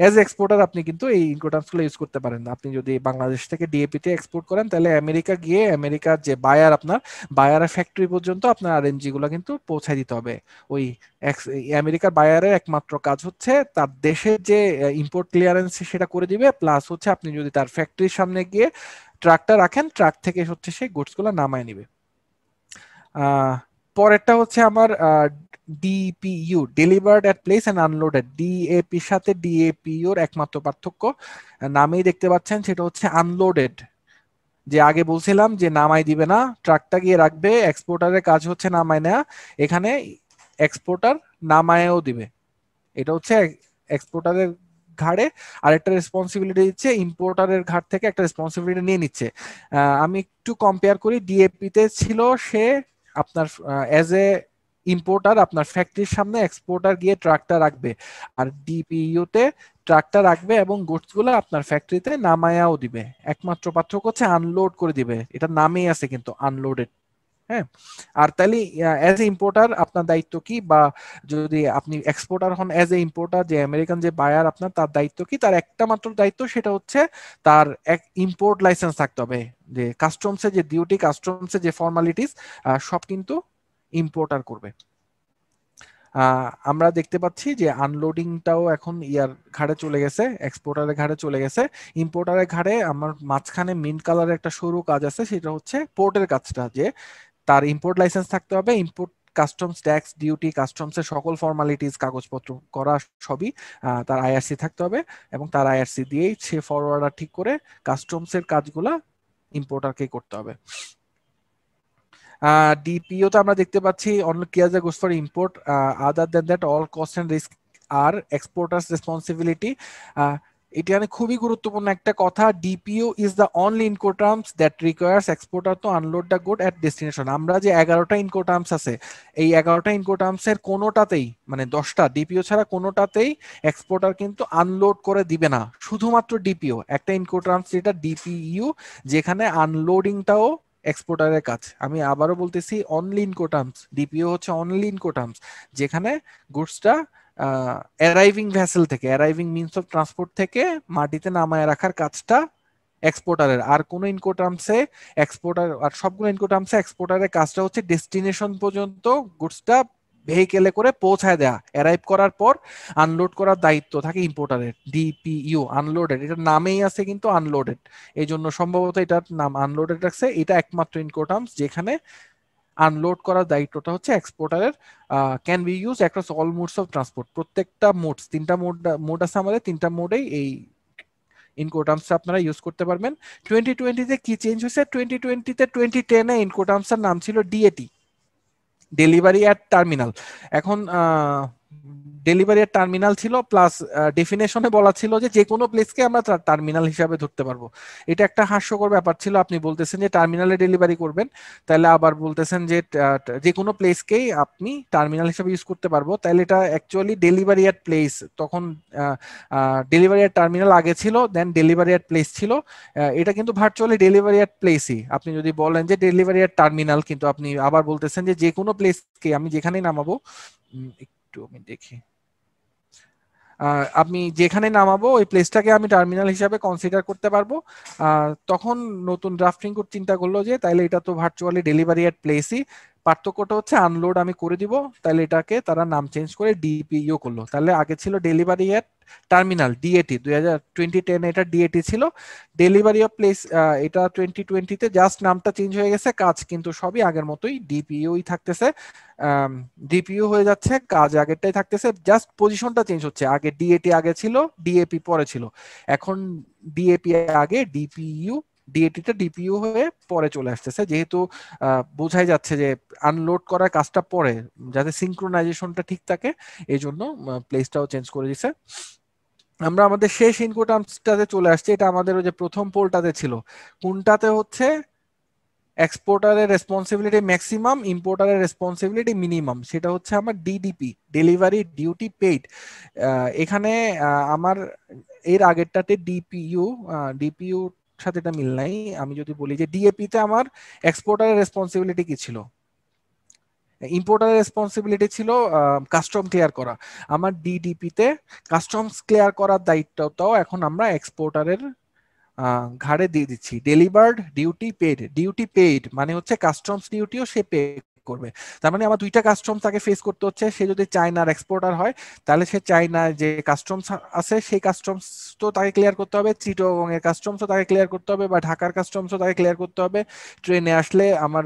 অ্যাজ এক্সপোর্টার আপনি কিন্তু এই ইনকোটার্মসগুলো ইউজ করতে পারেন আপনি যদি বাংলাদেশ থেকে ডিএপিতে এক্সপোর্ট করেন তাহলে আমেরিকা গিয়ে আমেরিকার যে বাই বায়ার আপনার বায়ার ফ্যাক্টরি পর্যন্ত আপনার আর গুলো কিন্তু পৌঁছে দিতে হবে ওই আমেরিকার বায়ারের একমাত্র কাজ হচ্ছে তার দেশে যে ইম্পোর্ট ক্লিয়ারেন্স সেটা করে দিবে প্লাস হচ্ছে আপনি যদি তার ফ্যাক্টরির সামনে গিয়ে ট্রাকটা রাখেন ট্রাক থেকে হচ্ছে সেই গুডসগুলো নামায় নিবে পরেরটা হচ্ছে আমার DPU delivered at place and unloaded ডিএপির সাথে ডিএপিইউর একমাত্র পার্থক্য নামেই দেখতে পাচ্ছেন সেটা হচ্ছে আনলোডেড যে আগে বলছিলাম যে নামাই দিবে না ট্রাকটা গিয়ে রাখবে এক্সপোর্টারের কাজ হচ্ছে নামায় নেয়া এখানে এক্সপোর্টার নামায়ও দিবে এটা হচ্ছে এক্সপোর্টারের ঘাড়ে আর একটা রেসপন্সিবিলিটি দিচ্ছে ইম্পোর্টারের ঘাট থেকে একটা রেসপন্সিবিলিটি নিয়ে নিচ্ছে আমি একটু কম্পেয়ার করি ডিএপিতে ছিল সে আপনার অ্যাজ এ ইম্পোর্টার আপনার ফ্যাক্টরির সামনে এক্সপোর্টার গিয়ে ট্রাকটা রাখবে আর ডিপিইউতে ট্রাকটা রাখবে এবং গুডসগুলো আপনার ফ্যাক্টরিতে নামায়াও দিবে একমাত্র পার্থক্য হচ্ছে আনলোড করে দিবে এটা নামেই আছে কিন্তু আনলোডেড হ্যাঁ আর তাহলে অ্যাজ এ ইম্পোর্টার আপনার দায়িত্ব কি বা যদি আপনি এক্সপোর্টার হন অ্যাজ এ ইম্পোর্টার যে আমেরিকান যে বায়ার আপনার তার দায়িত্ব কি তার একটা মাত্র দায়িত্ব সেটা হচ্ছে তার এক ইম্পোর্ট লাইসেন্স থাকতে হবে যে কাস্টমসে যে ডিউটি কাস্টমসে যে ফর্মালিটিস সব কিন্তু ইম্পোর্টার করবে আমরা দেখতে পাচ্ছি যে আনলোডিংটাও এখন ইয়ার ঘাড়ে চলে গেছে এক্সপোর্টারের ঘাড়ে চলে গেছে ইম্পোর্টারের ঘাড়ে আমার মাঝখানে মিন্ট কালারের একটা সরু কাজ আছে সেটা হচ্ছে পোর্টের কাজটা যে তার ইম্পোর্ট লাইসেন্স থাকতে হবে ইম্পোর্ট কাস্টমস ট্যাক্স ডিউটি কাস্টমসের সকল ফর্মালিটিস কাগজপত্র করা সবই তার আইআরসি থাকতে হবে এবং তার আইআরসি দিয়েই সে ফরওয়ার্ডার ঠিক করে কাস্টমসের কাজগুলা ইম্পোর্টারকেই করতে হবে ডিপিও তো আমরা দেখতে পাচ্ছি only care the goes for import other then that all cost and risk আর এক্সপোর্টার্স রেসপন্সিবিলিটি এটা মানে খুবই গুরুত্বপূর্ণ একটা কথা DPU is the only Incoterms that requires exporter to unload the good at destination আমরা যে এগারোটা ইনকোটার্মস আছে এই এগারোটা এর কোনোটাতেই মানে দশটা ডিপিও ছাড়া কোনোটাতেই এক্সপোর্টার কিন্তু আনলোড করে দিবে না শুধুমাত্র ডিপিও একটা ইনকোটার্মস যেটা ডিপিইউ যেখানে আনলোডিংটাও এক্সপোর্টারের কাজ আমি আবারও বলতেছি অনলি ইনকোটার্মস ডিপিও হচ্ছে অনলি ইনকোটার্মস যেখানে গুডসটা অ্যারাইভিং ভ্যাসেল থেকে অ্যারাইভিং মিনস অফ ট্রান্সপোর্ট থেকে মাটিতে নামায় রাখার কাজটা এক্সপোর্টারের আর কোনো ইনকোটার্মসে এক্সপোর্টার আর সবগুলো ইনকোটার্মসে এক্সপোর্টারের কাজটা হচ্ছে ডেস্টিনেশন পর্যন্ত গুডসটা ভেহিকেলে করে পৌঁছায় দেয়া অ্যারাইভ করার পর আনলোড করার দায়িত্ব থাকে ইম্পোর্টারের ডিপিইউ আনলোডেড এটার নামেই আছে কিন্তু আনলোডেড এই জন্য সম্ভবত এটার নাম আনলোডেড রাখছে এটা একমাত্র ইনকোটার্মস যেখানে আনলোড করার দায়িত্বটা হচ্ছে এক্সপোর্টারের can be use across all modes of transport প্রত্যেকটা মোডস তিনটা মোড মোড আছে আমাদের তিনটা মোডেই এই ইনকোটার্মসটা আপনারা ইউজ করতে পারবেন টোয়েন্টি টোয়েন্টিতে কি চেঞ্জ হয়েছে টোয়েন্টি টোয়েন্টিতে টোয়েন্টি টেনে ইনকোটার্মসের নাম ছিল ডিএটি ডেলিভারি অ্যাট টার্মিনাল এখন ডেলিভারি টার্মিনাল ছিল প্লাস ডেফিনেশনে বলা ছিল যে যে কোনো প্লেসকে আমরা টার্মিনাল হিসাবে ধরতে পারবো এটা একটা হাস্যকর ব্যাপার ছিল আপনি বলতেছেন যে টার্মিনালে ডেলিভারি করবেন তাহলে আবার বলতেছেন যে যে কোনো প্লেসকেই আপনি টার্মিনাল হিসাবে ইউজ করতে পারবো তাহলে এটা অ্যাকচুয়ালি ডেলিভারি অ্যাট প্লেস তখন ডেলিভারি অ্যাট টার্মিনাল আগে ছিল দেন ডেলিভারি অ্যাট প্লেস ছিল এটা কিন্তু ভার্চুয়ালি ডেলিভারি অ্যাট প্লেসই আপনি যদি বলেন যে ডেলিভারি অ্যাট টার্মিনাল কিন্তু আপনি আবার বলতেছেন যে যে কোনো প্লেসকে আমি যেখানেই নামাবো একটু আমি দেখি আমি যেখানে নামাবো ওই প্লেসটাকে আমি টার্মিনাল হিসাবে কনসিডার করতে পারবো তখন নতুন ড্রাফটিং কোড চিন্তা করলো যে তাইলে এটা তো ভার্চুয়ালি ডেলিভারি অ্যাট প্লেসই পার্থক্যটা হচ্ছে আনলোড আমি করে দিব তাহলে এটাকে তারা নাম চেঞ্জ করে ডিপিইউ করলো তাহলে আগে ছিল ডেলিভারি এট টার্মিনাল ডিএটি দুই হাজার টোয়েন্টি টেন এটা ডিএটি ছিল ডেলিভারি অফ প্লেস এটা টোয়েন্টি টোয়েন্টিতে জাস্ট নামটা চেঞ্জ হয়ে গেছে কাজ কিন্তু সবই আগের মতোই ডিপিইউই থাকতেছে ডিপিইউ হয়ে যাচ্ছে কাজ আগেরটাই থাকতেছে জাস্ট পজিশনটা চেঞ্জ হচ্ছে আগে ডিএটি আগে ছিল ডিএপি পরে ছিল এখন ডিএপি আগে ডিপিইউ ডিএটিটা ডিপিউ হয়ে পরে চলে আসতেছে যেহেতু বোঝাই যাচ্ছে যে আনলোড করার কাজটা পরে যাতে সিঙ্ক্রোনাইজেশনটা ঠিক থাকে এই জন্য প্লেসটাও চেঞ্জ করে দিছে আমরা আমাদের শেষ ইনকো চলে আসছি এটা আমাদের ওই যে প্রথম পোলটাতে ছিল কোনটাতে হচ্ছে এক্সপোর্টারের রেসপন্সিবিলিটি ম্যাক্সিমাম ইম্পোর্টারের রেসপন্সিবিলিটি মিনিমাম সেটা হচ্ছে আমার ডিডিপি ডেলিভারি ডিউটি পেইড এখানে আমার এর আগেরটাতে ডিপিইউ ডিপিইউ সাথে এটা মিল নাই আমি যদি বলি যে ডিএপি তে আমার এক্সপোর্টারের রেসপন্সিবিলিটি কি ছিল ইম্পোর্টারের রেসপন্সিবিলিটি ছিল কাস্টম ক্লিয়ার করা আমার ডিডিপি তে কাস্টমস ক্লিয়ার করার দায়িত্বটাও এখন আমরা এক্সপোর্টারের ঘাড়ে দিয়ে দিচ্ছি delivered duty paid duty paid মানে হচ্ছে কাস্টমস ডিউটিও সে পে করবে তার মানে আমার দুইটা কাস্টমস তাকে ফেস করতে হচ্ছে সে যদি চায়নার এক্সপোর্টার হয় তাহলে সে চায়নার যে কাস্টমস আছে সেই কাস্টমস তো তাকে ক্লিয়ার করতে হবে চিটগং এর কাস্টমসও তাকে ক্লিয়ার করতে হবে বা ঢাকার কাস্টমসও তাকে ক্লিয়ার করতে হবে ট্রেনে আসলে আমার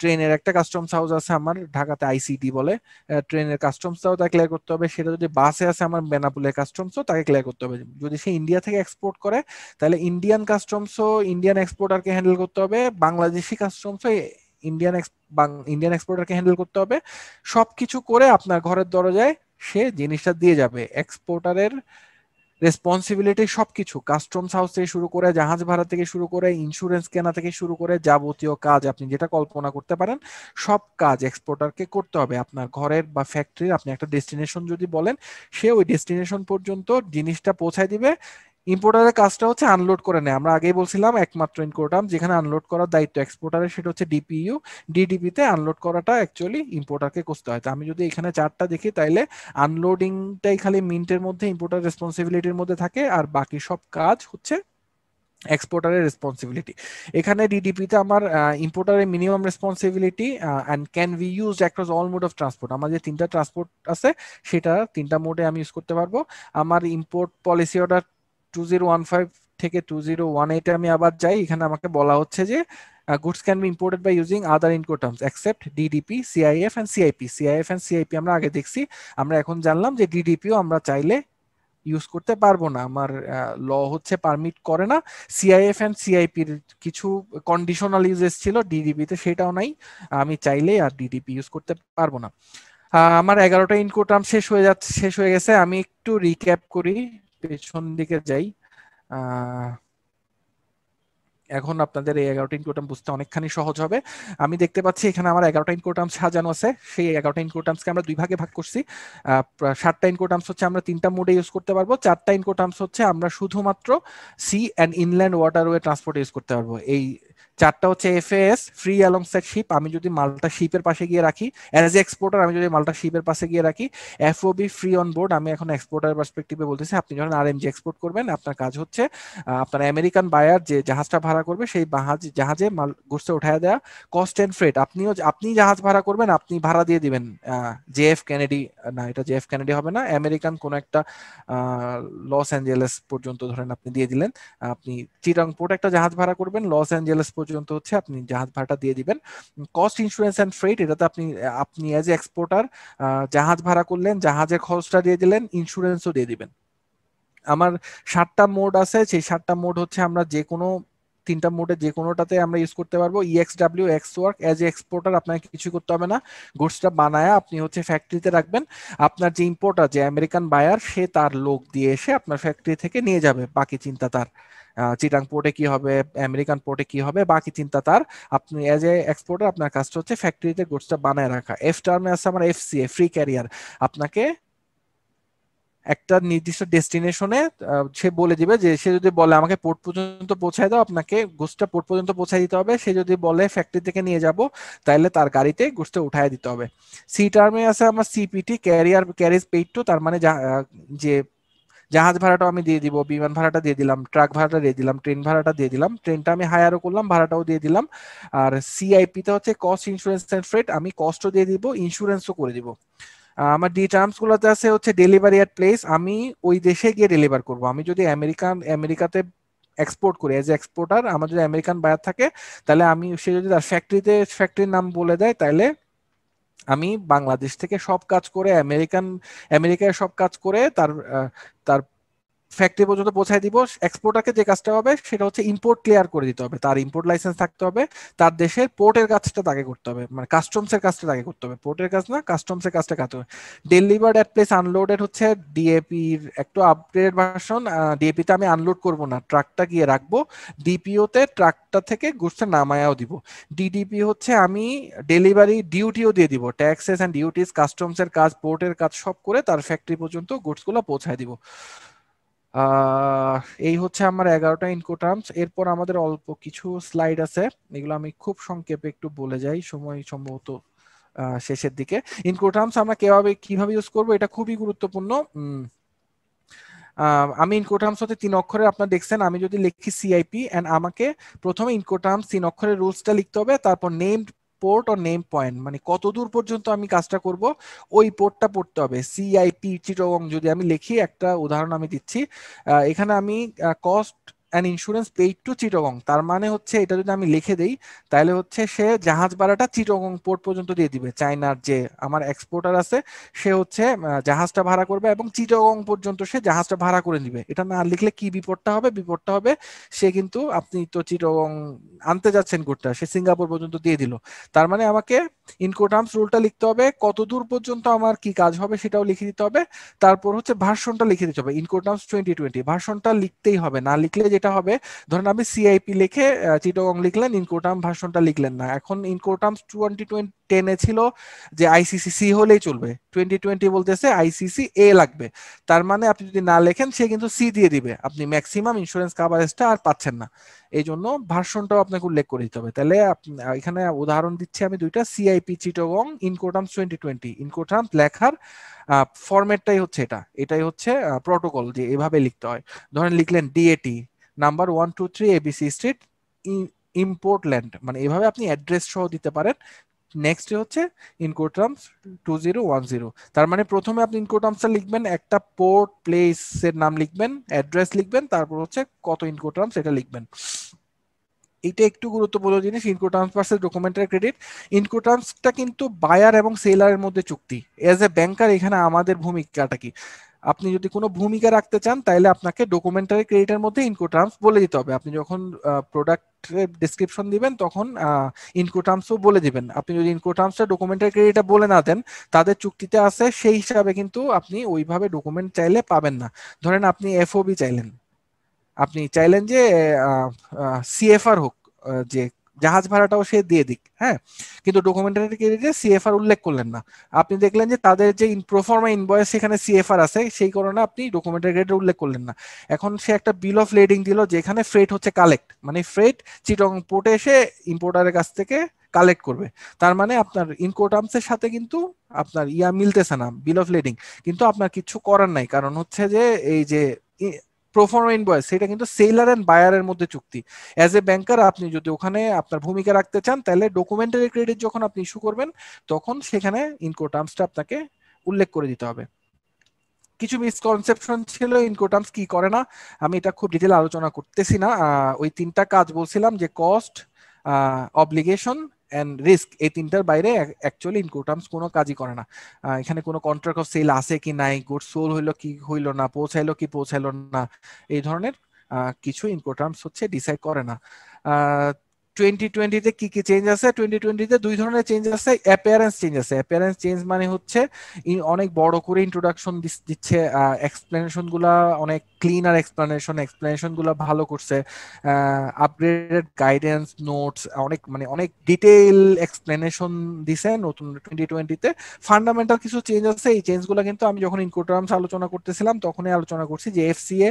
ট্রেনের একটা কাস্টমস হাউস আছে আমার ঢাকাতে আইসিডি বলে ট্রেনের কাস্টমসটাও তাকে ক্লিয়ার করতে হবে সেটা যদি বাসে আছে আমার বেনাপুলের কাস্টমসও তাকে ক্লিয়ার করতে হবে যদি সে ইন্ডিয়া থেকে এক্সপোর্ট করে তাহলে ইন্ডিয়ান কাস্টমসও ইন্ডিয়ান এক্সপোর্টারকে হ্যান্ডেল করতে হবে বাংলাদেশি কাস্টমসও ইন্ডিয়ান ইন্ডিয়ান এক্সপোর্টারকে হ্যান্ডেল করতে হবে সবকিছু করে আপনার ঘরের দরজায় সে জিনিসটা দিয়ে যাবে এক্সপোর্টারের রেসপন্সিবিলিটি সবকিছু কাস্টমস হাউস থেকে শুরু করে জাহাজ ভাড়া থেকে শুরু করে ইন্স্যুরেন্স কেনা থেকে শুরু করে যাবতীয় কাজ আপনি যেটা কল্পনা করতে পারেন সব কাজ এক্সপোর্টারকে করতে হবে আপনার ঘরের বা ফ্যাক্টরির আপনি একটা ডেস্টিনেশন যদি বলেন সে ওই ডেস্টিনেশন পর্যন্ত জিনিসটা পৌঁছায় দিবে ইম্পোর্টারের কাজটা হচ্ছে আনলোড করে নেয় আমরা আগেই বলছিলাম একমাত্র ইনকোডাম যেখানে আনলোড করার দায়িত্ব এক্সপোর্টারের সেটা হচ্ছে ডিপিইউ ডিডিপি তে আনলোড করাটা অ্যাকচুয়ালি ইম্পোর্টারকে করতে হয় তো আমি যদি এখানে চারটা দেখি তাইলে আনলোডিংটাই খালি মিন্টের মধ্যে ইম্পোর্টার রেসপন্সিবিলিটির মধ্যে থাকে আর বাকি সব কাজ হচ্ছে এক্সপোর্টারের রেসপন্সিবিলিটি এখানে ডিডিপিতে আমার ইম্পোর্টারের minimum responsibility and can be use across all mode of transport আমার যে তিনটা ট্রান্সপোর্ট আছে সেটা তিনটা মোডে আমি ইউজ করতে পারবো আমার import policy order two zero one five থেকে টু জিরো ওয়ান এইটে আমি আবার যাই এখানে আমাকে বলা হচ্ছে যে goods can be imported by using other Incoterms except DDP CIF and CIP CIF and CIP আমরা আগে দেখছি আমরা এখন জানলাম যে ডিডিপিও আমরা চাইলে ইউজ করতে পারবো না আমার ল হচ্ছে পারমিট করে না সিআইএফ অ্যান্ড সিআইপির কিছু কন্ডিশনাল ইউজেস ছিল ডিডিপিতে সেটাও নাই আমি চাইলে আর ডিডিপি ইউজ করতে পারবো না আমার এগারোটা ইনকো টার্ম শেষ হয়ে যাচ্ছে শেষ হয়ে গেছে আমি একটু রিক্যাপ করি পেছন দিকে যাই এখন আপনাদের এই এগারোটা ইনকোটাম বুঝতে অনেকখানি সহজ হবে আমি দেখতে পাচ্ছি এখানে আমার এগারোটা ইনকোটাম সাজানো আছে সেই এগারোটা ইনকোটামসকে আমরা দুই ভাগে ভাগ করছি সাতটা ইনকোটামস হচ্ছে আমরা তিনটা মোডে ইউজ করতে পারবো চারটা ইনকোটামস হচ্ছে আমরা শুধুমাত্র sea and inland waterway transport use করতে পারবো এই চারটা হচ্ছে এফএস ফ্রি অ্যালংসাইড শিপ আমি যদি মালটা শিপের পাশে গিয়ে রাখি অ্যাজ এ এক্সপোর্টার আমি যদি মালটা শিপের পাশে গিয়ে রাখি এফওবি ফ্রি অন বোর্ড আমি এখন এক্সপোর্টার পার্সপেক্টিভে বলতেছি আপনি যখন আর এম জি এক্সপোর্ট করবেন আপনার কাজ হচ্ছে আপনার আমেরিকান বায়ার যে জাহাজটা ভাড়া করবে সেই জাহাজে মাল গুছতে উঠায় দেওয়া কস্ট এন্ড ফ্রেট আপনিও আপনি জাহাজ ভাড়া করবেন আপনি ভাড়া দিয়ে দিবেন জেএফ কেনেডি না এটা জে এফ কেনেডি হবে না আমেরিকান কোনো একটা লস অ্যাঞ্জেলেস পর্যন্ত ধরেন আপনি দিয়ে দিলেন আপনি চিটাং পোর্ট একটা জাহাজ ভাড়া করবেন লস অ্যাঞ্জেলেস পর্যন্ত পর্যন্ত হচ্ছে আপনি জাহাজ ভাড়াটা দিয়ে দিবেন কস্ট ইন্স্যুরেন্স অ্যান্ড ফ্রেট এটাতে আপনি আপনি অ্যাজ এ এক্সপোর্টার জাহাজ ভাড়া করলেন জাহাজের খরচটা দিয়ে দিলেন ইন্স্যুরেন্সও দিয়ে দিবেন আমার সাতটা মোড আছে সেই সাতটা মোড হচ্ছে আমরা যে কোনো তিনটা মোডে যে কোনোটাতে আমরা ইউজ করতে পারবো EXW ex work as exporter আপনাকে কিছু করতে হবে না গুডসটা বানায় আপনি হচ্ছে ফ্যাক্টরিতে রাখবেন আপনার যে ইম্পোর্টার যে আমেরিকান বায়ার সে তার লোক দিয়ে এসে আপনার ফ্যাক্টরি থেকে নিয়ে যাবে বাকি চিন্তা তার চিটাং পোর্টে কি হবে আমেরিকান পোর্টে কি হবে বাকি চিন্তা তার আপনি এজ এ এক্সপোর্টার আপনার কাজটা হচ্ছে ফ্যাক্টরিতে গুডসটা বানায় রাখা এফ টার্মে আছে আমার F C A free carrier আপনাকে একটা নির্দিষ্ট ডেস্টিনেশনে সে বলে দিবে যে সে যদি বলে আমাকে পোর্ট পর্যন্ত পৌঁছায় দাও আপনাকে গুসটা পোর্ট পর্যন্ত পৌঁছায় দিতে হবে সে যদি বলে ফ্যাক্টরি থেকে নিয়ে যাব তাহলে তার গাড়িতে গুসটা উঠায় দিতে হবে সি টার্মে আছে আমার CPT carrier carriage paid to তার মানে যে জাহাজ ভাড়াটাও আমি দিয়ে দিব বিমান ভাড়াটা দিয়ে দিলাম ট্রাক ভাড়াটা দিয়ে দিলাম ট্রেন ভাড়াটা দিয়ে দিলাম ট্রেনটা আমি হায়ারও করলাম ভাড়াটাও দিয়ে দিলাম আর সিআইপিতে হচ্ছে কস্ট ইন্স্যুরেন্স অ্যান্ড ফ্রেট আমি কস্টও দিয়ে দিব ইন্স্যুরেন্সও করে দিব আমার ডি টার্মস গুলোতে আছে হচ্ছে ডেলিভারি এট প্লেস আমি ওই দেশে গিয়ে ডেলিভার করব আমি যদি আমেরিকান আমেরিকাতে এক্সপোর্ট করি এজ এক্সপোর্টার আমার যদি আমেরিকান বায়ার থাকে তাহলে আমি সে যদি তার ফ্যাক্টরিতে ফ্যাক্টরির নাম বলে দেয় তাহলে আমি বাংলাদেশ থেকে সব কাজ করে আমেরিকান আমেরিকায় সব কাজ করে তার তার ফ্যাক্টরি পর্যন্ত পৌঁছায় দিব এক্সপোর্টারকে যে কাজটা হবে সেটা হচ্ছে ইম্পোর্ট ক্লিয়ার করে দিতে হবে তার ইম্পোর্ট লাইসেন্স থাকতে হবে তার দেশের পোর্টের কাজটা তাকে করতে হবে মানে কাস্টমসের কাজটা তাকে করতে হবে পোর্টের কাজ না কাস্টমসের কাজটা করতে হবে ডেলিভার্ড এট প্লেস আনলোডেড হচ্ছে ডিএপির একটু আপডেটেড ভার্সন ডিএপিতে আমি আনলোড করব না ট্রাকটা গিয়ে রাখবো ডিপিওতে ট্রাকটা থেকে গুডসটা নামায়াও দিব ডিডিপি হচ্ছে আমি ডেলিভারি ডিউটিও দিয়ে দিব ট্যাক্সেস অ্যান্ড ডিউটিস কাস্টমসের কাজ পোর্টের কাজ সব করে তার ফ্যাক্টরি পর্যন্ত গুডসগুলো পৌঁছায় দিব এই হচ্ছে আমার এগারোটা ইনকোটার্মস এরপর আমাদের অল্প কিছু স্লাইড আছে এগুলো আমি খুব সংক্ষেপে একটু বলে যাই সময় সম্ভবত শেষের দিকে ইনকোটার্মস আমরা কিভাবে কিভাবে ইউজ করব এটা খুবই গুরুত্বপূর্ণ আমি ইনকোটার্মস হতে তিন অক্ষরে আপনার দেখছেন আমি যদি লিখি সিআইপি অ্যান্ড আমাকে প্রথমে ইনকোটার্মস তিন অক্ষরের রুলসটা লিখতে হবে তারপর নেমড পোর্ট ও নেম পয়েন্ট মানে কত দূর পর্যন্ত আমি কাজটা করব ওই পোর্টটা পড়তে হবে সিআইপি চিটগং যদি আমি লিখি একটা উদাহরণ আমি দিচ্ছি এখানে আমি cost an insurance paid to Chittagong তার মানে হচ্ছে এটা যদি আমি লিখে দেই তাহলে হচ্ছে সে জাহাজ ভাড়াটা চিটগং পোর্ট পর্যন্ত দিয়ে দিবে চায়নার যে আমার এক্সপোর্টার আছে সে হচ্ছে জাহাজটা ভাড়া করবে এবং চিটগং পর্যন্ত সে জাহাজটা ভাড়া করে দিবে এটা না লিখলে কি বিপদটা হবে বিপদটা হবে সে কিন্তু আপনি তো চিটগং আনতে যাচ্ছেন গুড়টা সে সিঙ্গাপুর পর্যন্ত দিয়ে দিল তার মানে আমাকে ইনকোটার্মস রুলটা লিখতে হবে কতদূর পর্যন্ত আমার কি কাজ হবে সেটাও লিখে দিতে হবে তারপর হচ্ছে ভার্সনটা লিখে দিতে হবে ইনকোটার্মস টোয়েন্টি টোয়েন্টি ভার্সনটা লিখতেই হবে না লিখলে যেটা হবে ধরেন আমি সিআইপি লিখে চিটগং লিখলেন ইনকোটার্ম ভার্সনটা লিখলেন না এখন ইনকোটার্মস টোয়েন্টি টোয়েন্টি টেনে ছিল যে আইসিসি সি হলেই চলবে টোয়েন্টি টোয়েন্টি বলতেছে আইসিসি এ লাগবে তার মানে আপনি যদি না লেখেন সে কিন্তু সি দিয়ে দিবে আপনি ম্যাক্সিমাম ইন্স্যুরেন্স কাভারেজটা আর পাচ্ছেন না এই জন্য ভার্সনটাও আপনাকে উল্লেখ করে দিতে হবে তাহলে এখানে উদাহরণ দিচ্ছি আমি দুইটা CIP Chittagong Incoterms twenty twenty Incoterms লেখার ফরম্যাটটাই হচ্ছে এটা এটাই হচ্ছে প্রোটোকল যে এভাবে লিখতে হয় ধরেন লিখলেন DAT number one two three ABC street import land মানে এভাবে আপনি অ্যাড্রেস সহ দিতে পারেন নেক্সট হচ্ছে Incoterms two zero one zero তার মানে প্রথমে আপনি ইনকোটার্মসটা লিখবেন একটা পোর্ট প্লেস এর নাম লিখবেন অ্যাড্রেস লিখবেন তারপর হচ্ছে কত ইনকোটার্মস এটা লিখবেন এটা একটু গুরুত্বপূর্ণ জিনিস ইনকোটার্মস ভার্সেস ডকুমেন্টারি ক্রেডিট ইনকোটার্মসটা কিন্তু বায়ার এবং সেলারের মধ্যে চুক্তি এজ এ ব্যাংকার এখানে আমাদের ভূমিকাটা কি আপনি যদি কোনো ভূমিকা রাখতে চান তাহলে আপনাকে ডকুমেন্টারি ক্রেডিটের মধ্যে ইনকোটার্মস বলে দিতে হবে আপনি যখন প্রোডাক্ট ডিসক্রিপশন দিবেন তখন ইনকোটার্মসও বলে দিবেন আপনি যদি ইনকোটার্মসটা ডকুমেন্টের ক্রেডিটটা বলে না দেন তাদের চুক্তিতে আছে সেই হিসাবে কিন্তু আপনি ওইভাবে ডকুমেন্ট চাইলে পাবেন না ধরেন আপনি এফওবি চাইলেন আপনি চাইলেন যে সিএফআর হোক যে জাহাজ ভাড়াটাও সে দিয়ে দিক হ্যাঁ কিন্তু ডকুমেন্টারি ক্রেডিটে সিএফআর উল্লেখ করলেন না আপনি দেখলেন যে তাদের যে ইনপ্রোফর্মা ইনভয়েস সেখানে সিএফআর আছে সেই কারণে আপনি ডকুমেন্টারি ক্রেডিটে উল্লেখ করলেন না এখন সে একটা বিল অফ লেডিং দিল যেখানে ফ্রেট হচ্ছে কালেক্ট মানে ফ্রেট চিটং পোর্টে এসে ইম্পোর্টারের কাছ থেকে কালেক্ট করবে তার মানে আপনার এর সাথে কিন্তু আপনার ইয়া মিলতেছে না বিল অফ লেডিং কিন্তু আপনার কিছু করার নাই কারণ হচ্ছে যে এই যে প্রোফর্মা ইনভয়েস সেটা কিন্তু সেলার অ্যান্ড বায়ারের মধ্যে চুক্তি অ্যাজ এ ব্যাংকার আপনি যদি ওখানে আপনার ভূমিকা রাখতে চান তাহলে ডকুমেন্টারি ক্রেডিট যখন আপনি ইস্যু করবেন তখন সেখানে ইনকো টার্মসটা আপনাকে উল্লেখ করে দিতে হবে কিছু মিসকনসেপশন ছিল ইনকোটার্মস কি করে না আমি এটা খুব ডিটেল আলোচনা করতেছি না ওই তিনটা কাজ বলছিলাম যে কস্ট অবলিগেশন অ্যান্ড রিস্ক এই তিনটার বাইরে অ্যাকচুয়ালি ইনকোটার্মস কোনো কাজই করে না এখানে কোনো কন্ট্রাক্ট অফ সেল আছে কি নাই গুড সোল হইলো কি হইলো না পৌঁছাইলো কি পৌঁছাইলো না এই ধরনের কিছু ইনকোটার্মস হচ্ছে ডিসাইড করে না টোয়েন্টি টোয়েন্টিতে কি কি চেঞ্জ আছে টোয়েন্টি টোয়েন্টিতে দুই ধরনের চেঞ্জ আছে অ্যাপিয়ারেন্স চেঞ্জ আছে অ্যাপিয়ারেন্স চেঞ্জ মানে হচ্ছে অনেক বড় করে ইন্ট্রোডাকশন দিচ্ছে এক্সপ্লেনেশন গুলা অনেক ক্লিন আর এক্সপ্লেনেশন এক্সপ্লেনেশন গুলা ভালো করছে আপগ্রেডেড গাইডেন্স নোটস অনেক মানে অনেক ডিটেইল এক্সপ্লেনেশন দিছে নতুন টোয়েন্টি টোয়েন্টিতে ফান্ডামেন্টাল কিছু চেঞ্জ আছে এই চেঞ্জগুলো কিন্তু আমি যখন ইনকোটার্মস আলোচনা করতেছিলাম তখনই আলোচনা করছি যে এফসিএ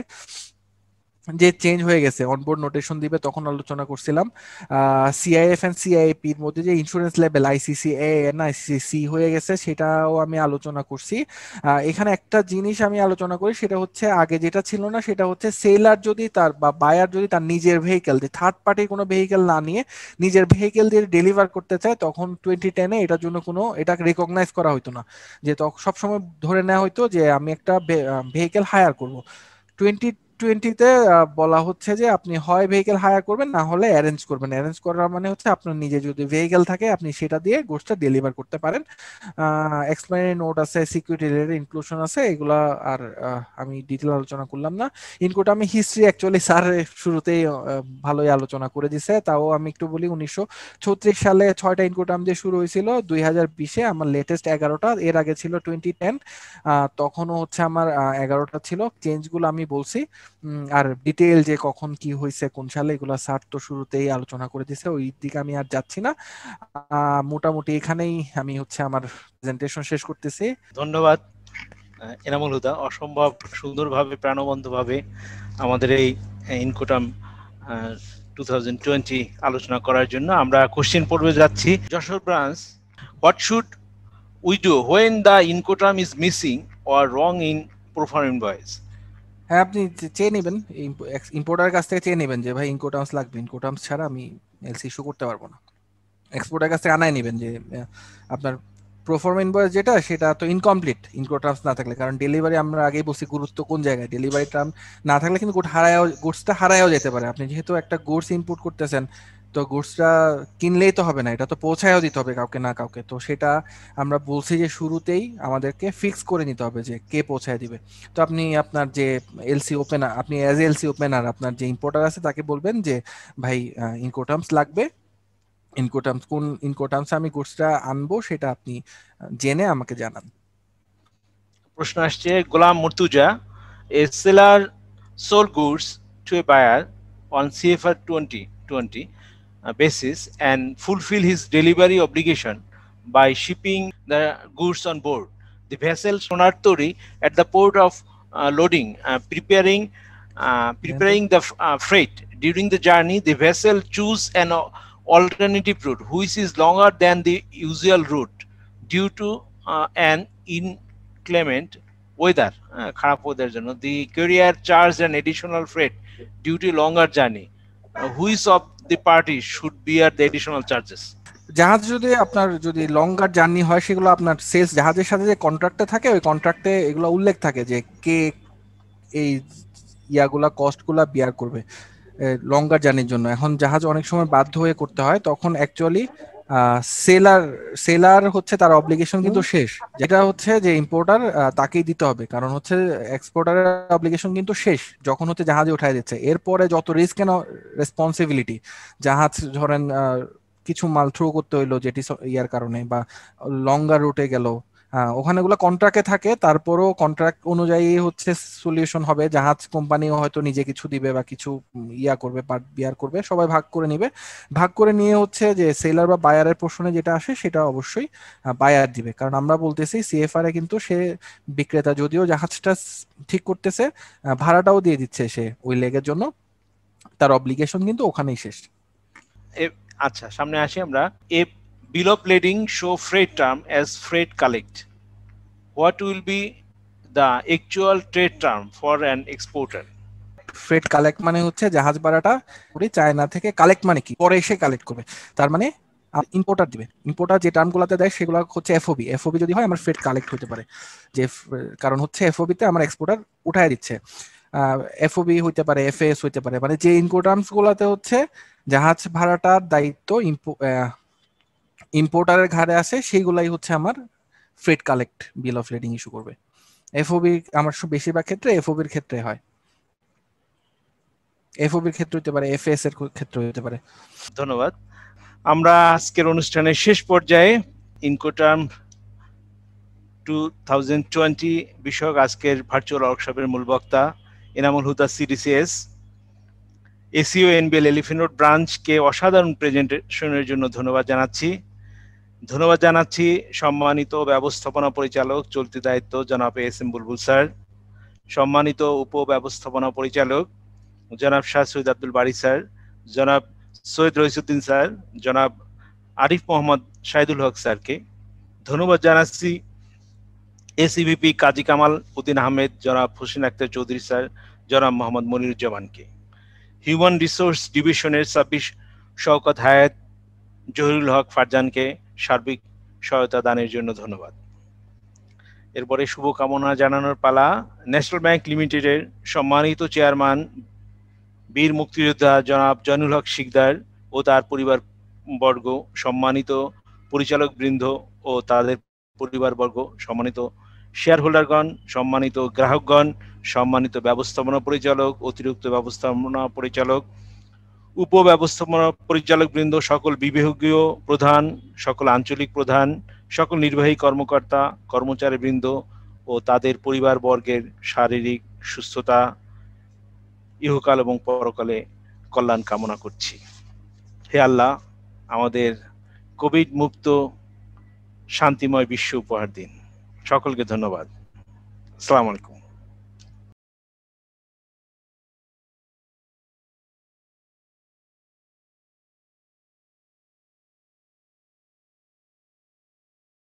যে চেঞ্জ হয়ে গেছে অনবোর্ড নোটেশন দিবে তখন আলোচনা করছিলাম সিআইএফ এন্ড সিআইপি এর মধ্যে যে insurance level ICC A an ICC হয়ে গেছে সেটাও আমি আলোচনা করছি এখানে একটা জিনিস আমি আলোচনা করি সেটা হচ্ছে আগে যেটা ছিল না সেটা হচ্ছে সেলার যদি তার বা বায়ার যদি তার নিজের ভেহিকেল যে থার্ড পার্টির কোনো ভেহিকেল না নিয়ে নিজের ভেহিকেল দিয়ে ডেলিভার করতে চায় তখন টোয়েন্টি টেনে এটার জন্য কোনো এটা রেকগনাইজ করা হতো না যে সব সবসময় ধরে নেওয়া হতো যে আমি একটা ভেহিকেল হায়ার করব টোয়েন্টি টোয়েন্টিতে বলা হচ্ছে যে আপনি হয় ভেহিকেল হায়ার করবেন না হলে অ্যারেঞ্জ করবেন অ্যারেঞ্জ করার মানে হচ্ছে আপনার নিজে যদি ভেহিকেল থাকে আপনি সেটা দিয়ে গোষ্ঠটা ডেলিভার করতে পারেন এক্সপ্লেনারি নোট আছে সিকিউরিটি রিলেটেড ইনক্লুশন আছে এগুলা আর আমি ডিটেল আলোচনা করলাম না ইনকোটা আমি হিস্ট্রি অ্যাকচুয়ালি স্যার শুরুতেই ভালোই আলোচনা করে দিছে তাও আমি একটু বলি উনিশশো ছত্রিশ সালে ছয়টা ইনকোটাম দিয়ে শুরু হয়েছিল দুই হাজার বিশে আমার লেটেস্ট এগারোটা এর আগে ছিল টোয়েন্টি টেন তখনও হচ্ছে আমার এগারোটা ছিল চেঞ্জগুলো আমি বলছি আর ডিটেইল যে কখন কি হয়েছে কোন সালে এগুলা স্যার তো শুরুতেই আলোচনা করে দিছে ওই দিকে আমি আর যাচ্ছি না মোটামুটি এখানেই আমি হচ্ছে আমার প্রেজেন্টেশন শেষ করতেছি ধন্যবাদ এনামুল হুদা অসম্ভব সুন্দরভাবে প্রাণবন্তভাবে আমাদের এই ইনকোটাম টু থাউজেন্ড টোয়েন্টি আলোচনা করার জন্য আমরা কোশ্চেন পর্বে যাচ্ছি Jessore branch what should we do when the Incoterm is missing or wrong in proforma invoice হ্যাঁ আপনি চেয়ে নেবেন ইম্পোর্টারের কাছ থেকে চেয়ে নেবেন যে ভাই ইনকোটার্মস লাগবে ইনকোটার্মস ছাড়া আমি এলসি ইস্যু করতে পারবো না এক্সপোর্টার কাছ থেকে আনাই নেবেন যে আপনার প্রোফর্ম ইনভয়েস যেটা সেটা তো ইনকমপ্লিট ইনকোটার্মস না থাকলে কারণ ডেলিভারি আমরা আগেই বলছি গুরুত্ব কোন জায়গায় ডেলিভারি টার্ম না থাকলে কিন্তু গুড হারায়ও গুডসটা হারায়ও যেতে পারে আপনি যেহেতু একটা গুডস ইম্পোর্ট করতেছেন তো গুডসটা কিনলেই তো হবে না এটা তো পৌঁছায়ও দিতে হবে কাউকে না কাউকে তো সেটা আমরা বলছি যে শুরুতেই আমাদেরকে ফিক্স করে নিতে হবে যে কে পৌঁছায় দিবে তো আপনি আপনার যে এলসি ওপেনার আপনি অ্যাজ এলসি ওপেনার আপনার যে ইম্পোর্টার আছে তাকে বলবেন যে ভাই ইনকোটার্মস লাগবে ইনকোটার্মস কোন ইনকোটার্মস আমি গুডসটা আনবো সেটা আপনি জেনে আমাকে জানান প্রশ্ন আসছে Golam Murtuza a seller sold goods to a buyer on CFR twenty twenty Uh, basis and fulfill his delivery obligation by shipping the goods on board. The vessel Sonartori at the port of uh, loading, uh, preparing, uh, preparing the uh, freight. During the journey, the vessel choose an uh, alternative route, which is longer than the usual route due to an inclement weather, খারাপ The courier charged an additional freight due to longer journey, which of the party should bear the additional charges জাহাজ যদি আপনার যদি লঙ্গার journey হয় সেগুলো আপনার sales জাহাজের সাথে যে কন্ট্রাক্টে থাকে ওই কন্ট্রাক্টে এগুলো উল্লেখ থাকে যে কে এই ইয়াগুলা কস্টগুলা বিয়ার করবে লঙ্গার জার্নির জন্য এখন জাহাজ অনেক সময় বাধ্য হয়ে করতে হয় তখন অ্যাকচুয়ালি সেলার সেলার হচ্ছে তার অব্লিগেশন কিন্তু শেষ যেটা হচ্ছে যে ইম্পোর্টার তাকেই দিতে হবে কারণ হচ্ছে এক্সপোর্টারের অব্লিগেশন কিন্তু শেষ যখন হচ্ছে জাহাজে উঠায় দিচ্ছে এরপরে যত রিস্ক এন্ড রেসপন্সিবিলিটি জাহাজ ধরেন কিছু মাল থ্রো করতে হইলো যেটি ইয়ার কারণে বা লঙ্গার রুটে গেল ওখানে গুলো কন্ট্রাক্টে থাকে তারপরও কন্ট্রাক্ট অনুযায়ী হচ্ছে সলিউশন হবে জাহাজ কোম্পানিও হয়তো নিজে কিছু দিবে বা কিছু ইয়া করবে পার্ট বিয়ার করবে সবাই ভাগ করে নিবে ভাগ করে নিয়ে হচ্ছে যে সেলার বা বায়ারের প্রশ্নে যেটা আসে সেটা অবশ্যই বায়ার দিবে কারণ আমরা বলতেছি সিএফআর এ কিন্তু সে বিক্রেতা যদিও জাহাজটা ঠিক করতেছে ভাড়াটাও দিয়ে দিচ্ছে সে ওই লেগের জন্য তার অব্লিগেশন কিন্তু ওখানেই শেষ আচ্ছা সামনে আসি আমরা এ of lading show freight term as freight collect. What will be the actual trade term for an exporter? freight collect মানে হচ্ছে জাহাজ ভাড়াটা করে চায়না থেকে কালেক্ট মানে কি পরে এসে কালেক্ট করবে তার মানে ইম্পোর্টার দিবে ইম্পোর্টার যে টার্মগুলোতে দেয় সেগুলো হচ্ছে এফওবি এফওবি যদি হয় আমার ফ্রেট কালেক্ট হতে পারে যে কারণ হচ্ছে এফওবিতে আমার এক্সপোর্টার উঠায় দিচ্ছে এফওবি হইতে পারে এফএস হইতে পারে মানে যে ইনকো টার্মসগুলোতে হচ্ছে জাহাজ ভাড়াটার দায়িত্ব ইম্পোর্টারের ঘাড়ে আছে সেইগুলাই হচ্ছে আমার freight collect bill of lading issue করবে এফওবি আমার বেশিরভাগ ক্ষেত্রে এফওবির ক্ষেত্রে হয় এফওবির ক্ষেত্রে হতে পারে এফএস এর ক্ষেত্রে হতে পারে ধন্যবাদ আমরা আজকের অনুষ্ঠানের শেষ পর্যায়ে ইনকোটার্ম টু থাউজেন্ড টোয়েন্টি বিষয়ক আজকের ভার্চুয়াল ওয়ার্কশপের মূল বক্তা Enamul Huda CDCS ACO NBL এলিফিনোট ব্রাঞ্চকে অসাধারণ প্রেজেন্টেশনের জন্য ধন্যবাদ জানাচ্ছি ধন্যবাদ জানাচ্ছি সম্মানিত ব্যবস্থাপনা পরিচালক চলতি দায়িত্ব জনাব এস এম বুলবুল স্যার সম্মানিত উপ ব্যবস্থাপনা পরিচালক জনাব শাহ সৈয়দ আব্দুল বাড়ি স্যার জনাব সৈয়দ রহিসুদ্দিন স্যার জনাব আরিফ মোহাম্মদ শাহিদুল হক স্যারকে ধন্যবাদ জানাচ্ছি এসিভিপি কাজী কামাল উদ্দিন আহমেদ জনাব হোসেন আক্তার চৌধুরী স্যার জনাব মোহাম্মদ মনিরুজ্জামানকে হিউম্যান রিসোর্স ডিভিশনের ছাব্বিশ শওকত হায়াত জহিরুল হক ফারজানকে সার্বিক সহায়তা দানের জন্য ধন্যবাদ এরপরে শুভকামনা জানানোর পালা ন্যাশনাল ব্যাংক লিমিটেডের সম্মানিত চেয়ারম্যান বীর মুক্তিযোদ্ধা জনাব জয়নুল হক শিকদার ও তার পরিবার বর্গ সম্মানিত পরিচালক বৃন্দ ও তাদের পরিবারবর্গ সম্মানিত শেয়ার হোল্ডারগণ সম্মানিত গ্রাহকগণ সম্মানিত ব্যবস্থাপনা পরিচালক অতিরিক্ত ব্যবস্থাপনা পরিচালক উপব্যবস্থাপনা পরিচালক বৃন্দ সকল বিভাগীয় প্রধান সকল আঞ্চলিক প্রধান সকল নির্বাহী কর্মকর্তা কর্মচারী বৃন্দ ও তাদের পরিবারবর্গের শারীরিক সুস্থতা ইহকাল এবং পরকালে কল্যাণ কামনা করছি হে আল্লাহ আমাদের কোভিড মুক্ত শান্তিময় বিশ্ব উপহার দিন সকলকে ধন্যবাদ আসসালামু আলাইকুম